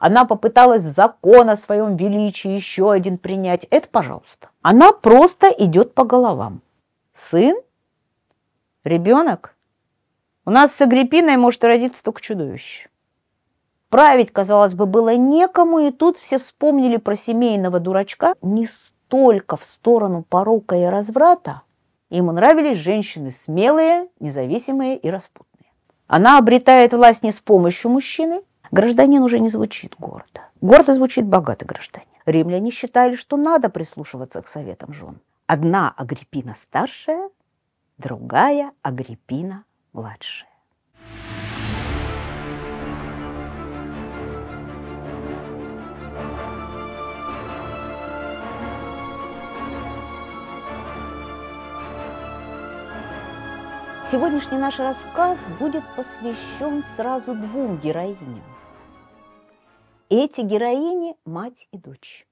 она попыталась закон о своем величии еще один принять. Это пожалуйста. Она просто идет по головам. Сын? Ребенок? У нас с Агриппиной может родиться только чудовище. Править, казалось бы, было некому, и тут все вспомнили про семейного дурачка не столько в сторону порока и разврата. Ему нравились женщины смелые, независимые и распутные. Она обретает власть не с помощью мужчины, Гражданин уже не звучит гордо. Гордо звучит богатый гражданин. Римляне считали, что надо прислушиваться к советам жен. Одна Агриппина старшая, другая Агриппина младшая. Сегодняшний наш рассказ будет посвящен сразу двум героиням. Эти героини – мать и дочь.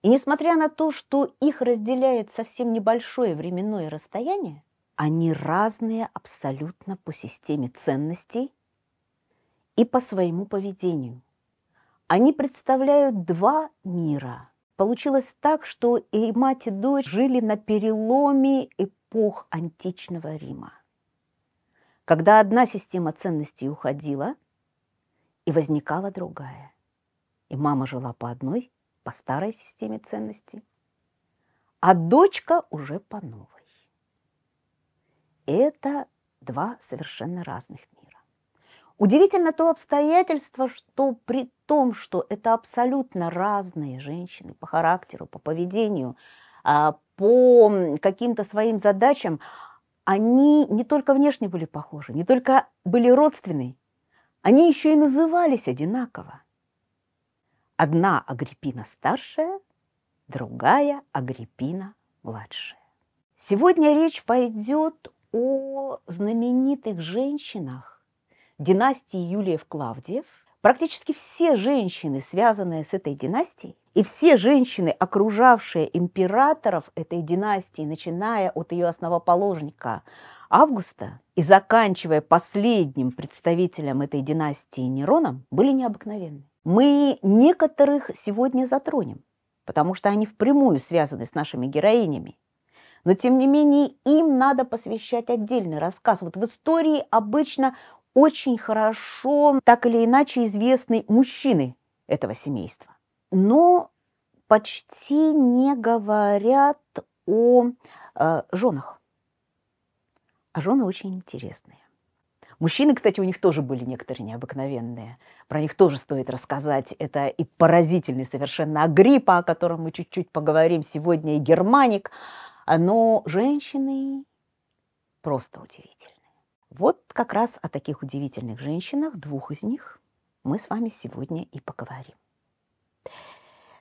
И несмотря на то, что их разделяет совсем небольшое временное расстояние, они разные абсолютно по системе ценностей и по своему поведению. Они представляют два мира. Получилось так, что и мать, и дочь жили на переломе эпох античного Рима. Когда одна система ценностей уходила – и возникала другая. И мама жила по одной, по старой системе ценностей, а дочка уже по новой. Это два совершенно разных мира. Удивительно то обстоятельство, что при том, что это абсолютно разные женщины по характеру, по поведению, а, по каким-то своим задачам, они не только внешне были похожи, не только были родственны, они еще и назывались одинаково. Одна Агриппина старшая, другая Агриппина младшая. Сегодня речь пойдет о знаменитых женщинах династии Юлиев-Клавдиев. Практически все женщины, связанные с этой династией, и все женщины, окружавшие императоров этой династии, начиная от ее основоположника августа и заканчивая последним представителем этой династии Нероном, были необыкновенны. Мы некоторых сегодня затронем, потому что они впрямую связаны с нашими героинями. Но, тем не менее, им надо посвящать отдельный рассказ. Вот в истории обычно очень хорошо так или иначе известны мужчины этого семейства. Но почти не говорят о э, женах. А жены очень интересные. Мужчины, кстати, у них тоже были некоторые необыкновенные. Про них тоже стоит рассказать. Это и поразительный совершенно Агриппа, о котором мы чуть-чуть поговорим сегодня, и Германик. Но женщины просто удивительные. Вот как раз о таких удивительных женщинах, двух из них, мы с вами сегодня и поговорим.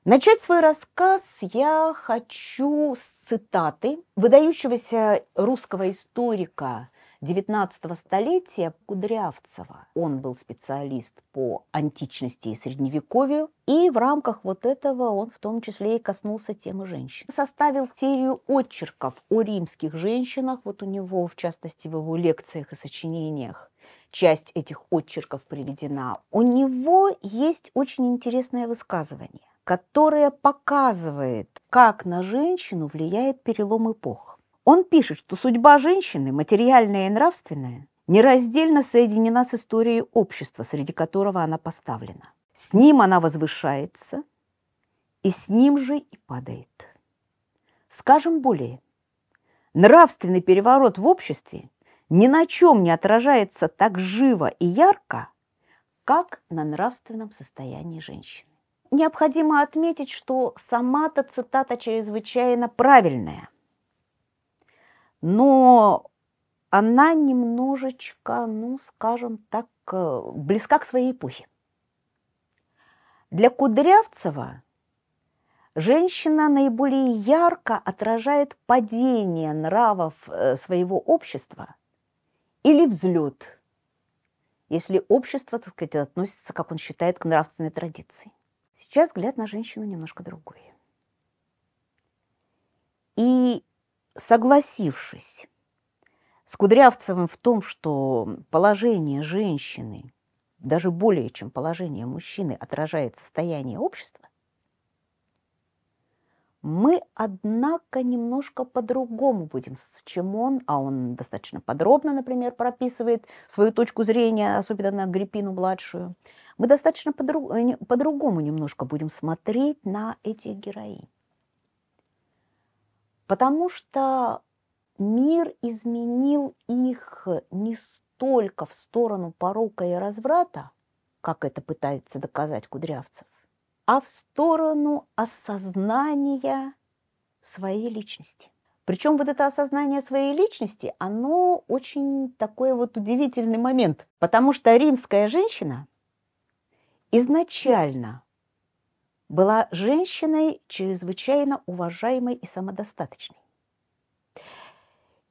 Начать свой рассказ я хочу с цитаты выдающегося русского историка XIX столетия Кудрявцева. Он был специалист по античности и средневековью, и в рамках вот этого он в том числе и коснулся темы женщин. Составил серию отчерков о римских женщинах, вот у него, в частности, в его лекциях и сочинениях часть этих отчерков приведена. У него есть очень интересное высказывание которая показывает, как на женщину влияет перелом эпох. Он пишет, что судьба женщины, материальная и нравственная, нераздельно соединена с историей общества, среди которого она поставлена. С ним она возвышается, и с ним же и падает. Скажем более, нравственный переворот в обществе ни на чем не отражается так живо и ярко, как на нравственном состоянии женщины. Необходимо отметить, что сама-то цитата чрезвычайно правильная, но она немножечко, ну, скажем так, э, близка к своей эпохе. Для Кудрявцева женщина наиболее ярко отражает падение нравов э, своего общества или взлет, если общество, так сказать, относится, как он считает, к нравственной традиции. Сейчас взгляд на женщину немножко другой. И согласившись с Кудрявцевым в том, что положение женщины, даже более чем положение мужчины, отражает состояние общества, мы, однако, немножко по-другому будем, чем он, а он достаточно подробно, например, прописывает свою точку зрения, особенно на Гриппину-младшую – мы достаточно э, по-другому немножко будем смотреть на этих героинь. Потому что мир изменил их не столько в сторону порока и разврата, как это пытается доказать Кудрявцев, а в сторону осознания своей личности. Причем вот это осознание своей личности, оно очень такой вот удивительный момент, потому что римская женщина – изначально была женщиной чрезвычайно уважаемой и самодостаточной.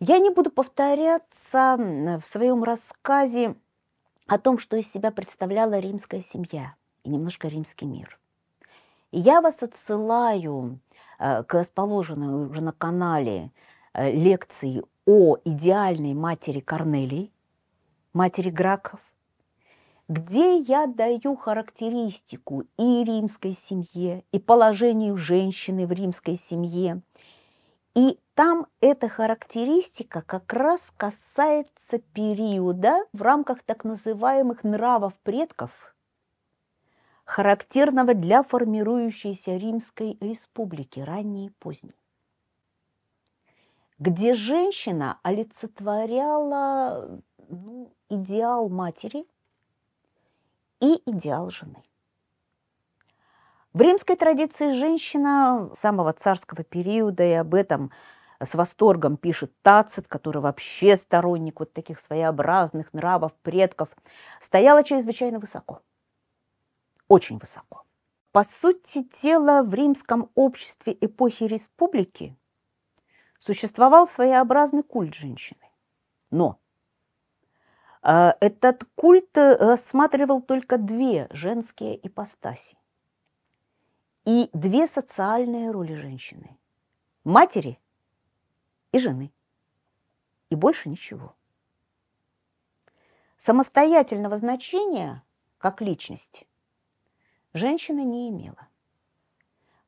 Я не буду повторяться в своем рассказе о том, что из себя представляла римская семья и немножко римский мир. я вас отсылаю э, к расположенной уже на канале э, лекции о идеальной матери Корнелии, матери Граков – где я даю характеристику и римской семье, и положению женщины в римской семье. И там эта характеристика как раз касается периода в рамках так называемых нравов предков, характерного для формирующейся Римской республики ранней и поздней где женщина олицетворяла ну, идеал матери, и идеал жены. В римской традиции женщина самого царского периода, и об этом с восторгом пишет Тацит, который вообще сторонник вот таких своеобразных нравов предков, стояла чрезвычайно высоко. Очень высоко. По сути дела, в римском обществе эпохи республики существовал своеобразный культ женщины. Но а, этот культ э, рассматривал только две женские ипостаси и две социальные роли женщины – матери и жены. И больше ничего. Самостоятельного значения как личность женщина не имела.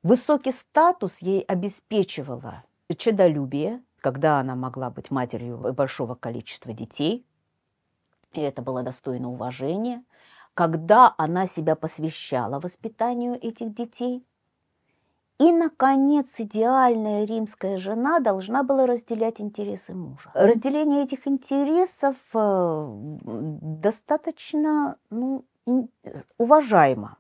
Высокий статус ей обеспечивало чедолюбие, когда она могла быть матерью большого количества детей, и это было достойно уважения, когда она себя посвящала воспитанию этих детей. И, наконец, идеальная римская жена должна была разделять интересы мужа. Разделение этих интересов э, достаточно ну, уважаемо.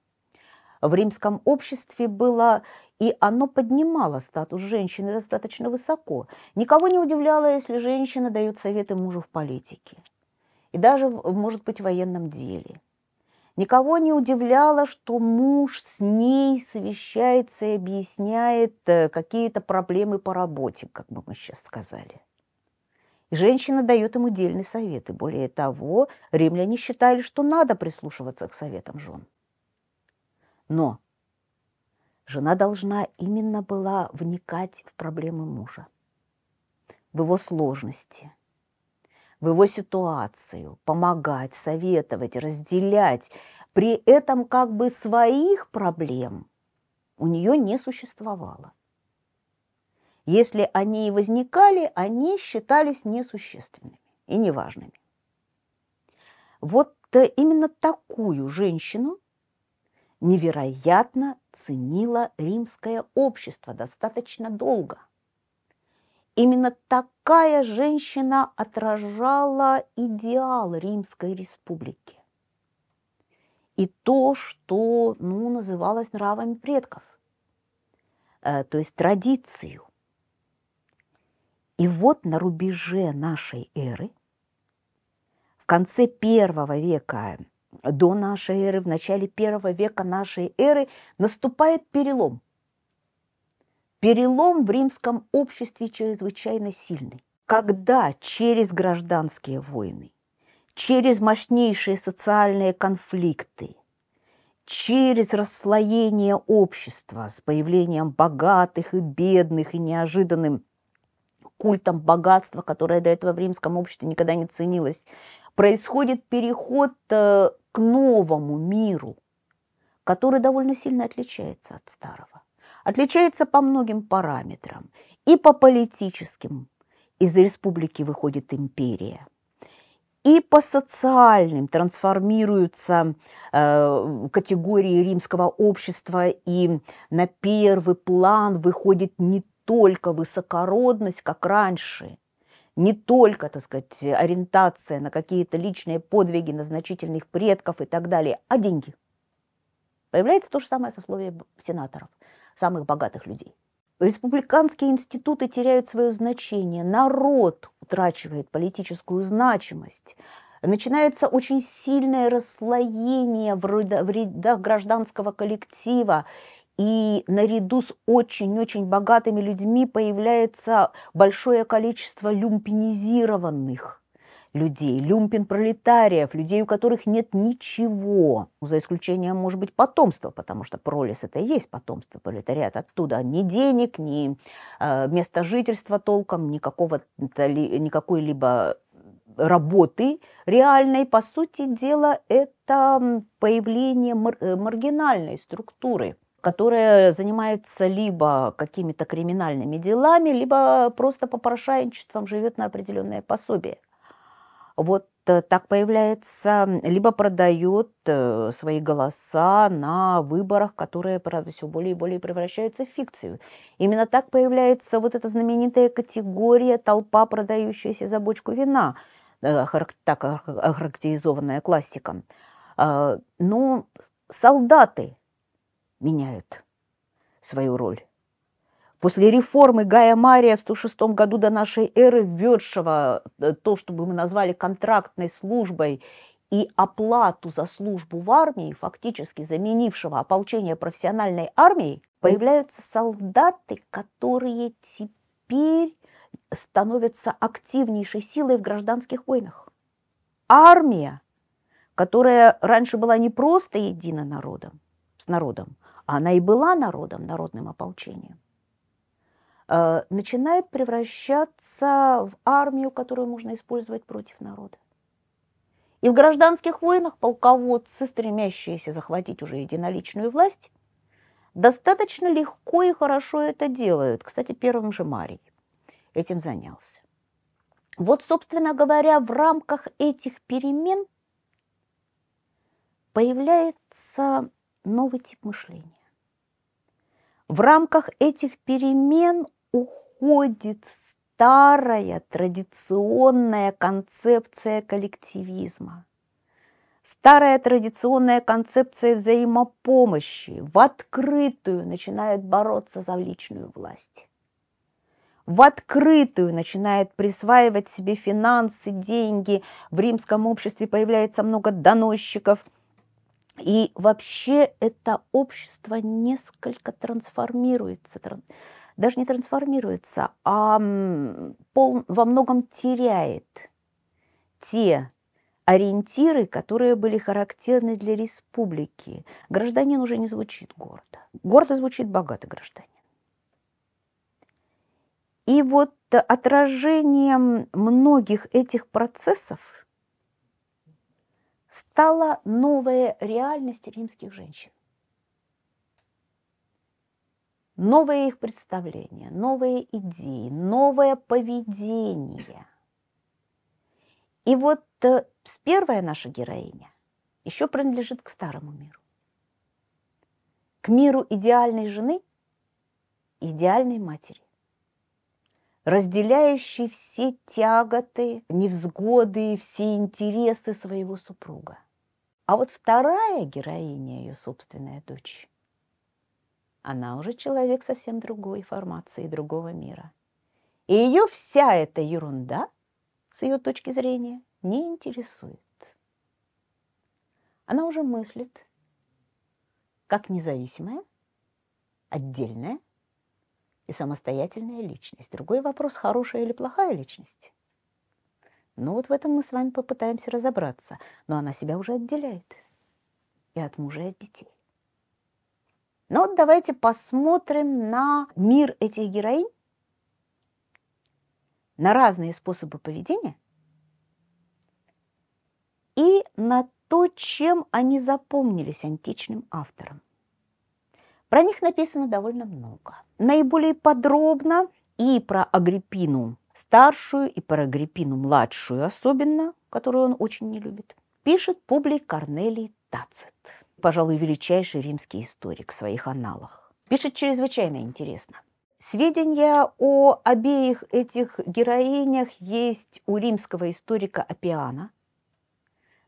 В римском обществе было и оно поднимало статус женщины достаточно высоко. Никого не удивляло, если женщина дает советы мужу в политике и даже, может быть, в военном деле. Никого не удивляло, что муж с ней совещается и объясняет э, какие-то проблемы по работе, как бы мы сейчас сказали. И женщина дает ему дельные советы. Более того, римляне считали, что надо прислушиваться к советам жен. Но жена должна именно была вникать в проблемы мужа, в его сложности – в его ситуацию, помогать, советовать, разделять. При этом как бы своих проблем у нее не существовало. Если они и возникали, они считались несущественными и неважными. Вот э, именно такую женщину невероятно ценило римское общество достаточно долго. Именно такая женщина отражала идеал Римской республики и то, что ну, называлось нравами предков, э, то есть традицию. И вот на рубеже нашей эры, в конце первого века до нашей эры, в начале первого века нашей эры наступает перелом – Перелом в римском обществе чрезвычайно сильный. Когда через гражданские войны, через мощнейшие социальные конфликты, через расслоение общества с появлением богатых и бедных и неожиданным культом богатства, которое до этого в римском обществе никогда не ценилось, происходит переход э, к новому миру, который довольно сильно отличается от старого отличается по многим параметрам. И по политическим из республики выходит империя. И по социальным трансформируются э, категории римского общества, и на первый план выходит не только высокородность, как раньше, не только, так сказать, ориентация на какие-то личные подвиги, на значительных предков и так далее, а деньги. Появляется то же самое сословие сенаторов – самых богатых людей. Республиканские институты теряют свое значение, народ утрачивает политическую значимость, начинается очень сильное расслоение в рядах гражданского коллектива, и наряду с очень-очень богатыми людьми появляется большое количество люмпинизированных, людей, люмпин-пролетариев, людей, у которых нет ничего, ну, за исключением, может быть, потомства, потому что пролес это и есть потомство, пролетариат оттуда. Ни денег, ни э, места жительства толком, никакого, никакой либо работы реальной, по сути дела, это появление мар- э, маргинальной структуры которая занимается либо какими-то криминальными делами, либо просто попрошайничеством живет на определенное пособие вот э, так появляется, либо продает э, свои голоса на выборах, которые, правда, все более и более превращаются в фикцию. Именно так появляется вот эта знаменитая категория толпа, продающаяся за бочку вина, э, так охарактеризованная классиком. А, Но ну, солдаты меняют свою роль После реформы Гая Мария в 106 году до нашей эры, введшего э, то, что бы мы назвали контрактной службой и оплату за службу в армии, фактически заменившего ополчение профессиональной армией, появляются солдаты, которые теперь становятся активнейшей силой в гражданских войнах. Армия, которая раньше была не просто едина народом, с народом, она и была народом, народным ополчением. Э, начинает превращаться в армию, которую можно использовать против народа. И в гражданских войнах полководцы, стремящиеся захватить уже единоличную власть, достаточно легко и хорошо это делают. Кстати, первым же Марий этим занялся. Вот, собственно говоря, в рамках этих перемен появляется новый тип мышления. В рамках этих перемен уходит старая традиционная концепция коллективизма, старая традиционная концепция взаимопомощи в открытую начинает бороться за личную власть в открытую начинает присваивать себе финансы, деньги. В римском обществе появляется много доносчиков. И вообще это общество несколько трансформируется, даже не трансформируется, а пол, во многом теряет те ориентиры, которые были характерны для республики. Гражданин уже не звучит гордо. Гордо звучит богатый гражданин. И вот отражением многих этих процессов стала новая реальность римских женщин новые их представления, новые идеи, новое поведение. И вот э, первая наша героиня еще принадлежит к старому миру. К миру идеальной жены, идеальной матери, разделяющей все тяготы, невзгоды, все интересы своего супруга. А вот вторая героиня, ее собственная дочь, она уже человек совсем другой формации, другого мира. И ее вся эта ерунда, с ее точки зрения, не интересует. Она уже мыслит как независимая, отдельная и самостоятельная личность. Другой вопрос, хорошая или плохая личность. Ну вот в этом мы с вами попытаемся разобраться. Но она себя уже отделяет и от мужа, и от детей. Но ну, вот давайте посмотрим на мир этих героинь, на разные способы поведения и на то, чем они запомнились античным авторам. Про них написано довольно много. Наиболее подробно и про Агриппину старшую, и про Агриппину младшую особенно, которую он очень не любит, пишет Публий Корнелий Тацит – пожалуй, величайший римский историк в своих аналах. Пишет чрезвычайно интересно. Сведения о обеих этих героинях есть у римского историка Апиана,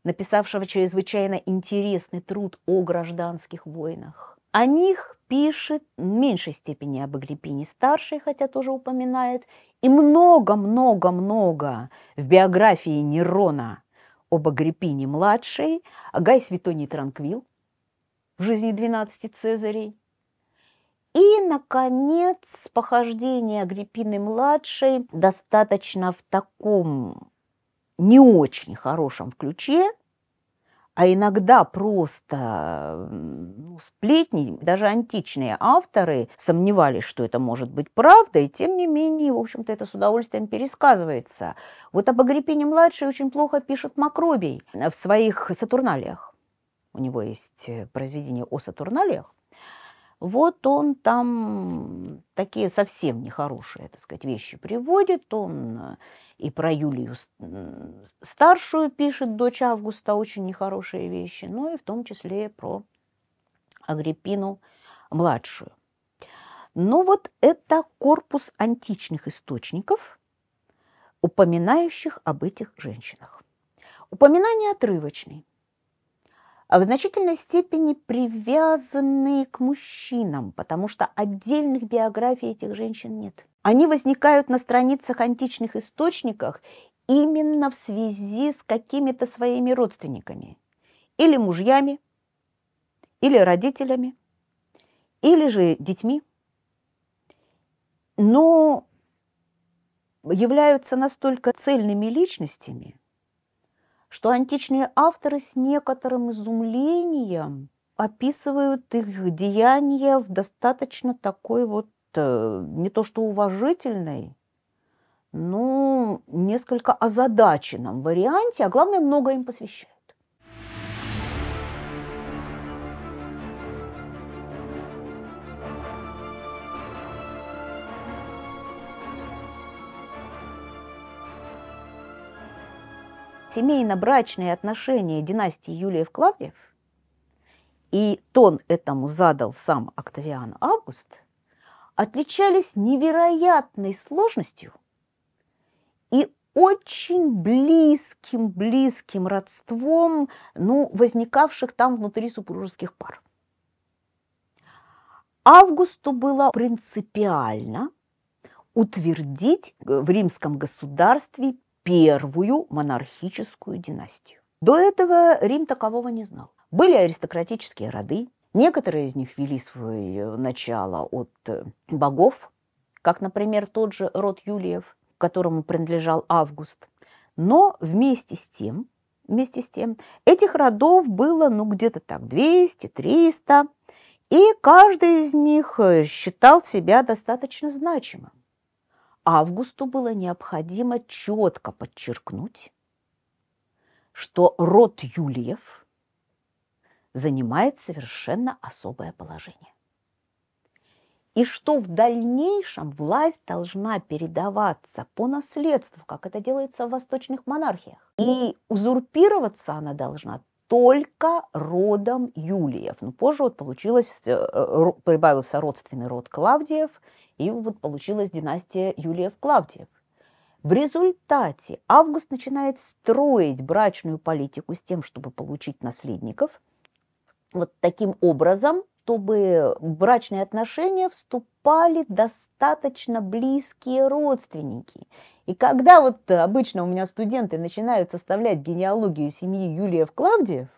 написавшего чрезвычайно интересный труд о гражданских войнах. О них пишет в меньшей степени об Агриппине старшей, хотя тоже упоминает, и много-много-много в биографии Нерона об Агриппине младшей, Гай Святоний Транквил, в жизни 12 Цезарей. И, наконец, похождение Агриппины-младшей достаточно в таком не очень хорошем ключе, а иногда просто ну, сплетни, даже античные авторы сомневались, что это может быть правдой, и тем не менее, в общем-то, это с удовольствием пересказывается. Вот об Агриппине-младшей очень плохо пишет Макробий в своих «Сатурналиях» у него есть э, произведение о Сатурналиях, вот он там такие совсем нехорошие, так сказать, вещи приводит. Он э, и про Юлию старшую пишет, дочь Августа, очень нехорошие вещи, ну и в том числе про Агриппину младшую. Но ну вот это корпус античных источников, упоминающих об этих женщинах. Упоминание отрывочный. А в значительной степени привязанные к мужчинам, потому что отдельных биографий этих женщин нет. Они возникают на страницах античных источниках именно в связи с какими-то своими родственниками. Или мужьями, или родителями, или же детьми. Но являются настолько цельными личностями – что античные авторы с некоторым изумлением описывают их деяния в достаточно такой вот э, не то что уважительной, но ну, несколько озадаченном варианте, а главное, много им посвящают. семейно-брачные отношения династии Юлиев-Клавдиев, и тон этому задал сам Октавиан Август, отличались невероятной сложностью и очень близким-близким родством ну, возникавших там внутри супружеских пар. Августу было принципиально утвердить э, в римском государстве первую монархическую династию. До этого Рим такового не знал. Были аристократические роды, некоторые из них вели свое э, начало от э, богов, как, например, тот же род Юлиев, которому принадлежал Август. Но вместе с тем, вместе с тем, этих родов было ну где-то так 200-300, и каждый из них э, считал себя достаточно значимым. Августу было необходимо четко подчеркнуть, что род Юлиев занимает совершенно особое положение. И что в дальнейшем власть должна передаваться по наследству, как это делается в восточных монархиях. И узурпироваться она должна только родом Юлиев. Но ну, позже вот получилось, э, э, прибавился родственный род Клавдиев – и вот получилась династия Юлиев-Клавдиев. В результате Август начинает строить брачную политику с тем, чтобы получить наследников. Вот таким образом, чтобы в брачные отношения вступали достаточно близкие родственники. И когда вот обычно у меня студенты начинают составлять генеалогию семьи Юлиев-Клавдиев,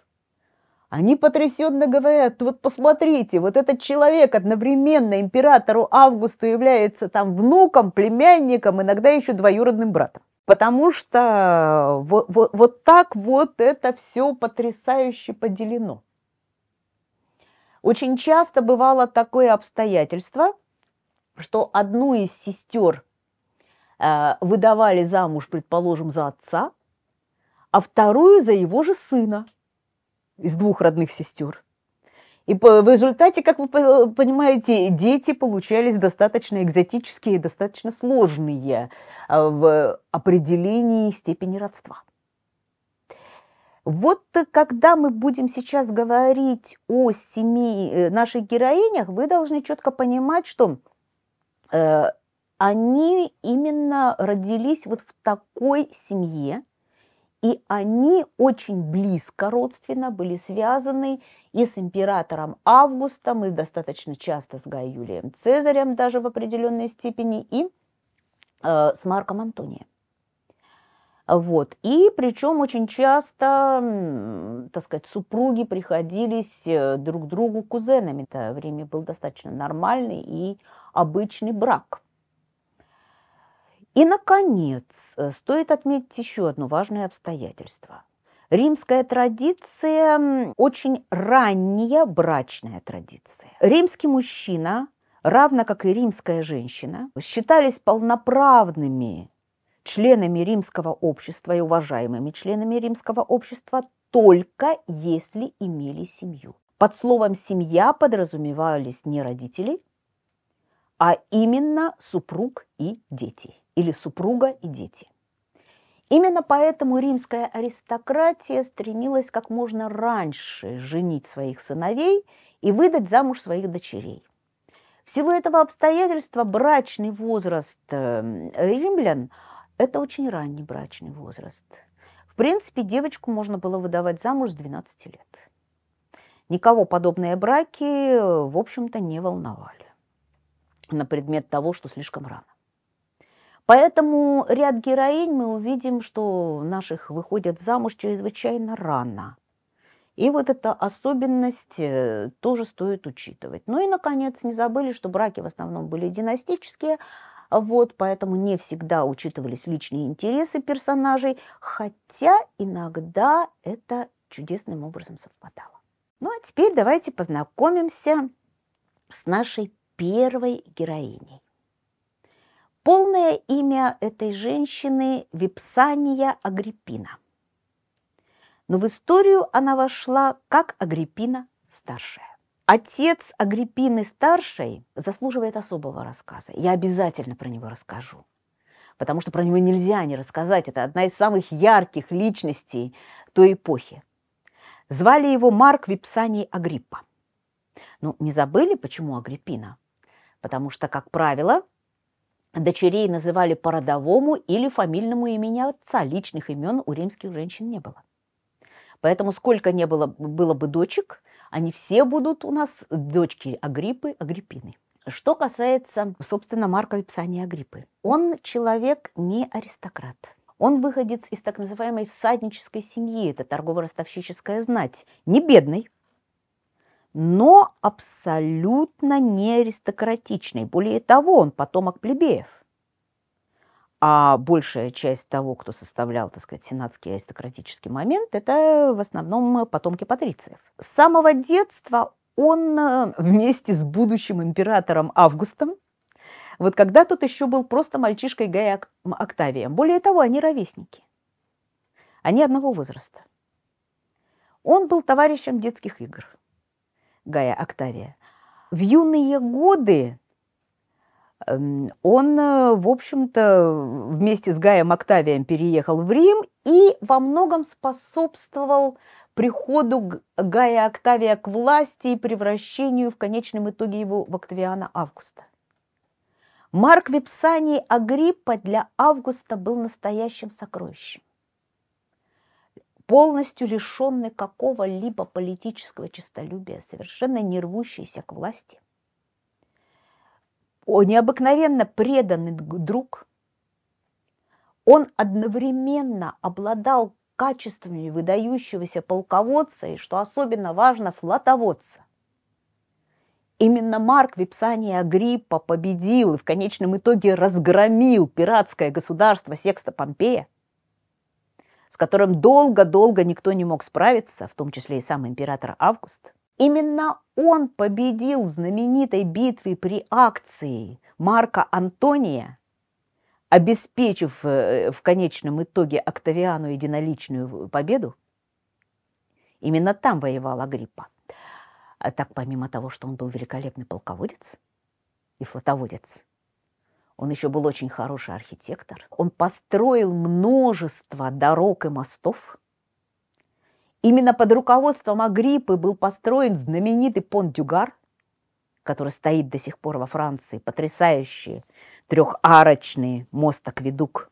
они потрясенно говорят, вот посмотрите, вот этот человек одновременно императору Августу является там внуком, племянником, иногда еще двоюродным братом. Потому что вот, вот, вот так вот это все потрясающе поделено. Очень часто бывало такое обстоятельство, что одну из сестер э, выдавали замуж, предположим, за отца, а вторую за его же сына – из двух родных сестер. И в результате, как вы понимаете, дети получались достаточно экзотические, достаточно сложные а, в определении степени родства. Вот когда мы будем сейчас говорить о семи э, наших героинях, вы должны четко понимать, что э, они именно родились вот в такой семье, и они очень близко, родственно были связаны и с императором Августом, и достаточно часто с Гай Юлием Цезарем даже в определенной степени, и э, с Марком Антонием. Вот. И причем очень часто, так сказать, супруги приходились э, друг другу кузенами. Это время был достаточно нормальный и обычный брак. И, наконец, э, стоит отметить еще одно важное обстоятельство. Римская традиция – очень ранняя брачная традиция. Римский мужчина, равно как и римская женщина, считались полноправными членами римского общества и уважаемыми членами римского общества только если имели семью. Под словом «семья» подразумевались не родители, а именно супруг и дети или супруга и дети. Именно поэтому римская аристократия стремилась как можно раньше женить своих сыновей и выдать замуж своих дочерей. В силу этого обстоятельства брачный возраст эм, римлян – это очень ранний брачный возраст. В принципе, девочку можно было выдавать замуж с 12 лет. Никого подобные браки, э, в общем-то, не волновали на предмет того, что слишком рано. Поэтому ряд героинь мы увидим, что наших выходят замуж чрезвычайно рано. И вот эта особенность э, тоже стоит учитывать. Ну и, наконец, не забыли, что браки в основном были династические, вот, поэтому не всегда учитывались личные интересы персонажей, хотя иногда это чудесным образом совпадало. Ну а теперь давайте познакомимся с нашей первой героиней. Полное имя этой женщины – Випсания Агриппина. Но в историю она вошла как Агриппина старшая. Отец Агриппины старшей заслуживает особого рассказа. Я обязательно про него расскажу, потому что про него нельзя не рассказать. Это одна из самых ярких личностей той эпохи. Звали его Марк Випсаний Агриппа. Ну, не забыли, почему Агриппина? Потому что, как правило, Дочерей называли по родовому или фамильному имени отца. Личных имен у римских женщин не было. Поэтому сколько не было, было бы дочек, они все будут у нас дочки Агриппы, Агриппины. Что касается, собственно, Марка Випсания Агриппы. Он человек не аристократ. Он выходец из так называемой всаднической семьи, это торгово-ростовщическая знать. Не бедный, но абсолютно не аристократичный. Более того, он потомок плебеев. А большая часть того, кто составлял, так сказать, сенатский аристократический момент, это в основном потомки патрициев. С самого детства он э, вместе с будущим императором Августом, вот когда тот еще был просто мальчишкой Гая Октавием, более того, они ровесники. Они одного возраста. Он был товарищем детских игр – Гая Октавия. В юные годы эм, он, э, в общем-то, вместе с Гаем Октавием переехал в Рим и во многом способствовал приходу Гая Октавия к власти и превращению в конечном итоге его в Октавиана Августа. Марк Випсаний Агриппа для Августа был настоящим сокровищем полностью лишенный какого-либо политического честолюбия, совершенно не рвущийся к власти. Он необыкновенно преданный друг. Он одновременно обладал качествами выдающегося полководца и, что особенно важно, флотоводца. Именно Марк Випсания Агриппа победил и в конечном итоге разгромил пиратское государство Секста Помпея, с которым долго-долго никто не мог справиться, в том числе и сам император Август. Именно он победил в знаменитой битве при акции Марка Антония, обеспечив э, в конечном итоге Октавиану единоличную победу. Именно там воевала Гриппа. А так, помимо того, что он был великолепный полководец и флотоводец – он еще был очень хороший архитектор. Он построил множество дорог и мостов. Именно под руководством Агриппы был построен знаменитый Понт-Дюгар, который стоит до сих пор во Франции, потрясающий трехарочный мост-акведук.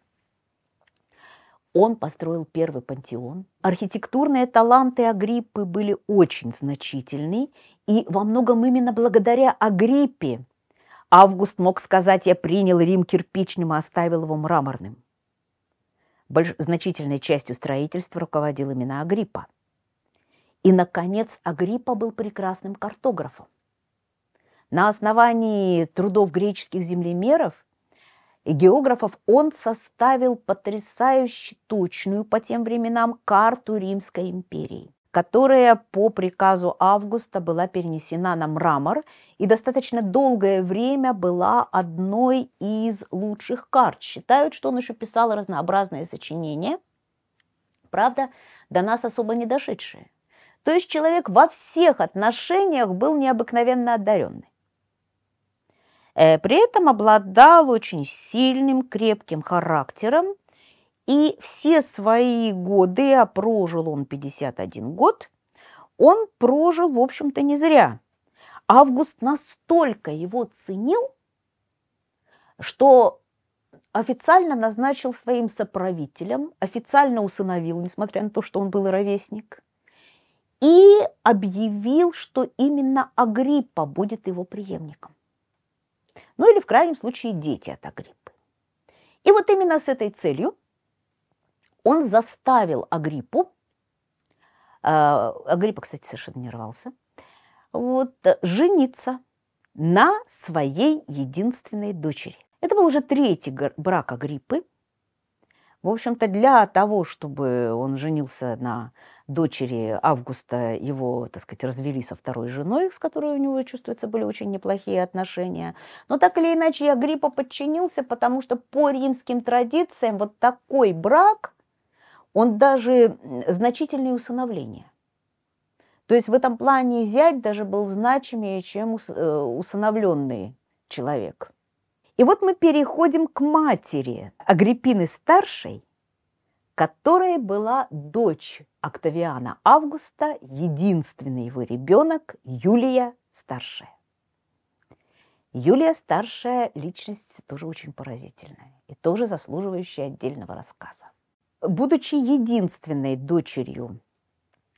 Он построил первый пантеон. Архитектурные таланты Агриппы были очень значительны, и во многом именно благодаря Агриппе Август мог сказать, я принял Рим кирпичным, а оставил его мраморным. Больш... Значительной частью строительства руководил именно Агриппа. И, наконец, Агриппа был прекрасным картографом. На основании трудов греческих землемеров и географов он составил потрясающе точную по тем временам карту Римской империи которая по приказу Августа была перенесена на мрамор и достаточно долгое время была одной из лучших карт. Считают, что он еще писал разнообразные сочинения, правда, до нас особо не дошедшие. То есть человек во всех отношениях был необыкновенно одаренный. Э, при этом обладал очень сильным, крепким характером и все свои годы, а прожил он 51 год, он прожил, в общем-то, не зря. Август настолько его ценил, что официально назначил своим соправителем, официально усыновил, несмотря на то, что он был ровесник, и объявил, что именно Агриппа будет его преемником. Ну или в крайнем случае дети от Агриппы. И вот именно с этой целью он заставил Агриппу, э, Агриппа, кстати, совершенно не рвался, вот, э, жениться на своей единственной дочери. Это был уже третий брак Агриппы. В общем-то, для того, чтобы он женился на дочери Августа, его, так сказать, развели со второй женой, с которой у него, чувствуется, были очень неплохие отношения. Но так или иначе, Агриппа подчинился, потому что по римским традициям вот такой брак – он даже значительнее усыновления. То есть в этом плане зять даже был значимее, чем э, усыновленный человек. И вот мы переходим к матери Агриппины старшей, которая была дочь Октавиана Августа, единственный его ребенок Юлия старшая. Юлия старшая личность тоже очень поразительная и тоже заслуживающая отдельного рассказа будучи единственной дочерью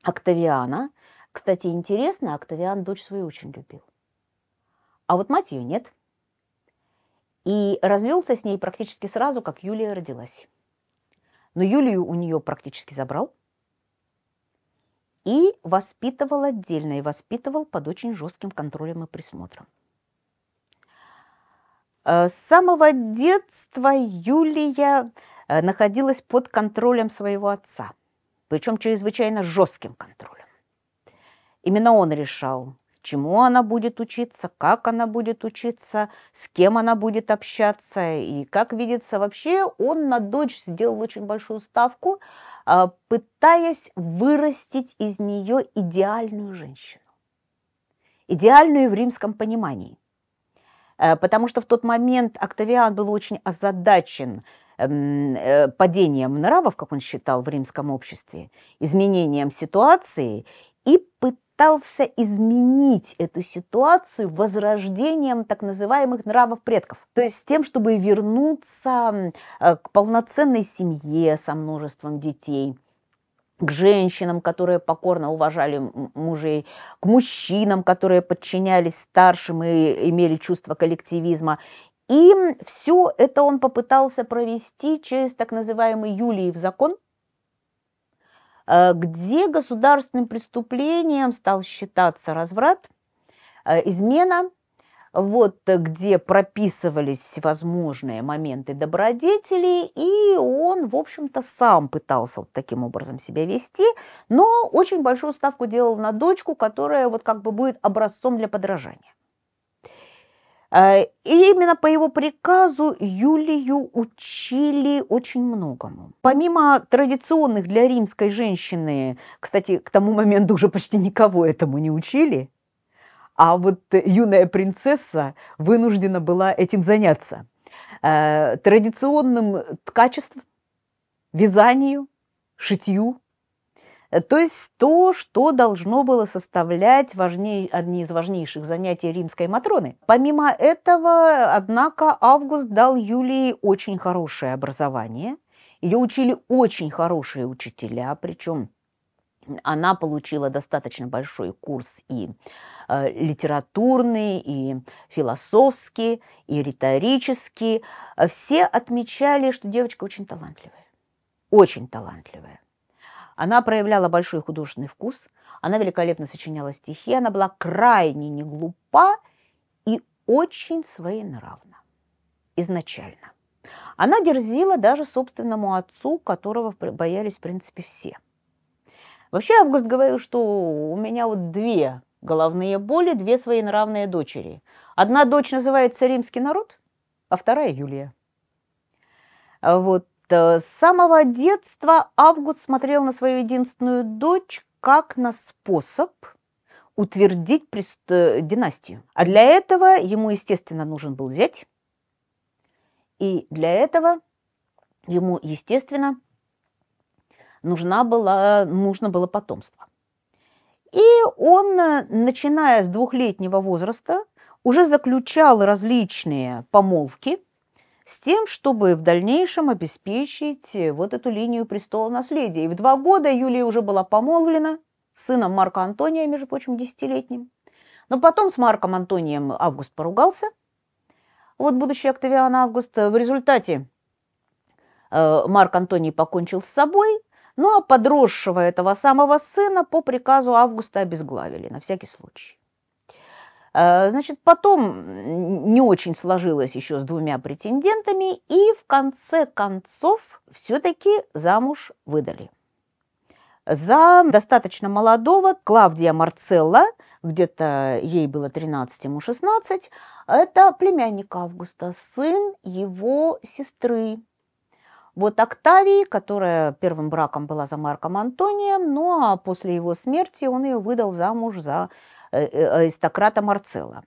Октавиана, кстати, интересно, Октавиан дочь свою очень любил. А вот мать ее нет. И развелся с ней практически сразу, как Юлия родилась. Но Юлию у нее практически забрал. И воспитывал отдельно, и воспитывал под очень жестким контролем и присмотром. Э, с самого детства Юлия Э, находилась под контролем своего отца, причем чрезвычайно жестким контролем. Именно он решал, чему она будет учиться, как она будет учиться, с кем она будет общаться и как видится вообще. Он на дочь сделал очень большую ставку, э, пытаясь вырастить из нее идеальную женщину. Идеальную в римском понимании. Э, потому что в тот момент Октавиан был очень озадачен – Эм, э, падением нравов, как он считал, в римском обществе, изменением ситуации и пытался изменить эту ситуацию возрождением так называемых нравов предков. То есть тем, чтобы вернуться э, к полноценной семье со множеством детей – к женщинам, которые покорно уважали мужей, к мужчинам, которые подчинялись старшим и имели чувство коллективизма, и все это он попытался провести через так называемый Юлиев закон, э, где государственным преступлением стал считаться разврат, э, измена, вот где прописывались всевозможные моменты добродетелей, и он, в общем-то, сам пытался вот таким образом себя вести, но очень большую ставку делал на дочку, которая вот как бы будет образцом для подражания. Э, и именно по его приказу Юлию учили очень многому. Помимо традиционных для римской женщины, кстати, к тому моменту уже почти никого этому не учили, а вот юная принцесса вынуждена была этим заняться. Э, традиционным качеством вязанию, шитью, Э, то есть то, что должно было составлять важней, одни из важнейших занятий римской Матроны. Помимо этого, однако, Август дал Юлии очень хорошее образование. Ее учили очень хорошие учителя, причем она получила достаточно большой курс и э, литературный, и философский, и риторический. Все отмечали, что девочка очень талантливая, очень талантливая. Она проявляла большой художественный вкус, она великолепно сочиняла стихи, она была крайне не глупа и очень своенравна изначально. Она дерзила даже собственному отцу, которого боялись, в принципе, все. Вообще Август говорил, что у меня вот две головные боли, две своенравные дочери. Одна дочь называется «Римский народ», а вторая – Юлия. Вот. Э, с самого детства Август смотрел на свою единственную дочь как на способ утвердить прест... Э, династию. А для этого ему, естественно, нужен был зять. И для этого ему, естественно, нужна была, нужно было потомство. И он, э, начиная с двухлетнего возраста, уже заключал различные помолвки – с тем, чтобы в дальнейшем обеспечить э, вот эту линию престола наследия. И в два года Юлия уже была помолвлена сыном Марка Антония, между прочим, десятилетним. Но потом с Марком Антонием Август поругался. Вот будущий Октавиан Август. В результате э, Марк Антоний покончил с собой, ну а подросшего этого самого сына по приказу Августа обезглавили на всякий случай. Э, значит, потом не очень сложилось еще с двумя претендентами, и в конце концов все-таки замуж выдали. За достаточно молодого Клавдия Марцелла, где-то ей было 13, ему 16, это племянник Августа, сын его сестры. Вот Октавии, которая первым браком была за Марком Антонием, ну а после его смерти он ее выдал замуж за Э, э, аристократа Марцела.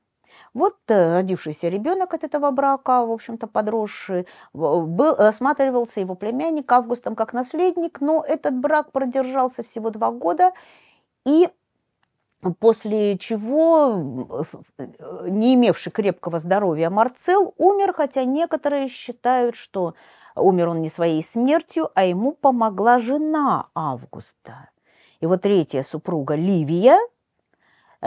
Вот э, родившийся ребенок от этого брака, в общем-то, подросший, был, осматривался его племянник Августом как наследник, но этот брак продержался всего два года, и после чего не имевший крепкого здоровья Марцел умер, хотя некоторые считают, что умер он не своей смертью, а ему помогла жена Августа. И вот третья супруга Ливия –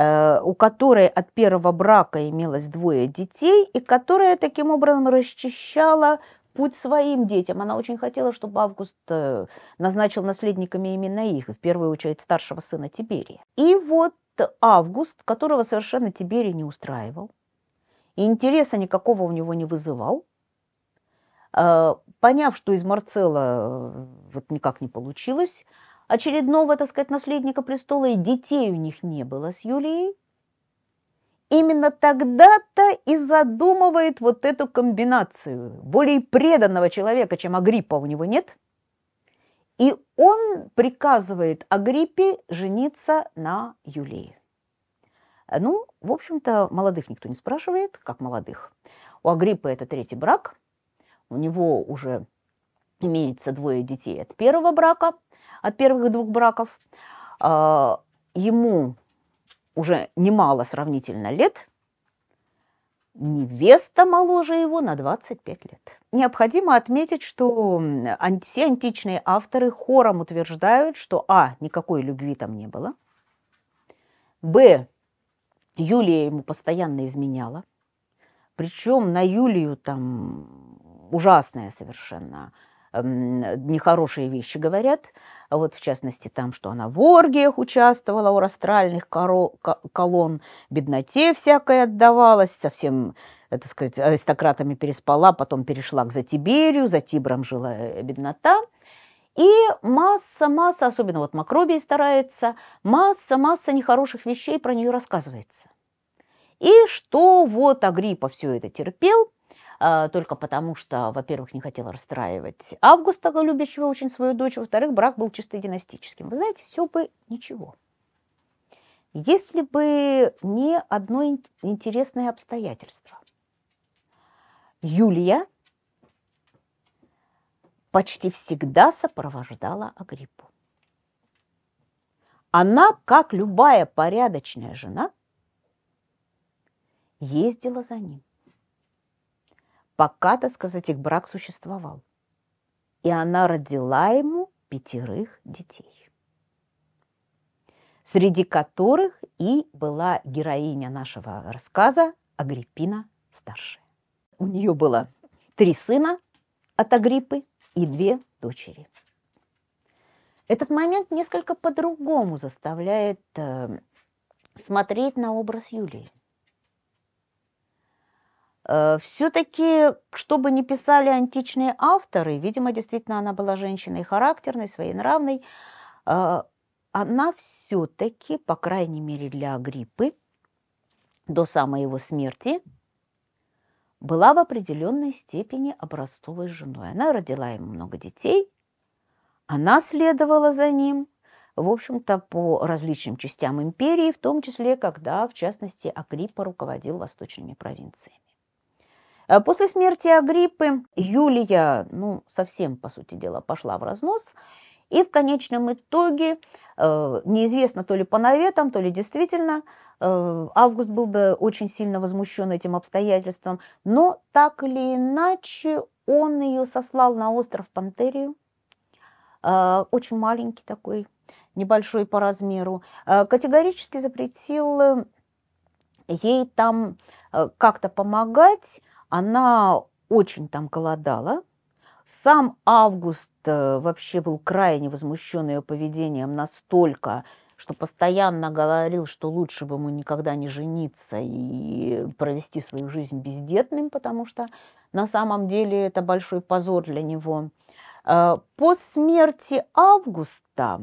Э, у которой от первого брака имелось двое детей, и которая таким образом расчищала путь своим детям. Она очень хотела, чтобы Август э, назначил наследниками именно их, и в первую очередь старшего сына Тиберия. И вот Август, которого совершенно Тиберий не устраивал, и интереса никакого у него не вызывал, э, поняв, что из Марцела вот никак не получилось, очередного, так сказать, наследника престола, и детей у них не было с Юлией, именно тогда-то и задумывает вот эту комбинацию. Более преданного человека, чем Агриппа, у него нет. И он приказывает Агриппе жениться на Юлии. Ну, в общем-то, молодых никто не спрашивает, как молодых. У Агриппы это третий брак, у него уже имеется двое детей от первого брака – от первых двух браков. А, ему уже немало сравнительно лет, невеста моложе его на 25 лет. Необходимо отметить, что все античные авторы хором утверждают, что а. никакой любви там не было, б. Юлия ему постоянно изменяла, причем на Юлию там ужасное совершенно нехорошие вещи говорят. А вот в частности там, что она в оргиях участвовала у растральных коро- колонн, бедноте всякой отдавалась, совсем, э, так сказать, аристократами переспала, потом перешла к Затиберию, за Тибром жила э, беднота. И масса, масса, особенно вот Макробий старается, масса, масса нехороших вещей про нее рассказывается. И что вот Агриппа все это терпел – а, только потому, что, во-первых, не хотела расстраивать Августа, любящего очень свою дочь, во-вторых, брак был чисто династическим. Вы знаете, все бы ничего. Если бы не одно интересное обстоятельство. Юлия почти всегда сопровождала Агриппу. Она, как любая порядочная жена, ездила за ним пока, так сказать, их брак существовал. И она родила ему пятерых детей, среди которых и была героиня нашего рассказа Агриппина Старшая. У нее было три сына от Агриппы и две дочери. Этот момент несколько по-другому заставляет э, смотреть на образ Юлии. Э, все-таки, чтобы не писали античные авторы, видимо, действительно она была женщиной характерной, своенравной, э, она все-таки, по крайней мере для Агриппы, до самой его смерти, была в определенной степени образцовой женой. Она родила ему много детей, она следовала за ним, в общем-то, по различным частям империи, в том числе, когда, в частности, Агриппа руководил восточными провинциями. Э, после смерти Агриппы Юлия, ну, совсем, по сути дела, пошла в разнос. И в конечном итоге, э, неизвестно то ли по наветам, то ли действительно, э, Август был бы очень сильно возмущен этим обстоятельством, но так или иначе он ее сослал на остров Пантерию, очень маленький такой, небольшой по размеру, категорически запретил ей там как-то помогать, она очень там голодала. Сам Август э, вообще был крайне возмущен ее поведением настолько, что постоянно говорил, что лучше бы ему никогда не жениться и провести свою жизнь бездетным, потому что на самом деле это большой позор для него. Э, по смерти Августа,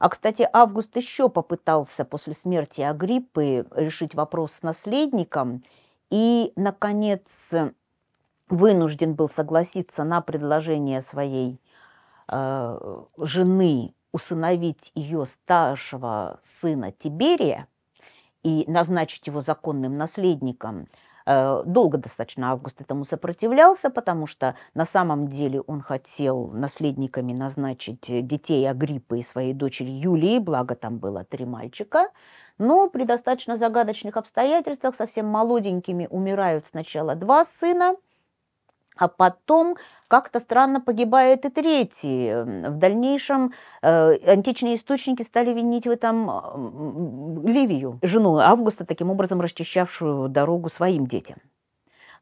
а, кстати, Август еще попытался после смерти Агриппы решить вопрос с наследником – и, наконец, вынужден был согласиться на предложение своей э, жены усыновить ее старшего сына Тиберия и назначить его законным наследником. Э, долго достаточно Август этому сопротивлялся, потому что на самом деле он хотел наследниками назначить детей Агриппы и своей дочери Юлии, благо там было три мальчика – но при достаточно загадочных обстоятельствах совсем молоденькими умирают сначала два сына, а потом как-то странно погибает и третий. В дальнейшем э, античные источники стали винить в этом Ливию, жену Августа, таким образом расчищавшую дорогу своим детям.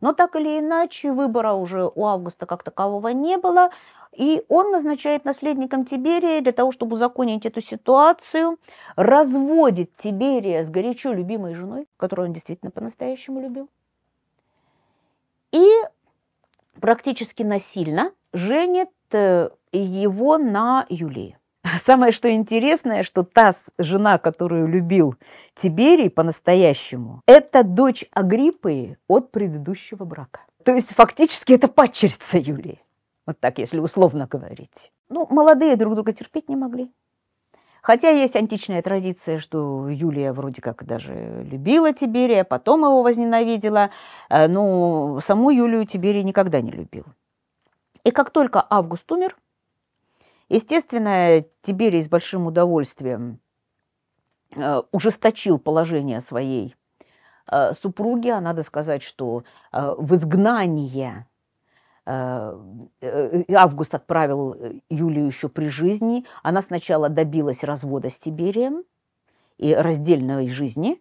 Но так или иначе, выбора уже у Августа как такового не было. И он назначает наследником Тиберия для того, чтобы узаконить эту ситуацию, разводит Тиберия с горячо любимой женой, которую он действительно по-настоящему любил, и практически насильно женит э, его на Юлии. А самое что интересное, что та жена, которую любил Тиберий по-настоящему, это дочь Агриппы от предыдущего брака. То есть фактически это падчерица Юлии. Вот так, если условно говорить. Ну, молодые друг друга терпеть не могли. Хотя есть античная традиция, что Юлия вроде как даже любила Тиберия, потом его возненавидела, э, но ну, саму Юлию Тиберий никогда не любил. И как только Август умер, Естественно, Тиберий с большим удовольствием э, ужесточил положение своей э, супруги, а надо сказать, что э, в изгнание Август отправил Юлию еще при жизни. Она сначала добилась развода с Тиберием и раздельной жизни,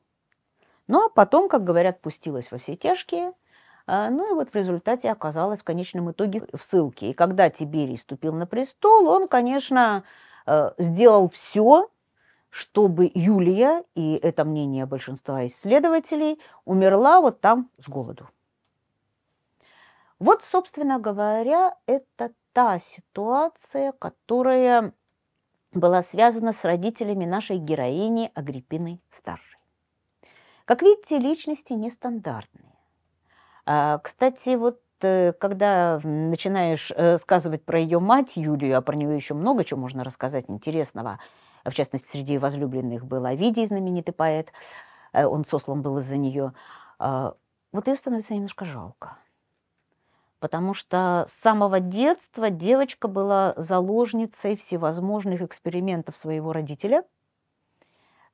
но потом, как говорят, пустилась во все тяжкие – а, ну и вот в результате оказалась в конечном итоге в ссылке. И когда Тиберий ступил на престол, он, конечно, э, сделал все, чтобы Юлия, и это мнение большинства исследователей, умерла вот там с голоду. Вот, собственно говоря, это та ситуация, которая была связана с родителями нашей героини Агриппины Старшей. Как видите, личности нестандартные. А, кстати, вот э, когда начинаешь э, сказывать про ее мать Юлию, а про нее еще много чего можно рассказать интересного, а, в частности, среди возлюбленных был Овидий, знаменитый поэт, э, он сослан был из-за нее, а, вот ее становится немножко жалко. Потому что с самого детства девочка была заложницей всевозможных экспериментов своего родителя,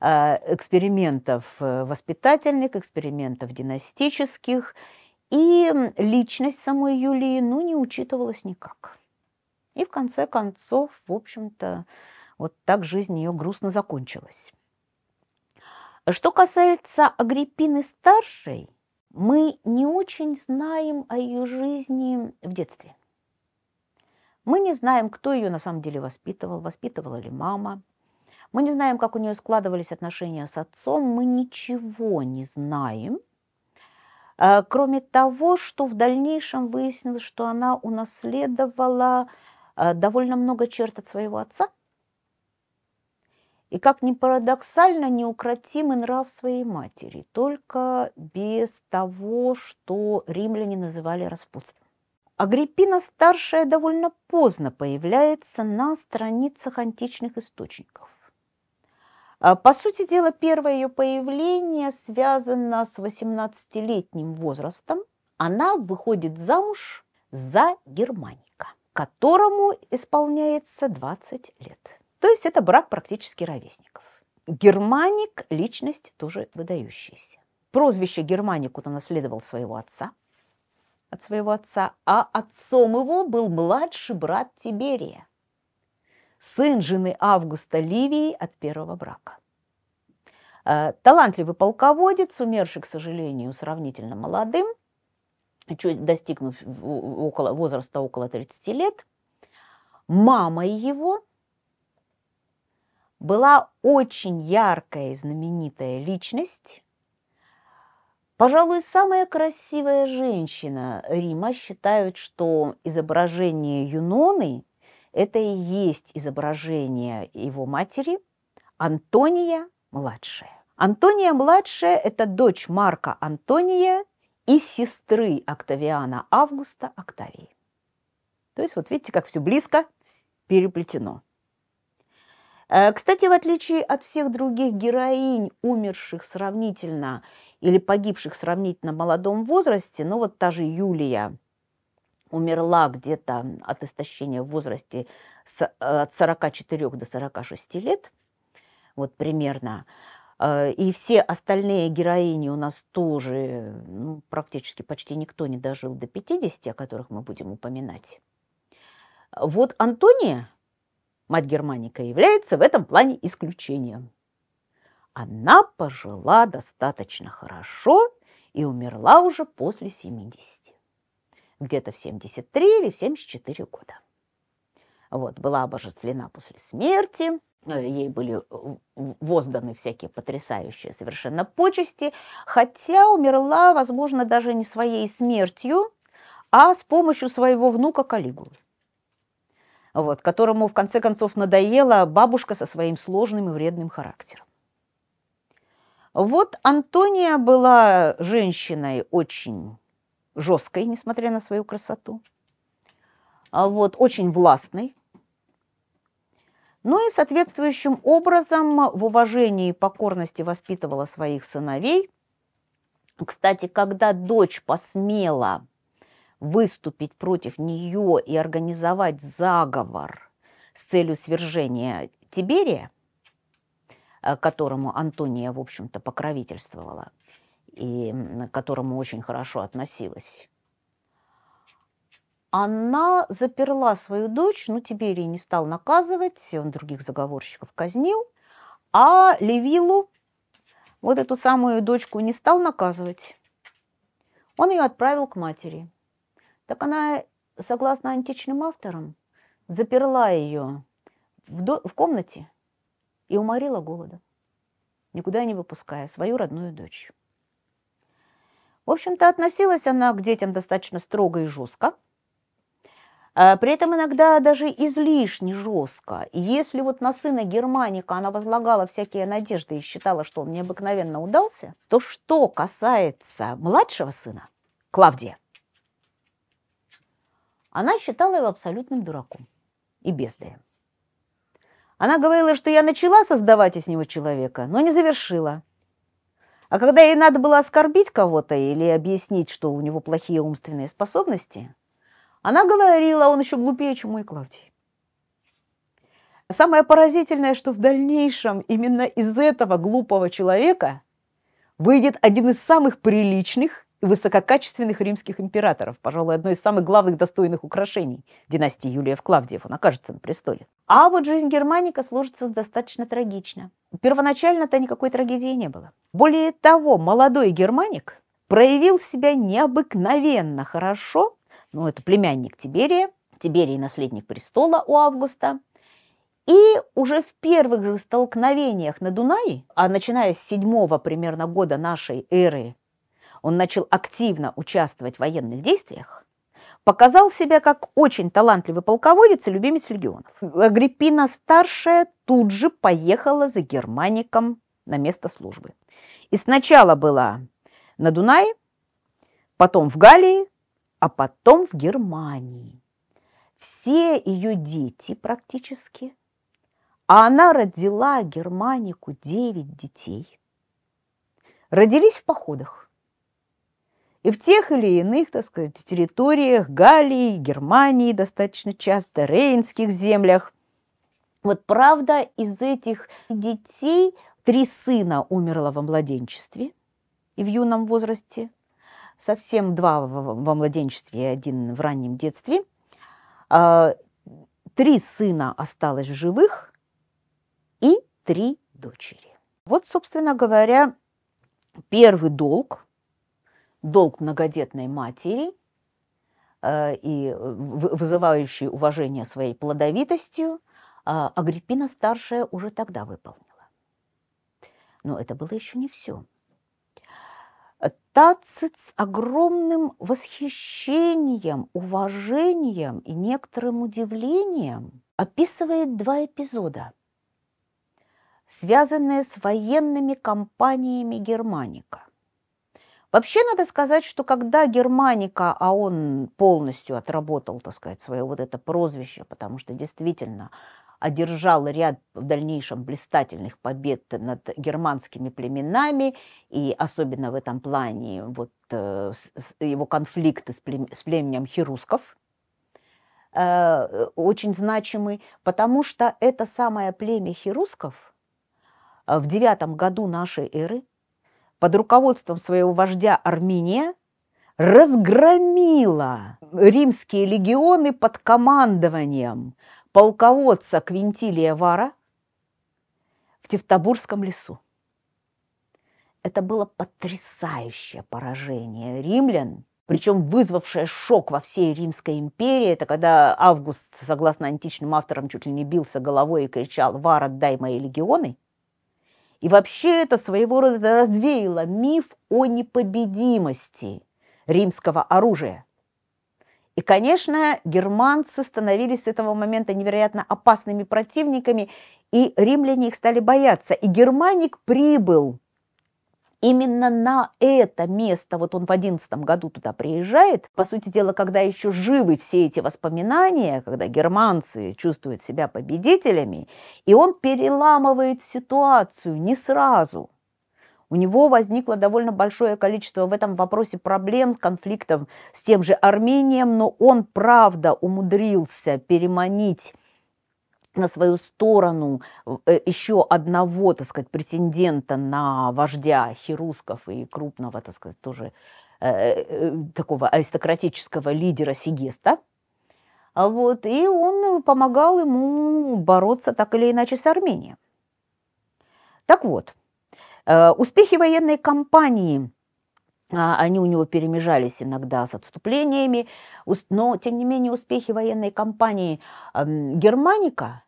экспериментов воспитательных, экспериментов династических – и личность самой Юлии, ну, не учитывалась никак. И в конце концов, в общем-то, вот так жизнь ее грустно закончилась. Что касается Агриппины старшей, мы не очень знаем о ее жизни в детстве. Мы не знаем, кто ее на самом деле воспитывал, воспитывала ли мама. Мы не знаем, как у нее складывались отношения с отцом. Мы ничего не знаем а, кроме того, что в дальнейшем выяснилось, что она унаследовала а, довольно много черт от своего отца. И как ни парадоксально, неукротимый нрав своей матери, только без того, что римляне называли распутством. Агриппина старшая довольно поздно появляется на страницах античных источников. А, по сути дела, первое ее появление связано с 18-летним возрастом. Она выходит замуж за германика, которому исполняется 20 лет. То есть это брак практически ровесников. Германик – личность тоже выдающаяся. Прозвище Германику он наследовал своего отца, от своего отца, а отцом его был младший брат Тиберия, сын жены Августа Ливии от первого брака. Э, талантливый полководец, умерший, к сожалению, сравнительно молодым, чуть достигнув около, возраста около 30 лет, мамой его была очень яркая и знаменитая личность, Пожалуй, самая красивая женщина Рима считают, что изображение Юноны это и есть изображение его матери Антония младшая. Антония младшая – это дочь Марка Антония и сестры Октавиана Августа Октавии. То есть вот видите, как все близко переплетено. Э, кстати, в отличие от всех других героинь, умерших сравнительно или погибших сравнительно в молодом возрасте, ну вот та же Юлия – умерла где-то от истощения в возрасте э, от 44 до 46 лет, вот примерно. Э, и все остальные героини у нас тоже, ну, практически почти никто не дожил до 50, о которых мы будем упоминать. Вот Антония, мать Германика, является в этом плане исключением. Она пожила достаточно хорошо и умерла уже после 70 где-то в 73 или в 74 года. Вот, была обожествлена после смерти, э, ей были э, возданы всякие потрясающие совершенно почести, хотя умерла, возможно, даже не своей смертью, а с помощью своего внука Калигулы вот, которому в конце концов надоела бабушка со своим сложным и вредным характером. Вот Антония была женщиной очень жесткой, несмотря на свою красоту, а вот, очень властный, ну и соответствующим образом в уважении и покорности воспитывала своих сыновей. Кстати, когда дочь посмела выступить против нее и организовать заговор с целью свержения Тиберия, э, которому Антония, в общем-то, покровительствовала – и к которому очень хорошо относилась. Она заперла свою дочь, ну, Тиберий не стал наказывать, он других заговорщиков казнил, а Левилу, вот эту самую дочку, не стал наказывать. Он ее отправил к матери. Так она, согласно античным авторам, заперла ее в, до- в комнате и уморила голода, никуда не выпуская свою родную дочь. В общем-то, относилась она к детям достаточно строго и жестко, а, при этом иногда даже излишне жестко. Если вот на сына Германика она возлагала всякие надежды и считала, что он необыкновенно удался, то что касается младшего сына, Клавдия, она считала его абсолютным дураком и бездаем. Она говорила, что я начала создавать из него человека, но не завершила. А когда ей надо было оскорбить кого-то или объяснить, что у него плохие умственные способности, она говорила, а он еще глупее, чем мой Клавдий. Самое поразительное, что в дальнейшем именно из этого глупого человека выйдет один из самых приличных высококачественных римских императоров, пожалуй, одно из самых главных достойных украшений династии Юлиев-Клавдиев. Он окажется на престоле. А вот жизнь Германика сложится достаточно трагично. Первоначально-то никакой трагедии не было. Более того, молодой Германик проявил себя необыкновенно хорошо. Ну, это племянник Тиберия, Тиберий – наследник престола у Августа. И уже в первых же столкновениях на Дунае, а начиная с седьмого примерно года нашей эры, он начал активно участвовать в военных действиях, показал себя как очень талантливый полководец и любимец легионов. Агриппина-старшая тут же поехала за германиком на место службы. И сначала была на Дунае, потом в Галлии, а потом в Германии. Все ее дети практически. А она родила Германику 9 детей. Родились в походах. И в тех или иных, так сказать, территориях Галлии, Германии достаточно часто, рейнских землях. Вот правда, из этих детей три сына умерло во младенчестве и в юном возрасте, совсем два во младенчестве и один в раннем детстве. А, три сына осталось в живых и три дочери. Вот, собственно говоря, первый долг долг многодетной матери э, и э, вызывающий уважение своей плодовитостью, а Агриппина старшая уже тогда выполнила. Но это было еще не все. Тацит с огромным восхищением, уважением и некоторым удивлением описывает два эпизода, связанные с военными кампаниями Германика. Вообще надо сказать, что когда Германика, а он полностью отработал, так сказать, свое вот это прозвище, потому что действительно одержал ряд в дальнейшем блистательных побед над германскими племенами, и особенно в этом плане вот э, его конфликты с, плем с племенем хирусков э, очень значимы, потому что это самое племя хирусков э, в девятом году нашей эры под руководством своего вождя Армения разгромила римские легионы под командованием полководца Квинтилия Вара в Тевтобурском лесу. Это было потрясающее поражение римлян, причем вызвавшее шок во всей Римской империи. Это когда Август, согласно античным авторам, чуть ли не бился головой и кричал «Вар, отдай мои легионы!» И вообще это своего рода развеяло миф о непобедимости римского оружия. И, конечно, германцы становились с этого момента невероятно опасными противниками, и римляне их стали бояться. И германик прибыл Именно на это место, вот он в одиннадцатом году туда приезжает, по сути дела, когда еще живы все эти воспоминания, когда германцы чувствуют себя победителями, и он переламывает ситуацию не сразу – у него возникло довольно большое количество в этом вопросе проблем, конфликтов с тем же Армением, но он, правда, умудрился переманить на свою сторону э, еще одного, так сказать, претендента на вождя хирусков и крупного, так сказать, тоже э, э, такого аристократического лидера Сигеста. А вот, и он помогал ему бороться так или иначе с Арменией. Так вот, успехи военной кампании, а, они у него перемежались иногда с отступлениями, но, тем не менее, успехи военной кампании Германика –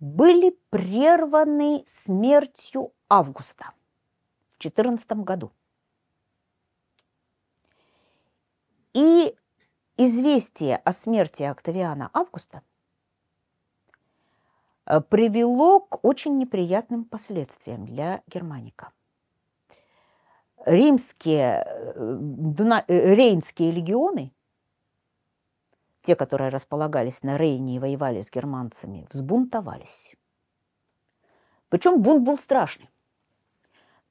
были прерваны смертью Августа в 14 году. И известие о смерти Октавиана Августа э, привело к очень неприятным последствиям для Германика. Римские, э, Дуна, э, Рейнские легионы – те, которые располагались на Рейне и воевали с германцами, взбунтовались. Причем бунт был страшный.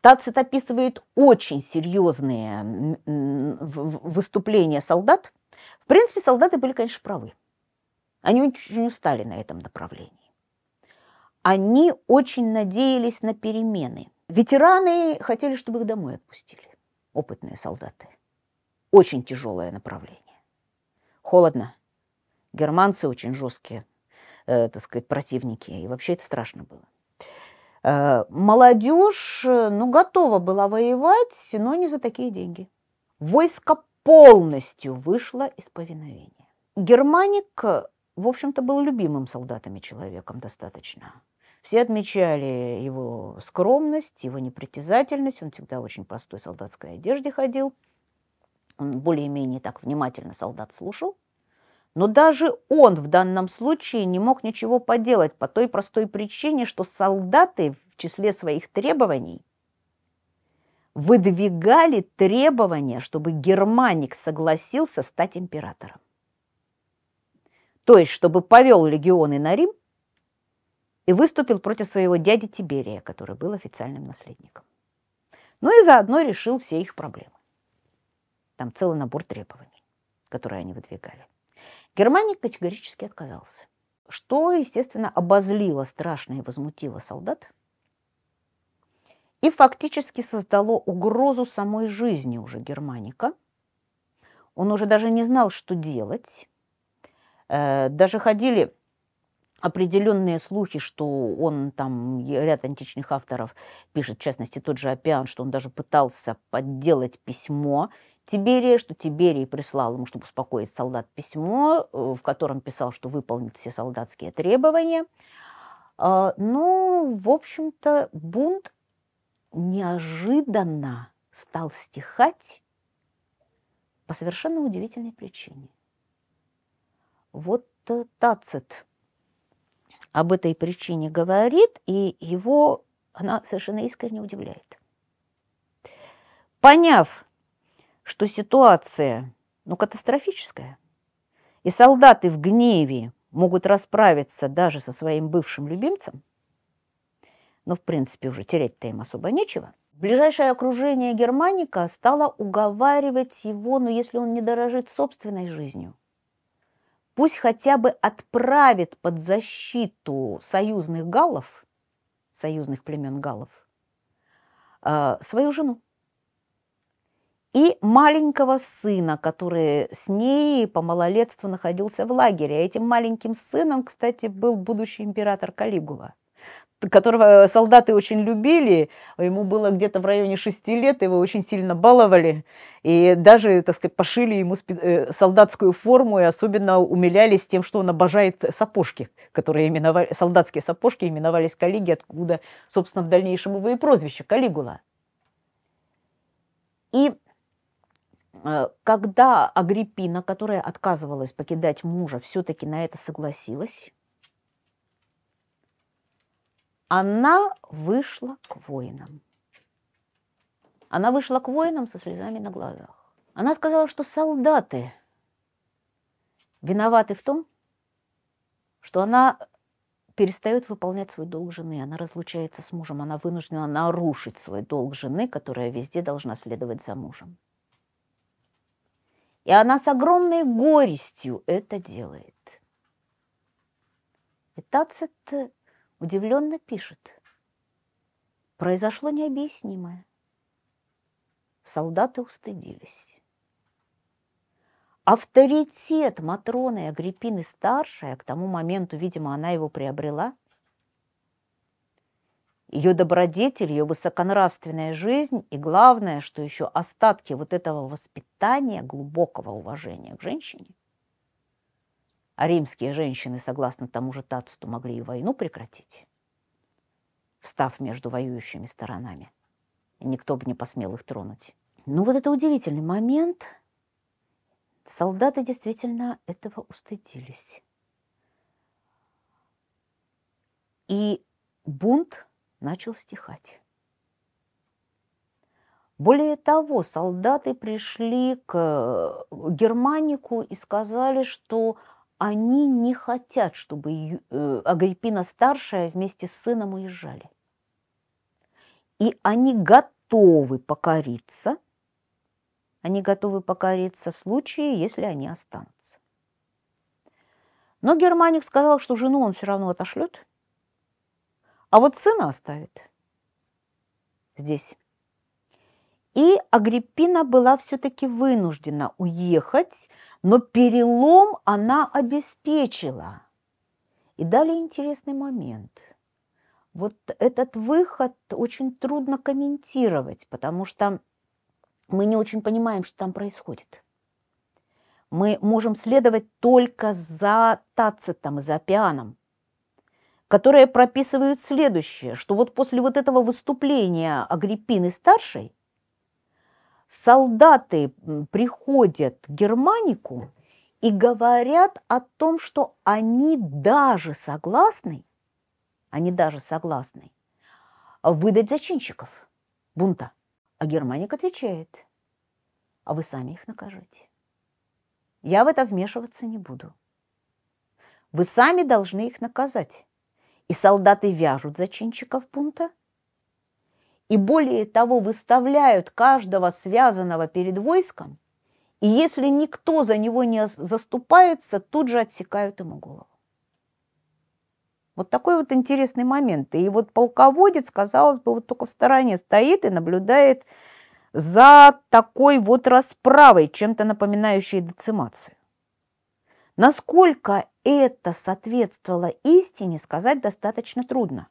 Тацит описывает очень серьезные выступления солдат. В принципе, солдаты были, конечно, правы. Они очень устали на этом направлении. Они очень надеялись на перемены. Ветераны хотели, чтобы их домой отпустили, опытные солдаты. Очень тяжелое направление. Холодно, Германцы очень жесткие, э, так сказать, противники. И вообще это страшно было. Э, молодежь, э, ну, готова была воевать, но не за такие деньги. Войско полностью вышло из повиновения. Германик, э, в общем-то, был любимым солдатами человеком достаточно. Все отмечали его скромность, его непритязательность. Он всегда в очень простой солдатской одежде ходил. Он более-менее так внимательно солдат слушал. Но даже он в данном случае не мог ничего поделать по той простой причине, что солдаты в числе своих требований выдвигали требования, чтобы германик согласился стать императором. То есть, чтобы повел легионы на Рим и выступил против своего дяди Тиберия, который был официальным наследником. Ну и заодно решил все их проблемы. Там целый набор требований, которые они выдвигали. Германия категорически отказался, что, естественно, обозлило страшно и возмутило солдат и фактически создало угрозу самой жизни уже Германика. Он уже даже не знал, что делать. Э, даже ходили определенные слухи, что он там, ряд античных авторов пишет, в частности, тот же Опиан, что он даже пытался подделать письмо Тиберия, что Тиберий прислал ему, чтобы успокоить солдат, письмо, э, в котором писал, что выполнит все солдатские требования. А, ну, в общем-то, бунт неожиданно стал стихать по совершенно удивительной причине. Вот э, Тацит об этой причине говорит, и его она совершенно искренне удивляет. Поняв, что ситуация, ну, катастрофическая. И солдаты в гневе могут расправиться даже со своим бывшим любимцем, но, в принципе, уже терять-то им особо нечего. Ближайшее окружение Германика стало уговаривать его, ну, если он не дорожит собственной жизнью, пусть хотя бы отправит под защиту союзных галлов, союзных племен галлов, а, свою жену и маленького сына, который с ней по малолетству находился в лагере. А этим маленьким сыном, кстати, был будущий император Калигула которого солдаты очень любили, ему было где-то в районе 6 лет, его очень сильно баловали, и даже, так сказать, пошили ему э, солдатскую форму, и особенно умилялись тем, что он обожает сапожки, которые именовали, солдатские сапожки именовались коллеги, откуда, собственно, в дальнейшем его и прозвище, Калигула. И Э, когда Агриппина, которая отказывалась покидать мужа, все-таки на это согласилась, она вышла к воинам. Она вышла к воинам со слезами на глазах. Она сказала, что солдаты виноваты в том, что она перестает выполнять свой долг жены, она разлучается с мужем, она вынуждена нарушить свой долг жены, которая везде должна следовать за мужем. И она с огромной горестью это делает. И Тацит э, удивленно пишет. Произошло необъяснимое. Солдаты устыдились. Авторитет Матроны Агриппины старшая, к тому моменту, видимо, она его приобрела, ее добродетель, ее высоконравственная жизнь и, главное, что еще остатки вот этого воспитания, глубокого уважения к женщине. А римские женщины, согласно тому же Тациту, могли и войну прекратить, встав между воюющими сторонами. И никто бы не посмел их тронуть. Ну вот это удивительный момент. Солдаты действительно этого устыдились. И бунт начал стихать. Более того, солдаты пришли к э, Германику и сказали, что они не хотят, чтобы э, Агриппина старшая вместе с сыном уезжали. И они готовы покориться, они готовы покориться в случае, если они останутся. Но Германик сказал, что жену он все равно отошлет – а вот сына оставит здесь. И Агриппина была все-таки вынуждена уехать, но перелом она обеспечила. И далее интересный момент. Вот этот выход очень трудно комментировать, потому что мы не очень понимаем, что там происходит. Мы можем следовать только за Тацитом и за Пианом которые прописывают следующее, что вот после вот этого выступления Агриппины старшей солдаты приходят к Германику и говорят о том, что они даже согласны, они даже согласны выдать зачинщиков бунта. А Германик отвечает, а вы сами их накажите. Я в это вмешиваться не буду. Вы сами должны их наказать и солдаты вяжут зачинщиков пунта, и более того выставляют каждого связанного перед войском, и если никто за него не заступается, тут же отсекают ему голову. Вот такой вот интересный момент. И вот полководец, казалось бы, вот только в стороне стоит и наблюдает за такой вот расправой, чем-то напоминающей децимацию. Насколько это соответствовало истине, сказать достаточно трудно.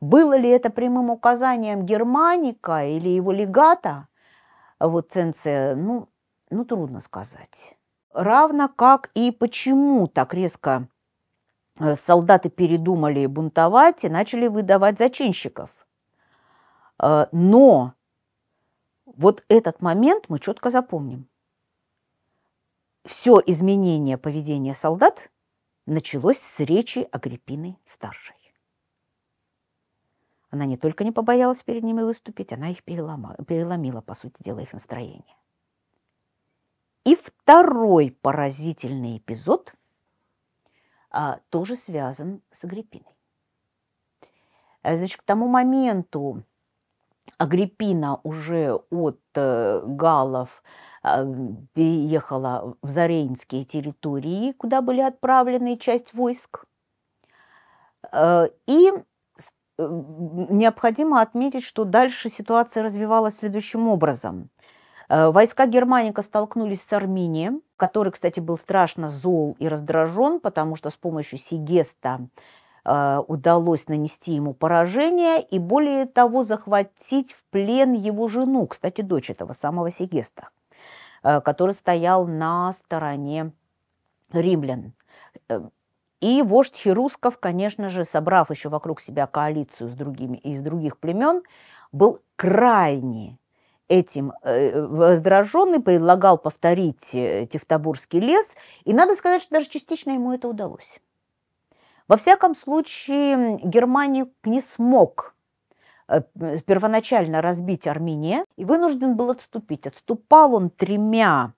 Было ли это прямым указанием Германика или его легата, вот Ценце, ну, ну трудно сказать. Равно как и почему так резко э, солдаты передумали бунтовать и начали выдавать зачинщиков. Э, но вот этот момент мы четко запомним – все изменение поведения солдат началось с речи Агриппины старшей. Она не только не побоялась перед ними выступить, она их переломала, переломила, по сути дела, их настроение. И второй поразительный эпизод а, тоже связан с Агриппиной. Э, значит, к тому моменту Агриппина уже от э, галов переехала в Зарейнские территории, куда были отправлены часть войск. Э, и необходимо отметить, что дальше ситуация развивалась следующим образом. Э, войска Германика столкнулись с Армением, который, кстати, был страшно зол и раздражен, потому что с помощью Сигеста э, удалось нанести ему поражение и, более того, захватить в плен его жену, кстати, дочь этого самого Сигеста. Э, который стоял на стороне римлян. Э, и вождь Хирусков, конечно же, собрав еще вокруг себя коалицию с другими, из других племен, был крайне этим э, раздраженный, предлагал повторить Тевтобурский лес. И надо сказать, что даже частично ему это удалось. Во всяком случае, Германик не смог Э, первоначально разбить Армения и вынужден был отступить. Отступал он тремя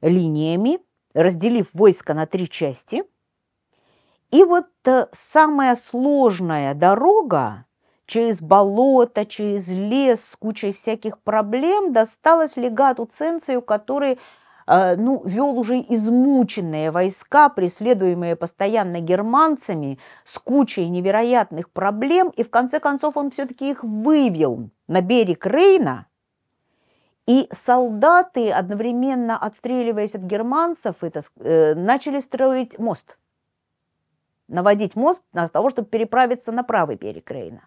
линиями, разделив войско на три части. И вот э, самая сложная дорога через болото, через лес с кучей всяких проблем досталась легату Ценцию, который Э, ну, вел уже измученные войска, преследуемые постоянно германцами, с кучей невероятных проблем, и в конце концов он все-таки их вывел на берег Рейна, и солдаты, одновременно отстреливаясь от германцев, это, э, начали строить мост, наводить мост для того, чтобы переправиться на правый берег Рейна.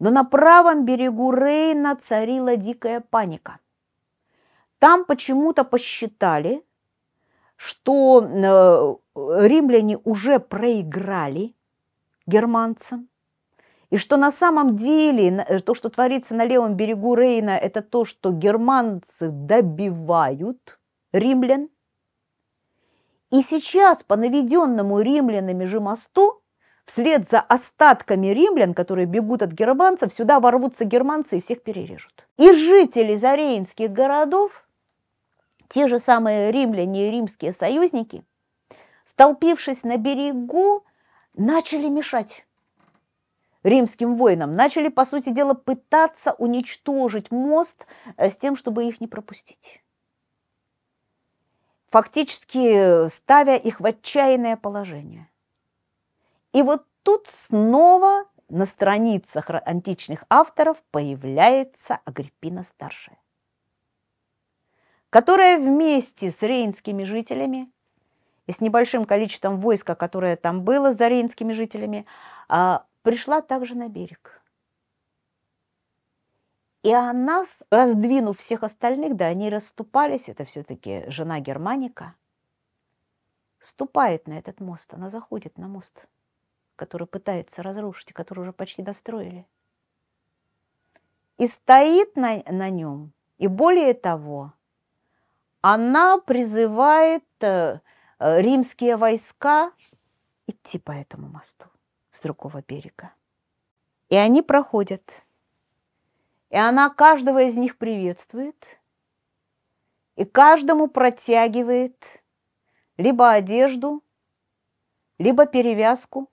Но на правом берегу Рейна царила дикая паника. Там почему-то посчитали, что э, римляне уже проиграли германцам, и что на самом деле то, что творится на левом берегу Рейна, это то, что германцы добивают римлян. И сейчас по наведенному римлянами же мосту, вслед за остатками римлян, которые бегут от германцев, сюда ворвутся германцы и всех перережут. И жители зарейнских городов те же самые римляне и римские союзники, столпившись на берегу, начали мешать римским воинам, начали, по сути дела, пытаться уничтожить мост э, с тем, чтобы их не пропустить фактически э, ставя их в отчаянное положение. И вот тут снова на страницах античных авторов появляется Агриппина старшая которая вместе с рейнскими жителями и с небольшим количеством войска, которое там было за рейнскими жителями, а, пришла также на берег. И она, раздвинув всех остальных, да, они расступались, это все-таки жена Германика, ступает на этот мост, она заходит на мост, который пытается разрушить, который уже почти достроили. И стоит на, на нем, и более того – она призывает э, э, римские войска идти по этому мосту с другого берега. И они проходят. И она каждого из них приветствует. И каждому протягивает либо одежду, либо перевязку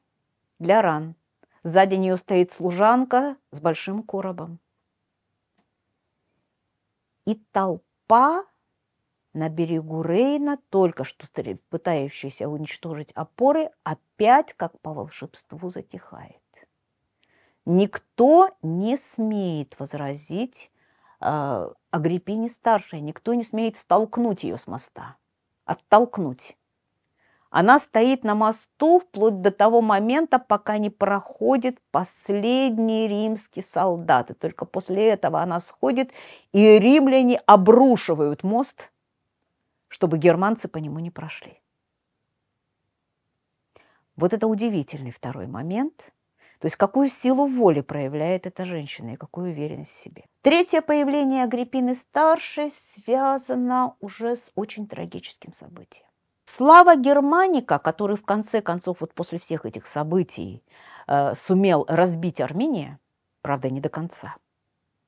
для ран. Сзади нее стоит служанка с большим коробом. И толпа на берегу Рейна, только что пытающийся уничтожить опоры, опять, как по волшебству, затихает. Никто не смеет возразить э, Агриппине старшей, никто не смеет столкнуть ее с моста, оттолкнуть. Она стоит на мосту вплоть до того момента, пока не проходит последний римский солдат. И только после этого она сходит, и римляне обрушивают мост – чтобы германцы по нему не прошли. Вот это удивительный второй момент. То есть какую силу воли проявляет эта женщина и какую уверенность в себе. Третье появление Агриппины старшей связано уже с очень трагическим событием. Слава Германика, который в конце концов вот после всех этих событий э, сумел разбить Армения, правда не до конца,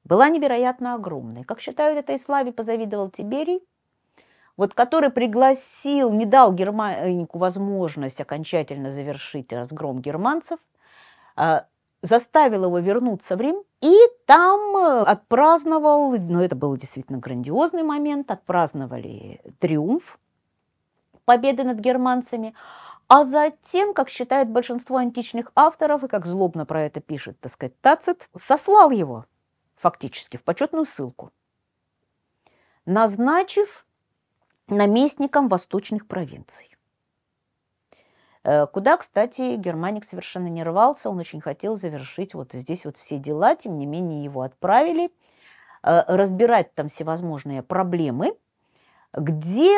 была невероятно огромной. Как считают, этой славе позавидовал Тиберий, вот который пригласил, не дал Германику возможность окончательно завершить разгром германцев, а, заставил его вернуться в Рим, и там э, отпраздновал, ну это был действительно грандиозный момент, отпраздновали триумф победы над германцами, а затем, как считает большинство античных авторов, и как злобно про это пишет, так сказать, Тацит, сослал его фактически в почетную ссылку, назначив наместником восточных провинций. Э, куда, кстати, Германик совершенно не рвался, он очень хотел завершить вот здесь вот все дела, тем не менее его отправили э, разбирать там всевозможные проблемы, где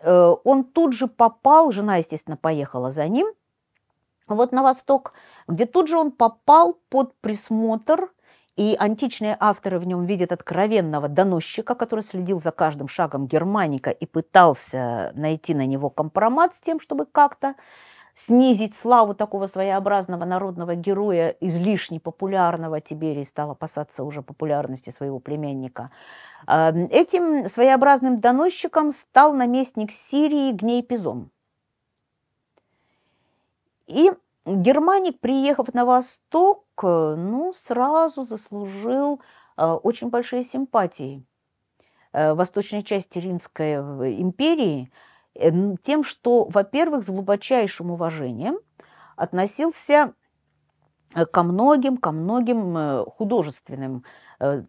э, он тут же попал, жена, естественно, поехала за ним, вот на восток, где тут же он попал под присмотр и античные авторы в нем видят откровенного доносчика, который следил за каждым шагом Германика и пытался найти на него компромат с тем, чтобы как-то снизить славу такого своеобразного народного героя, излишне популярного, Тиберий стал опасаться уже популярности своего племянника. Эм, этим своеобразным доносчиком стал наместник Сирии Гней Пизон. И Германик, приехав на восток, Э, ну, сразу заслужил э, очень большие симпатии э, восточной части Римской империи тем, что, во-первых, с глубочайшим уважением относился ко многим, ко многим художественным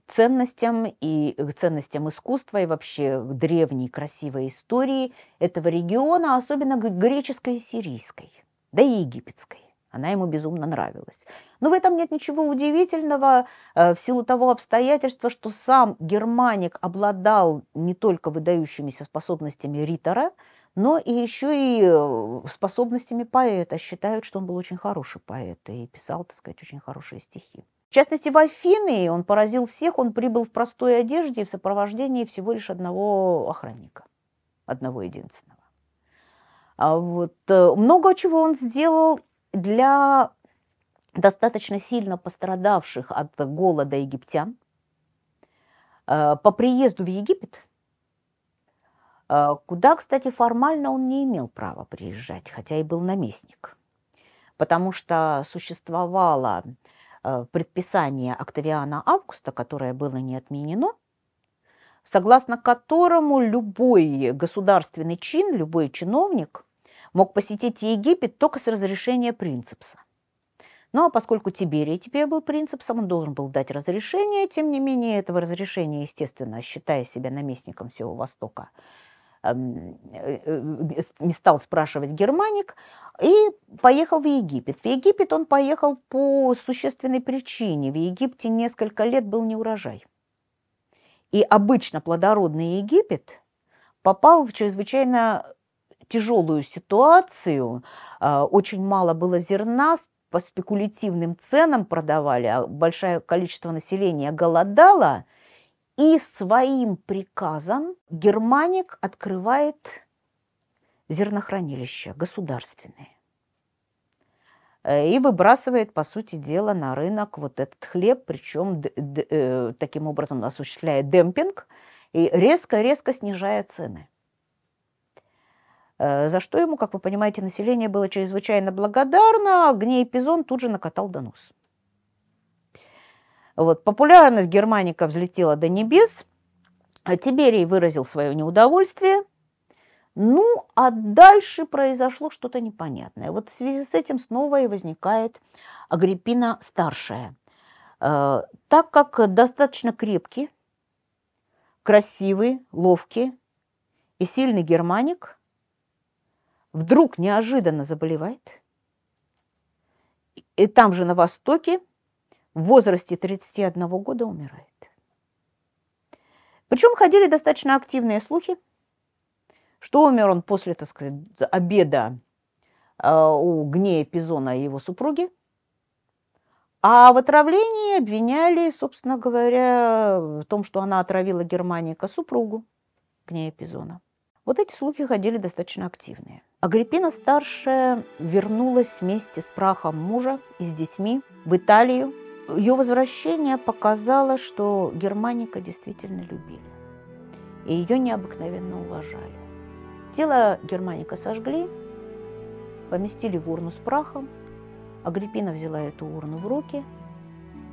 ценностям и ценностям искусства и вообще к древней красивой истории этого региона, особенно к греческой и сирийской, да и египетской. Она ему безумно нравилась. Но в этом нет ничего удивительного э, в силу того обстоятельства, что сам Германик обладал не только выдающимися способностями ритора, но и еще и э, способностями поэта. Считают, что он был очень хороший поэт и писал, так сказать, очень хорошие стихи. В частности, в Афины он поразил всех, он прибыл в простой одежде и в сопровождении всего лишь одного охранника, одного единственного. А вот э, много чего он сделал для достаточно сильно пострадавших от голода египтян. Э, по приезду в Египет, э, куда, кстати, формально он не имел права приезжать, хотя и был наместник, потому что существовало э, предписание Октавиана Августа, которое было не отменено, согласно которому любой государственный чин, любой чиновник – мог посетить Египет только с разрешения принцепса. а поскольку Тиберий теперь был принципсом, он должен был дать разрешение, тем не менее этого разрешения, естественно, считая себя наместником всего Востока, эм, э, э, не стал спрашивать германик и поехал в Египет. В Египет он поехал по существенной причине. В Египте несколько лет был неурожай. И обычно плодородный Египет попал в чрезвычайно тяжелую ситуацию, а, очень мало было зерна, по спекулятивным ценам продавали, а большое количество населения голодало, и своим приказом германик открывает зернохранилища государственные э, и выбрасывает, по сути дела, на рынок вот этот хлеб, причем э, таким образом осуществляет демпинг и резко-резко снижая цены. Э, за что ему, как вы понимаете, население было чрезвычайно благодарно, а Гней тут же накатал донос. Вот, популярность Германика взлетела до небес, а Тиберий выразил свое неудовольствие. Ну, а дальше произошло что-то непонятное. Вот в связи с этим снова и возникает Агриппина старшая. Э, так как достаточно крепкий, красивый, ловкий и сильный германик – вдруг неожиданно заболевает. И там же на Востоке в возрасте 31 года умирает. Причем ходили достаточно активные слухи, что умер он после, так сказать, обеда а, у Гнея Пизона и его супруги. А в отравлении обвиняли, собственно говоря, в том, что она отравила Германика супругу Гнея Пизона. Вот эти слухи ходили достаточно активные. Агриппина старшая вернулась вместе с прахом мужа и с детьми в Италию. Ее возвращение показало, что Германика действительно любили. И ее необыкновенно уважали. Тело Германика сожгли, поместили в урну с прахом. Агриппина взяла эту урну в руки.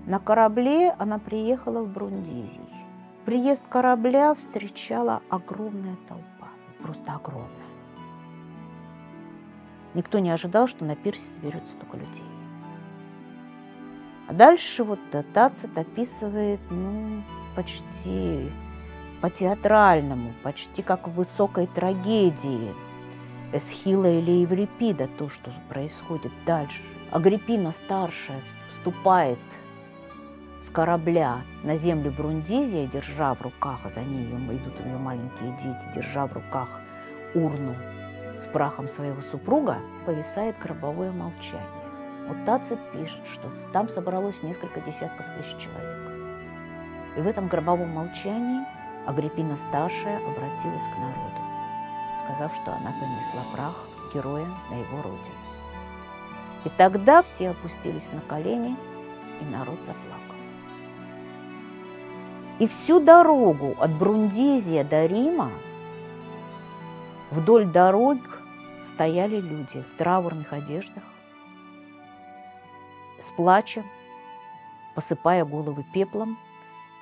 На корабле она приехала в Брундизий. Приезд корабля встречала огромная толпа просто огромное. Никто не ожидал, что на пирсе соберется столько людей. А дальше вот Тацит описывает, ну, почти по-театральному, почти как в высокой трагедии Эсхила или Еврипида, то, что происходит дальше. Агриппина старшая вступает с корабля на землю Брундизия, держа в руках, а за ней идут ее маленькие дети, держа в руках урну с прахом своего супруга, повисает гробовое молчание. Вот Тацит пишет, что там собралось несколько десятков тысяч человек. И в этом гробовом молчании Агриппина старшая обратилась к народу, сказав, что она принесла прах героя на его родину. И тогда все опустились на колени, и народ заплакал. И всю дорогу от Брундизия до Рима вдоль дорог стояли люди в траурных одеждах, с плачем, посыпая головы пеплом.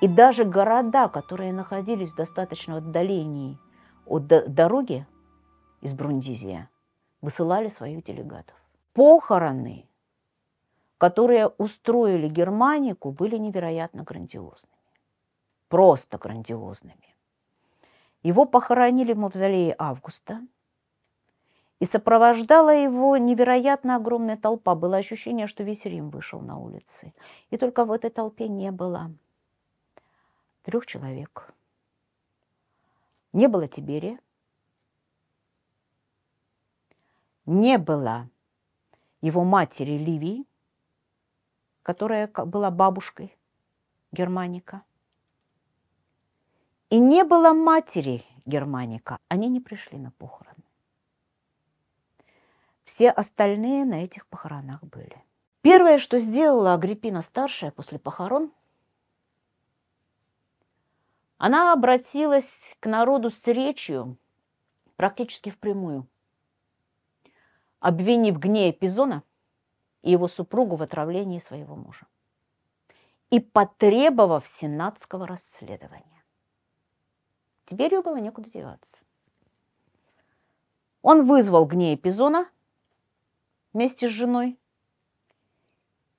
И даже города, которые находились в достаточном отдалении от дороги из Брундизия, высылали своих делегатов. Похороны, которые устроили Германику, были невероятно грандиозны просто грандиозными. Его похоронили в мавзолее Августа, и сопровождала его невероятно огромная толпа. Было ощущение, что весь Рим вышел на улицы. И только в этой толпе не было трех человек. Не было Тиберия, не было его матери Ливии, которая была бабушкой Германика – и не было матери Германика. Они не пришли на похороны. Все остальные на этих похоронах были. Первое, что сделала Агриппина старшая после похорон, она обратилась к народу с речью практически впрямую, обвинив гнея Пизона и его супругу в отравлении своего мужа и потребовав сенатского расследования. Теперь ее было некуда деваться. Он вызвал гней Пизона вместе с женой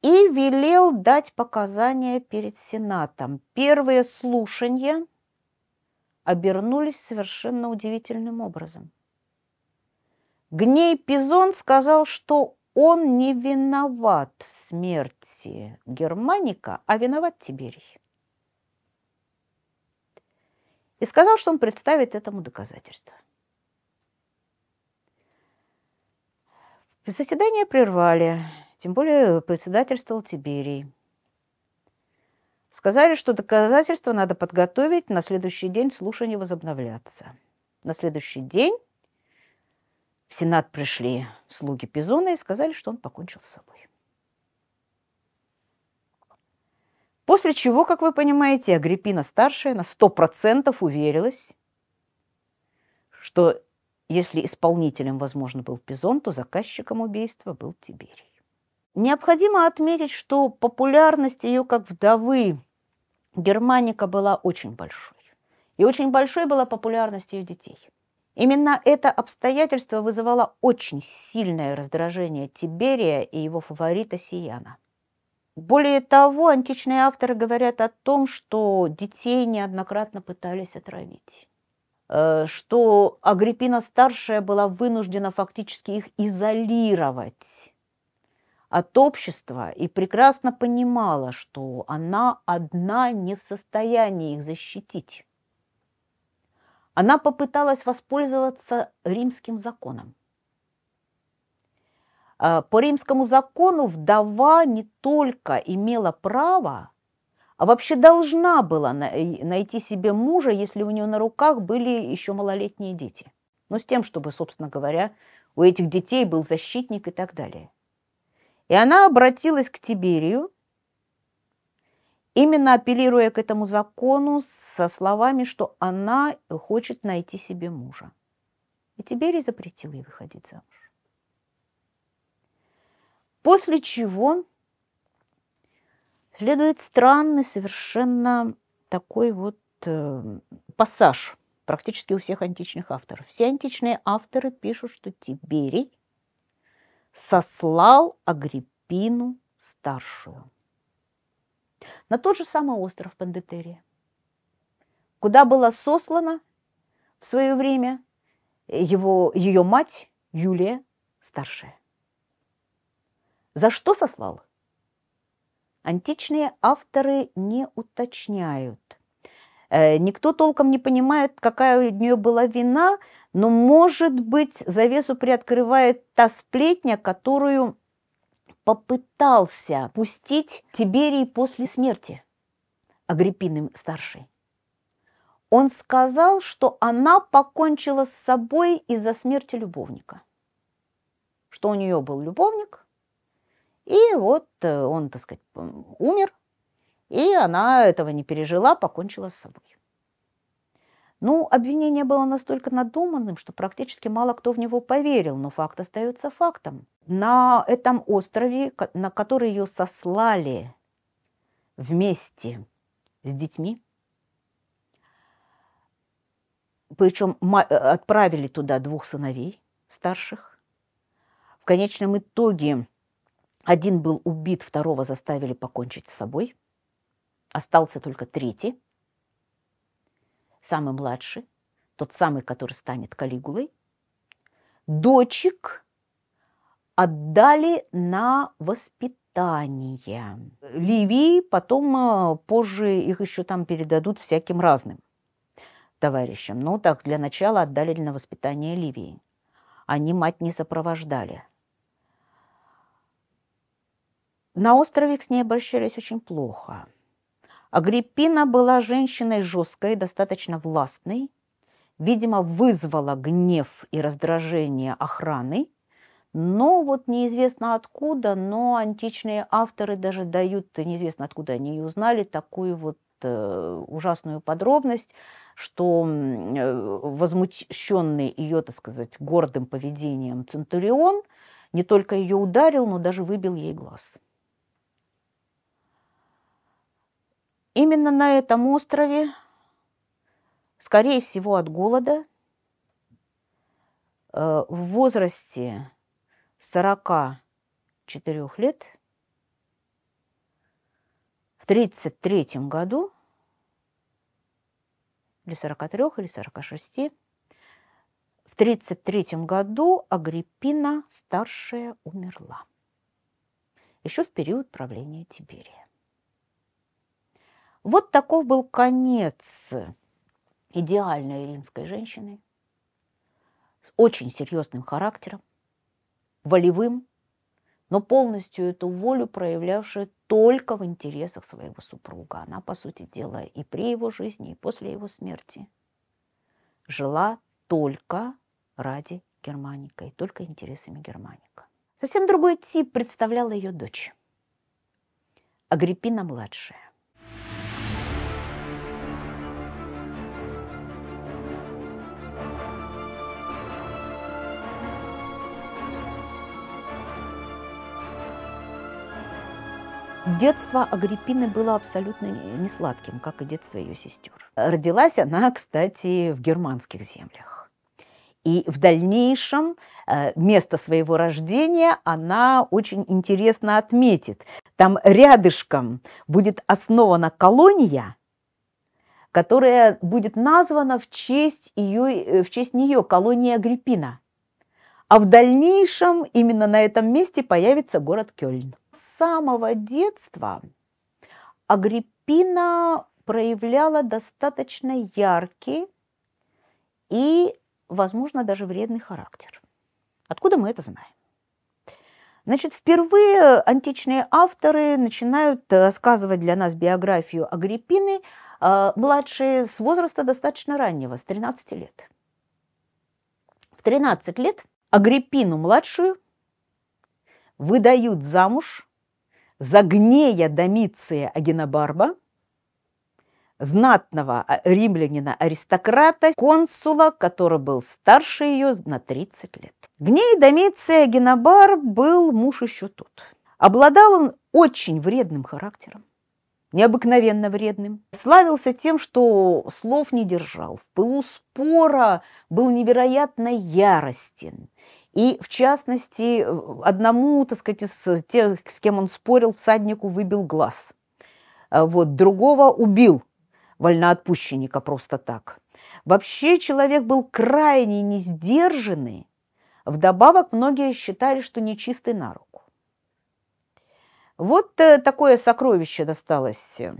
и велел дать показания перед Сенатом. Первые слушания обернулись совершенно удивительным образом. Гней Пизон сказал, что он не виноват в смерти Германика, а виноват Тиберий и сказал, что он представит этому доказательства. Заседание прервали, тем более председательствовал Тиберий. Сказали, что доказательства надо подготовить, на следующий день слушание возобновляться. На следующий день в Сенат пришли слуги Пизона и сказали, что он покончил с собой. После чего, как вы понимаете, Агриппина-старшая на сто процентов уверилась, что если исполнителем, возможно, был Пизон, то заказчиком убийства был Тиберий. Необходимо отметить, что популярность ее как вдовы Германика была очень большой. И очень большой была популярность ее детей. Именно это обстоятельство вызывало очень сильное раздражение Тиберия и его фаворита Сияна. Более того, античные авторы говорят о том, что детей неоднократно пытались отравить э, что Агриппина старшая была вынуждена фактически их изолировать от общества и прекрасно понимала, что она одна не в состоянии их защитить. Она попыталась воспользоваться римским законом. А, по римскому закону вдова не только имела право, а вообще должна была найти себе мужа, если у нее на руках были еще малолетние дети. Ну, с тем, чтобы, собственно говоря, у этих детей был защитник и так далее. И она обратилась к Тиберию, именно апеллируя к этому закону со словами, что она хочет найти себе мужа. И Тиберий запретил ей выходить замуж. После чего следует странный совершенно такой вот э, пассаж практически у всех античных авторов. Все античные авторы пишут, что Тиберий сослал Агриппину старшую на тот же самый остров Пандетерия, куда была сослана в свое время его, ее мать Юлия Старшая. За что сослал? Античные авторы не уточняют. Э, никто толком не понимает, какая у нее была вина, но, может быть, завесу приоткрывает та сплетня, которую попытался пустить Тиберий после смерти Агриппины старшей. Он сказал, что она покончила с собой из-за смерти любовника. Что у нее был любовник, и вот э, он, так сказать, умер, и она этого не пережила, покончила с собой. Ну, обвинение было настолько надуманным, что практически мало кто в него поверил, но факт остается фактом. На этом острове, на который ее сослали вместе с детьми, причем э, отправили туда двух сыновей старших, в конечном итоге один был убит, второго заставили покончить с собой. Остался только третий, самый младший, тот самый, который станет калигулой. Дочек отдали на воспитание. Ливии потом э, позже их еще там передадут всяким разным товарищам. Но так для начала отдали на воспитание Ливии. Они мать не сопровождали. На острове с ней обращались очень плохо. Агриппина была женщиной жесткой, достаточно властной, видимо, вызвала гнев и раздражение охраны, но вот неизвестно откуда, но античные авторы даже дают, неизвестно откуда они и узнали, такую вот э, ужасную подробность, что э, возмущенный ее, так сказать, гордым поведением Центурион не только ее ударил, но даже выбил ей глаз. Именно на этом острове, скорее всего, от голода, э, в возрасте 44 лет, в 33 году, или 43, или 46, в 33 году Агриппина старшая умерла, еще в период правления Тиберия. Вот таков был конец идеальной римской женщины с очень серьезным характером, волевым, но полностью эту волю проявлявшая только в интересах своего супруга. Она, по сути дела, и при его жизни, и после его смерти жила только ради Германика и только интересами Германика. Совсем другой тип представляла ее дочь. Агриппина младшая. Детство Агриппины было абсолютно не сладким, как и детство ее сестер. Родилась она, кстати, в германских землях. И в дальнейшем э, место своего рождения она очень интересно отметит. Там рядышком будет основана колония, которая будет названа в честь, ее, э, в честь нее, колония Агриппина. А в дальнейшем именно на этом месте появится город Кёльн. С самого детства Агриппина проявляла достаточно яркий и, возможно, даже вредный характер. Откуда мы это знаем? Значит, впервые античные авторы начинают рассказывать для нас биографию Агриппины, а, младшие с возраста достаточно раннего, с 13 лет. В 13 лет Агриппину младшую выдают замуж за гнея Домиция Агенобарба, знатного а, римлянина-аристократа, консула, который был старше ее на 30 лет. Гней Домиция Агенобар был муж еще тот. Обладал он очень вредным характером, необыкновенно вредным. Славился тем, что слов не держал, в пылу спора был невероятно яростен и, в частности, одному, так сказать, с тех, с кем он спорил, всаднику выбил глаз. А, вот, другого убил вольноотпущенника просто так. Вообще человек был крайне несдержанный. Вдобавок многие считали, что нечистый на руку. Вот э, такое сокровище досталось э,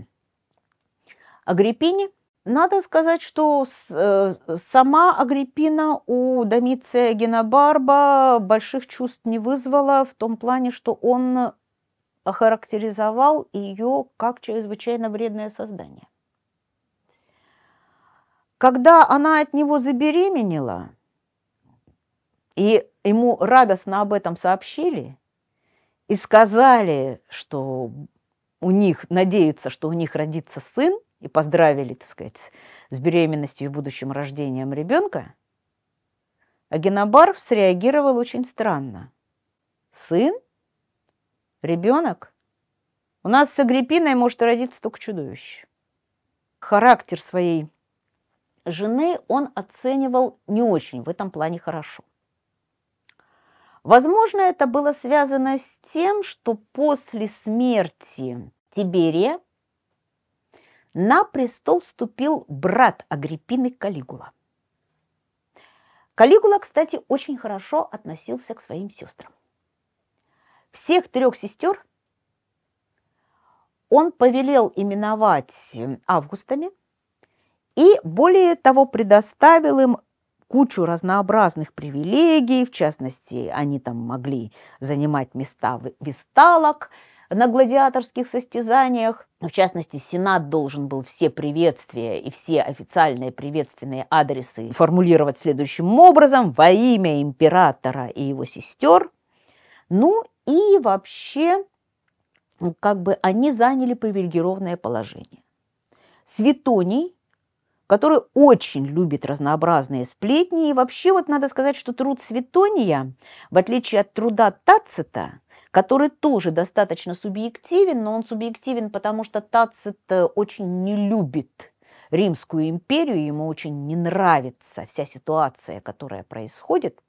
Агриппине – надо сказать, что э, сама Агриппина у Домиция Генобарба больших чувств не вызвала в том плане, что он охарактеризовал ее как чрезвычайно вредное создание. Когда она от него забеременела, и ему радостно об этом сообщили, и сказали, что у них надеются, что у них родится сын, и поздравили, так сказать, с беременностью и будущим рождением ребенка, Агенобарф среагировал очень странно. Сын? Ребенок? У нас с Агриппиной может родиться только чудовище. Характер своей жены он оценивал не очень в этом плане хорошо. Возможно, это было связано с тем, что после смерти Тиберия на престол вступил брат Агриппины Калигула. Калигула, кстати, очень хорошо относился к своим сестрам. Всех трех сестер он повелел именовать э, августами и более того предоставил им кучу разнообразных привилегий, в частности, они там могли занимать места висталок – на гладиаторских состязаниях. В частности, Сенат должен был все приветствия и все официальные приветственные адресы формулировать следующим образом «Во имя императора и его сестер». Ну и вообще, как бы они заняли привилегированное положение. Светоний, который очень любит разнообразные сплетни, и вообще вот надо сказать, что труд Светония, в отличие от труда Тацита, который тоже достаточно субъективен, но он субъективен, потому что Тацит очень не любит Римскую империю, ему очень не нравится вся ситуация, которая происходит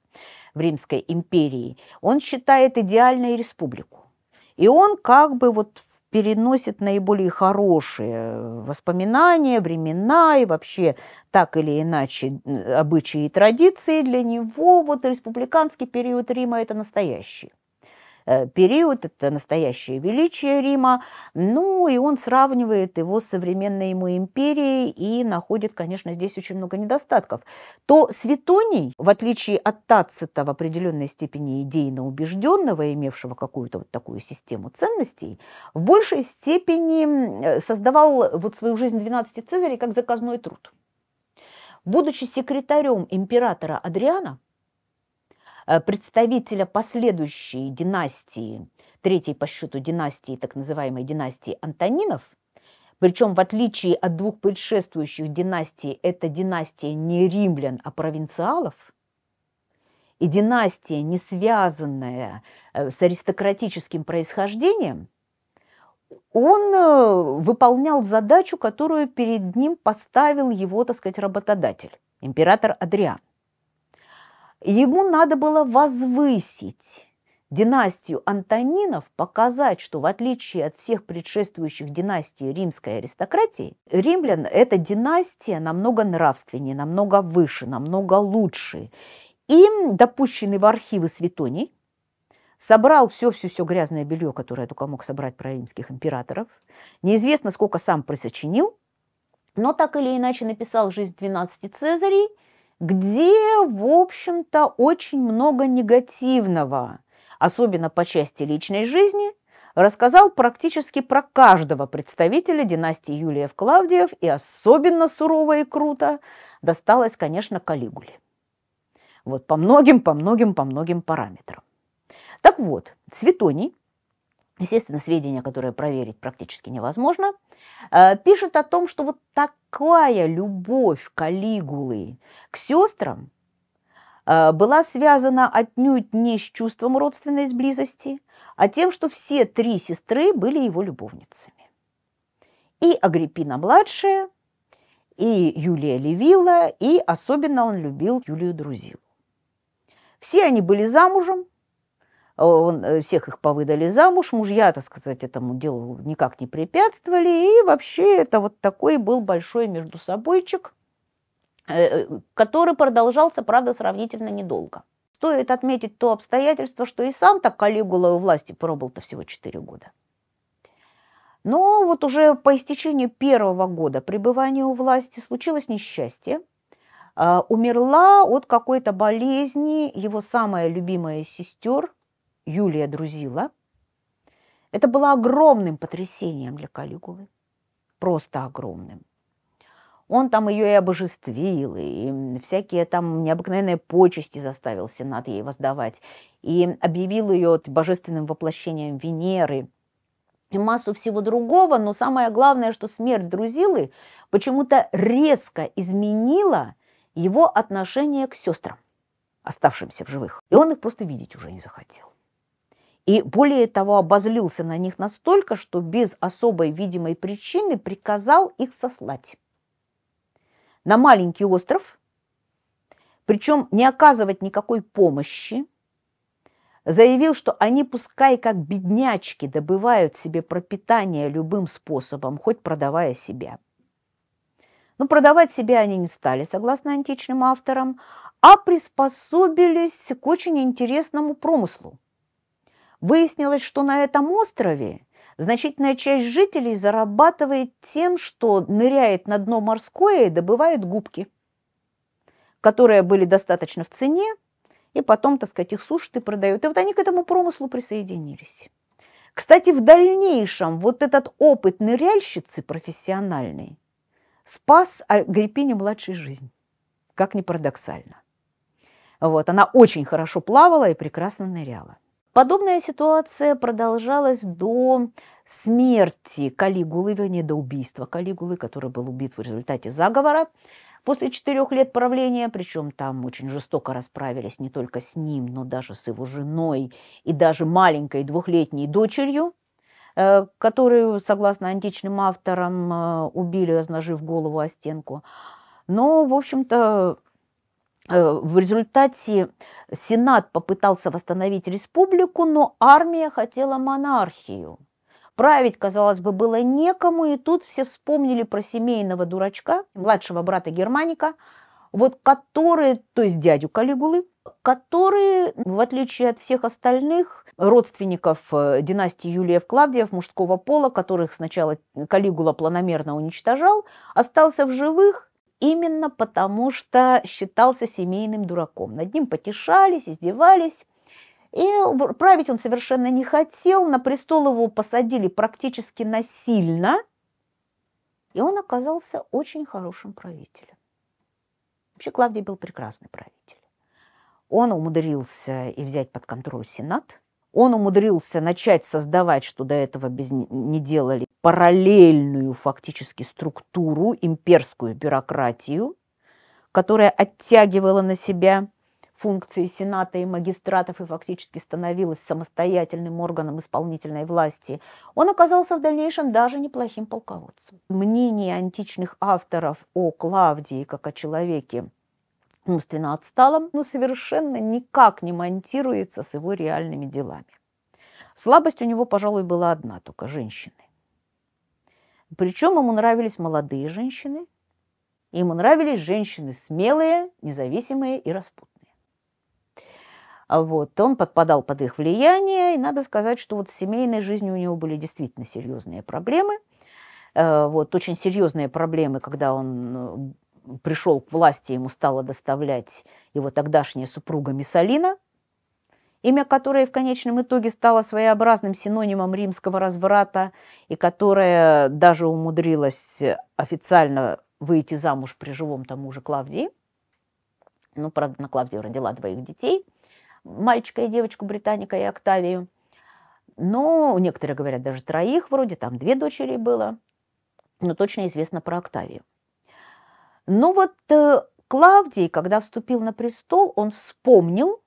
в Римской империи. Он считает идеальной республику. И он как бы вот переносит наиболее хорошие э, воспоминания, времена и вообще так или иначе обычаи и традиции. Для него вот республиканский период Рима – это настоящий. Э, период, это настоящее величие Рима. Ну и он сравнивает его с современной ему империей и находит, конечно, здесь очень много недостатков. То Светоний, в отличие от Тацита в определенной степени идейно убежденного, имевшего какую-то вот такую систему ценностей, в большей степени э, создавал вот свою жизнь 12 Цезарей как заказной труд. Будучи секретарем императора Адриана, Э, представителя последующей династии, третьей по счету династии, так называемой династии Антонинов, причем в отличие от двух предшествующих династий, это династия не римлян, а провинциалов, и династия, не связанная э, с аристократическим происхождением, он э, выполнял задачу, которую перед ним поставил его, так сказать, работодатель, император Адриан. Ему надо было возвысить династию Антонинов, показать, что в отличие от всех предшествующих династий римской аристократии, римлян эта династия намного нравственнее, намного выше, намного лучше. И, допущенный в архивы Светоний, собрал все-все-все грязное белье, которое только мог собрать про римских императоров. Неизвестно, сколько сам присочинил, но так или иначе написал «Жизнь 12 Цезарей», где, в общем-то, очень много негативного, особенно по части личной жизни, рассказал практически про каждого представителя династии Юлиев-Клавдиев, и особенно сурово и круто досталось, конечно, Калигуле. Вот по многим, по многим, по многим параметрам. Так вот, Цветоний естественно, сведения, которые проверить практически невозможно, э, пишет о том, что вот такая любовь Калигулы к сестрам э, была связана отнюдь не с чувством родственной близости, а тем, что все три сестры были его любовницами. И Агриппина-младшая, и Юлия Левила, и особенно он любил Юлию Друзилу. Все они были замужем, Э, он, э, всех их повыдали замуж, мужья, так сказать, этому делу никак не препятствовали, и вообще это вот такой был большой между собойчик, э, который продолжался, правда, сравнительно недолго. Стоит отметить то обстоятельство, что и сам так Калигула у власти пробыл-то всего 4 года. Но вот уже по истечении первого года пребывания у власти случилось несчастье, а, умерла от какой-то болезни его самая любимая сестер, Юлия Друзила. Это было огромным потрясением для Калигулы, просто огромным. Он там ее и обожествил, и всякие там необыкновенные почести заставил Сенат ей воздавать, и объявил ее божественным воплощением Венеры – и массу всего другого, но самое главное, что смерть Друзилы почему-то резко изменила его отношение к сестрам, оставшимся в живых. И он их просто видеть уже не захотел. И более того, обозлился на них настолько, что без особой видимой причины приказал их сослать на маленький остров, причем не оказывать никакой помощи, заявил, что они пускай как беднячки добывают себе пропитание любым способом, хоть продавая себя. Но продавать себя они не стали, согласно античным авторам, а приспособились к очень интересному промыслу – Выяснилось, что на этом острове значительная часть жителей зарабатывает тем, что ныряет на дно морское и добывает губки, которые были достаточно в цене, и потом, так сказать, их сушат и продают. И вот они к этому промыслу присоединились. Кстати, в дальнейшем вот этот опыт ныряльщицы профессиональной спас Агриппине-младшей жизнь, как ни парадоксально. Вот, она очень хорошо плавала и прекрасно ныряла. Подобная ситуация продолжалась до смерти Калигулы, вернее, до убийства Калигулы, который был убит в результате заговора. После четырех лет правления, причем там очень жестоко расправились не только с ним, но даже с его женой и даже маленькой двухлетней дочерью, э, которую, согласно античным авторам, э, убили, размножив голову о стенку. Но, в общем-то, Э, в результате Сенат попытался восстановить республику, но армия хотела монархию. Править, казалось бы, было некому, и тут все вспомнили про семейного дурачка, младшего брата Германика, вот который, то есть дядю Калигулы, который в отличие от всех остальных родственников э, династии Юлиев Клавдиев мужского пола, которых сначала Калигула планомерно уничтожал, остался в живых именно потому, что считался семейным дураком. Над ним потешались, издевались. И править он совершенно не хотел. На престол его посадили практически насильно. И он оказался очень хорошим правителем. Вообще Клавдий был прекрасный правитель. Он умудрился и взять под контроль Сенат. Он умудрился начать создавать, что до этого без, не делали, параллельную фактически структуру, имперскую бюрократию, которая оттягивала на себя функции Сената и магистратов и фактически становилась самостоятельным органом исполнительной власти, он оказался в дальнейшем даже неплохим полководцем. Мнение античных авторов о Клавдии как о человеке умственно отсталом, но совершенно никак не монтируется с его реальными делами. Слабость у него, пожалуй, была одна только – женщины. Причем ему нравились молодые женщины, ему нравились женщины смелые, независимые и распутные. А вот, он подпадал под их влияние, и надо сказать, что вот с семейной жизнью у него были действительно серьезные проблемы. Э, вот, очень серьезные проблемы, когда он э, пришел к власти, ему стало доставлять его тогдашняя супруга Мисалина – имя которое в конечном итоге стало своеобразным синонимом римского разврата и которое даже умудрилось официально выйти замуж при живом тому же Клавдии. Ну, правда, на Клавдию родила двоих детей, мальчика и девочку Британика и Октавию. Но некоторые говорят даже троих, вроде там две дочери было, но точно известно про Октавию. Ну вот э, Клавдий, когда вступил на престол, он вспомнил,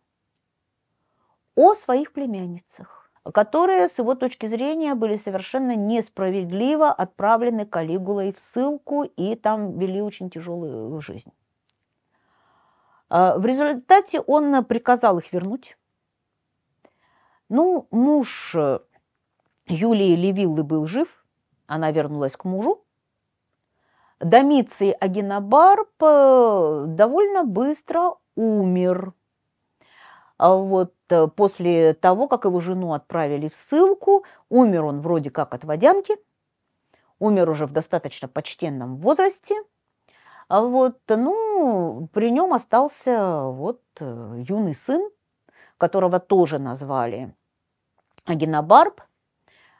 о своих племянницах, которые, с его точки зрения, были совершенно несправедливо отправлены Калигулой в ссылку и там вели очень тяжелую жизнь. А, в результате он приказал их вернуть. Ну, муж э, Юлии Левиллы был жив, она вернулась к мужу. Домиций Агинабарб э, довольно быстро умер. А вот э, после того, как его жену отправили в ссылку, умер он вроде как от водянки, умер уже в достаточно почтенном возрасте, а вот, ну, при нем остался вот э, юный сын, которого тоже назвали Агинабарб,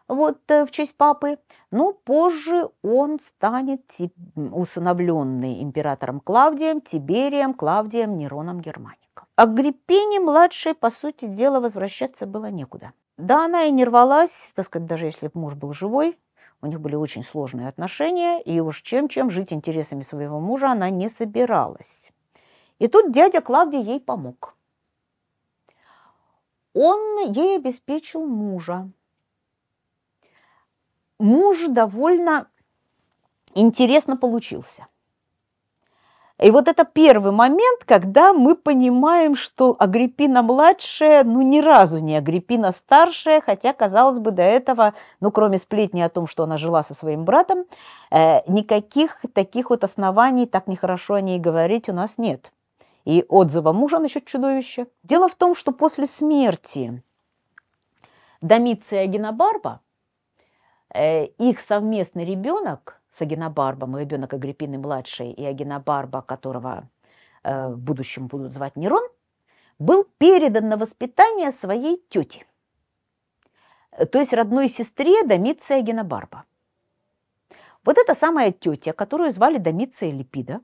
вот э, в честь папы, но позже он станет усыновленный императором Клавдием, Тиберием, Клавдием, Нероном Германием. Агриппине-младшей, по сути дела, возвращаться было некуда. Да, она и не рвалась, так сказать, даже если бы муж был живой, у них были очень сложные отношения, и уж чем-чем жить интересами своего мужа она не собиралась. И тут дядя Клавдий ей помог. Он ей обеспечил мужа. Муж довольно интересно получился – и вот это первый момент, когда мы понимаем, что Агриппина младшая, ну ни разу не Агриппина старшая, хотя, казалось бы, до этого, ну кроме сплетни о том, что она жила со своим братом, э, никаких таких вот оснований, так нехорошо о ней говорить у нас нет. И отзыва мужа насчет чудовища. Дело в том, что после смерти Домиция Генобарба, э, их совместный ребенок – с Агинобарбом, ребенок агриппины младший, и Агинобарба, которого э, в будущем будут звать Нерон, был передан на воспитание своей тете, э, то есть родной сестре Домиция Агинобарба. Вот эта самая тетя, которую звали Домиция Липида,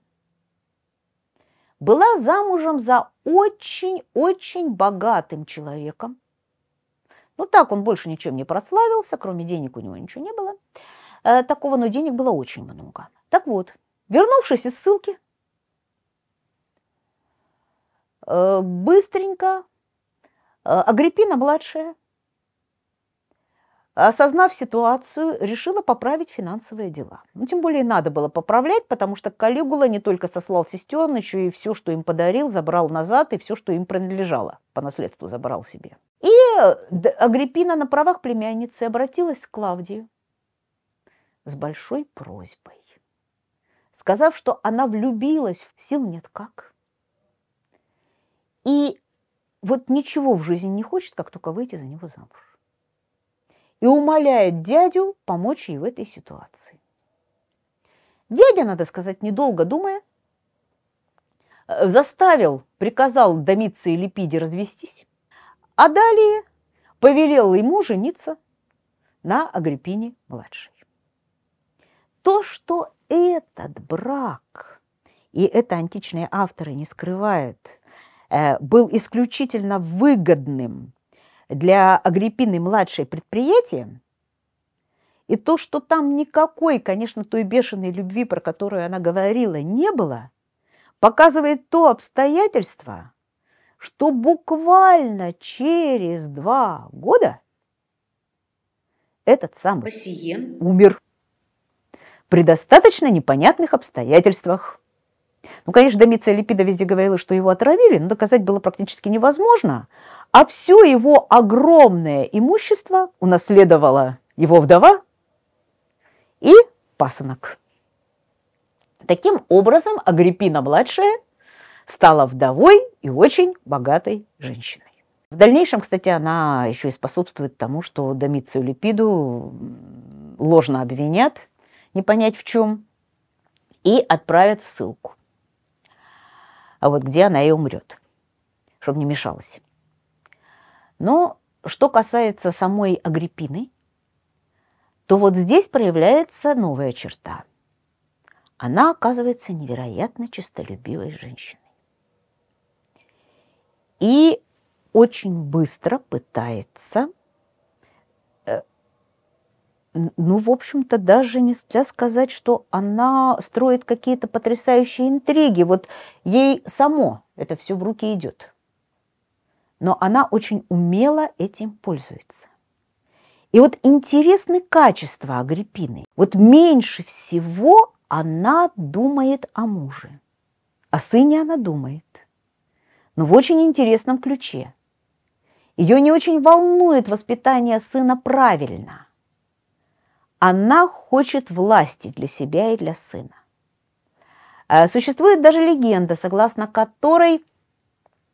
была замужем за очень-очень богатым человеком. Ну так он больше ничем не прославился, кроме денег у него ничего не было. Э, такого, но денег было очень много. Так вот, вернувшись из ссылки, э, быстренько э, Агриппина-младшая, осознав ситуацию, решила поправить финансовые дела. Ну, тем более надо было поправлять, потому что Калигула не только сослал сестер, но еще и все, что им подарил, забрал назад, и все, что им принадлежало, по наследству забрал себе. И Агриппина на правах племянницы обратилась к Клавдию с большой просьбой, сказав, что она влюбилась, сил нет как. И вот ничего в жизни не хочет, как только выйти за него замуж. И умоляет дядю помочь ей в этой ситуации. Дядя, надо сказать, недолго думая, э, заставил, приказал Домице и Липиде развестись, а далее повелел ему жениться на Агриппине-младшей то, что этот брак, и это античные авторы не скрывают, э, был исключительно выгодным для Агриппины младшей предприятия, и то, что там никакой, конечно, той бешеной любви, про которую она говорила, не было, показывает то обстоятельство, что буквально через два года этот самый Пассиен. умер при достаточно непонятных обстоятельствах. Ну, конечно, Домиция Липида везде говорила, что его отравили, но доказать было практически невозможно. А все его огромное имущество унаследовала его вдова и пасынок. Таким образом, Агриппина-младшая стала вдовой и очень богатой женщиной. В дальнейшем, кстати, она еще и способствует тому, что Домицию Липиду ложно обвинят не понять в чем, и отправят в ссылку. А вот где она и умрет, чтобы не мешалась. Но что касается самой Агриппины, то вот здесь проявляется новая черта. Она оказывается невероятно честолюбивой женщиной. И очень быстро пытается ну, в общем-то, даже нельзя сказать, что она строит какие-то потрясающие интриги. Вот ей само это все в руки идет. Но она очень умело этим пользуется. И вот интересны качества Агриппины. Вот меньше всего она думает о муже. О сыне она думает. Но в очень интересном ключе. Ее не очень волнует воспитание сына правильно – она хочет власти для себя и для сына. Э, существует даже легенда, согласно которой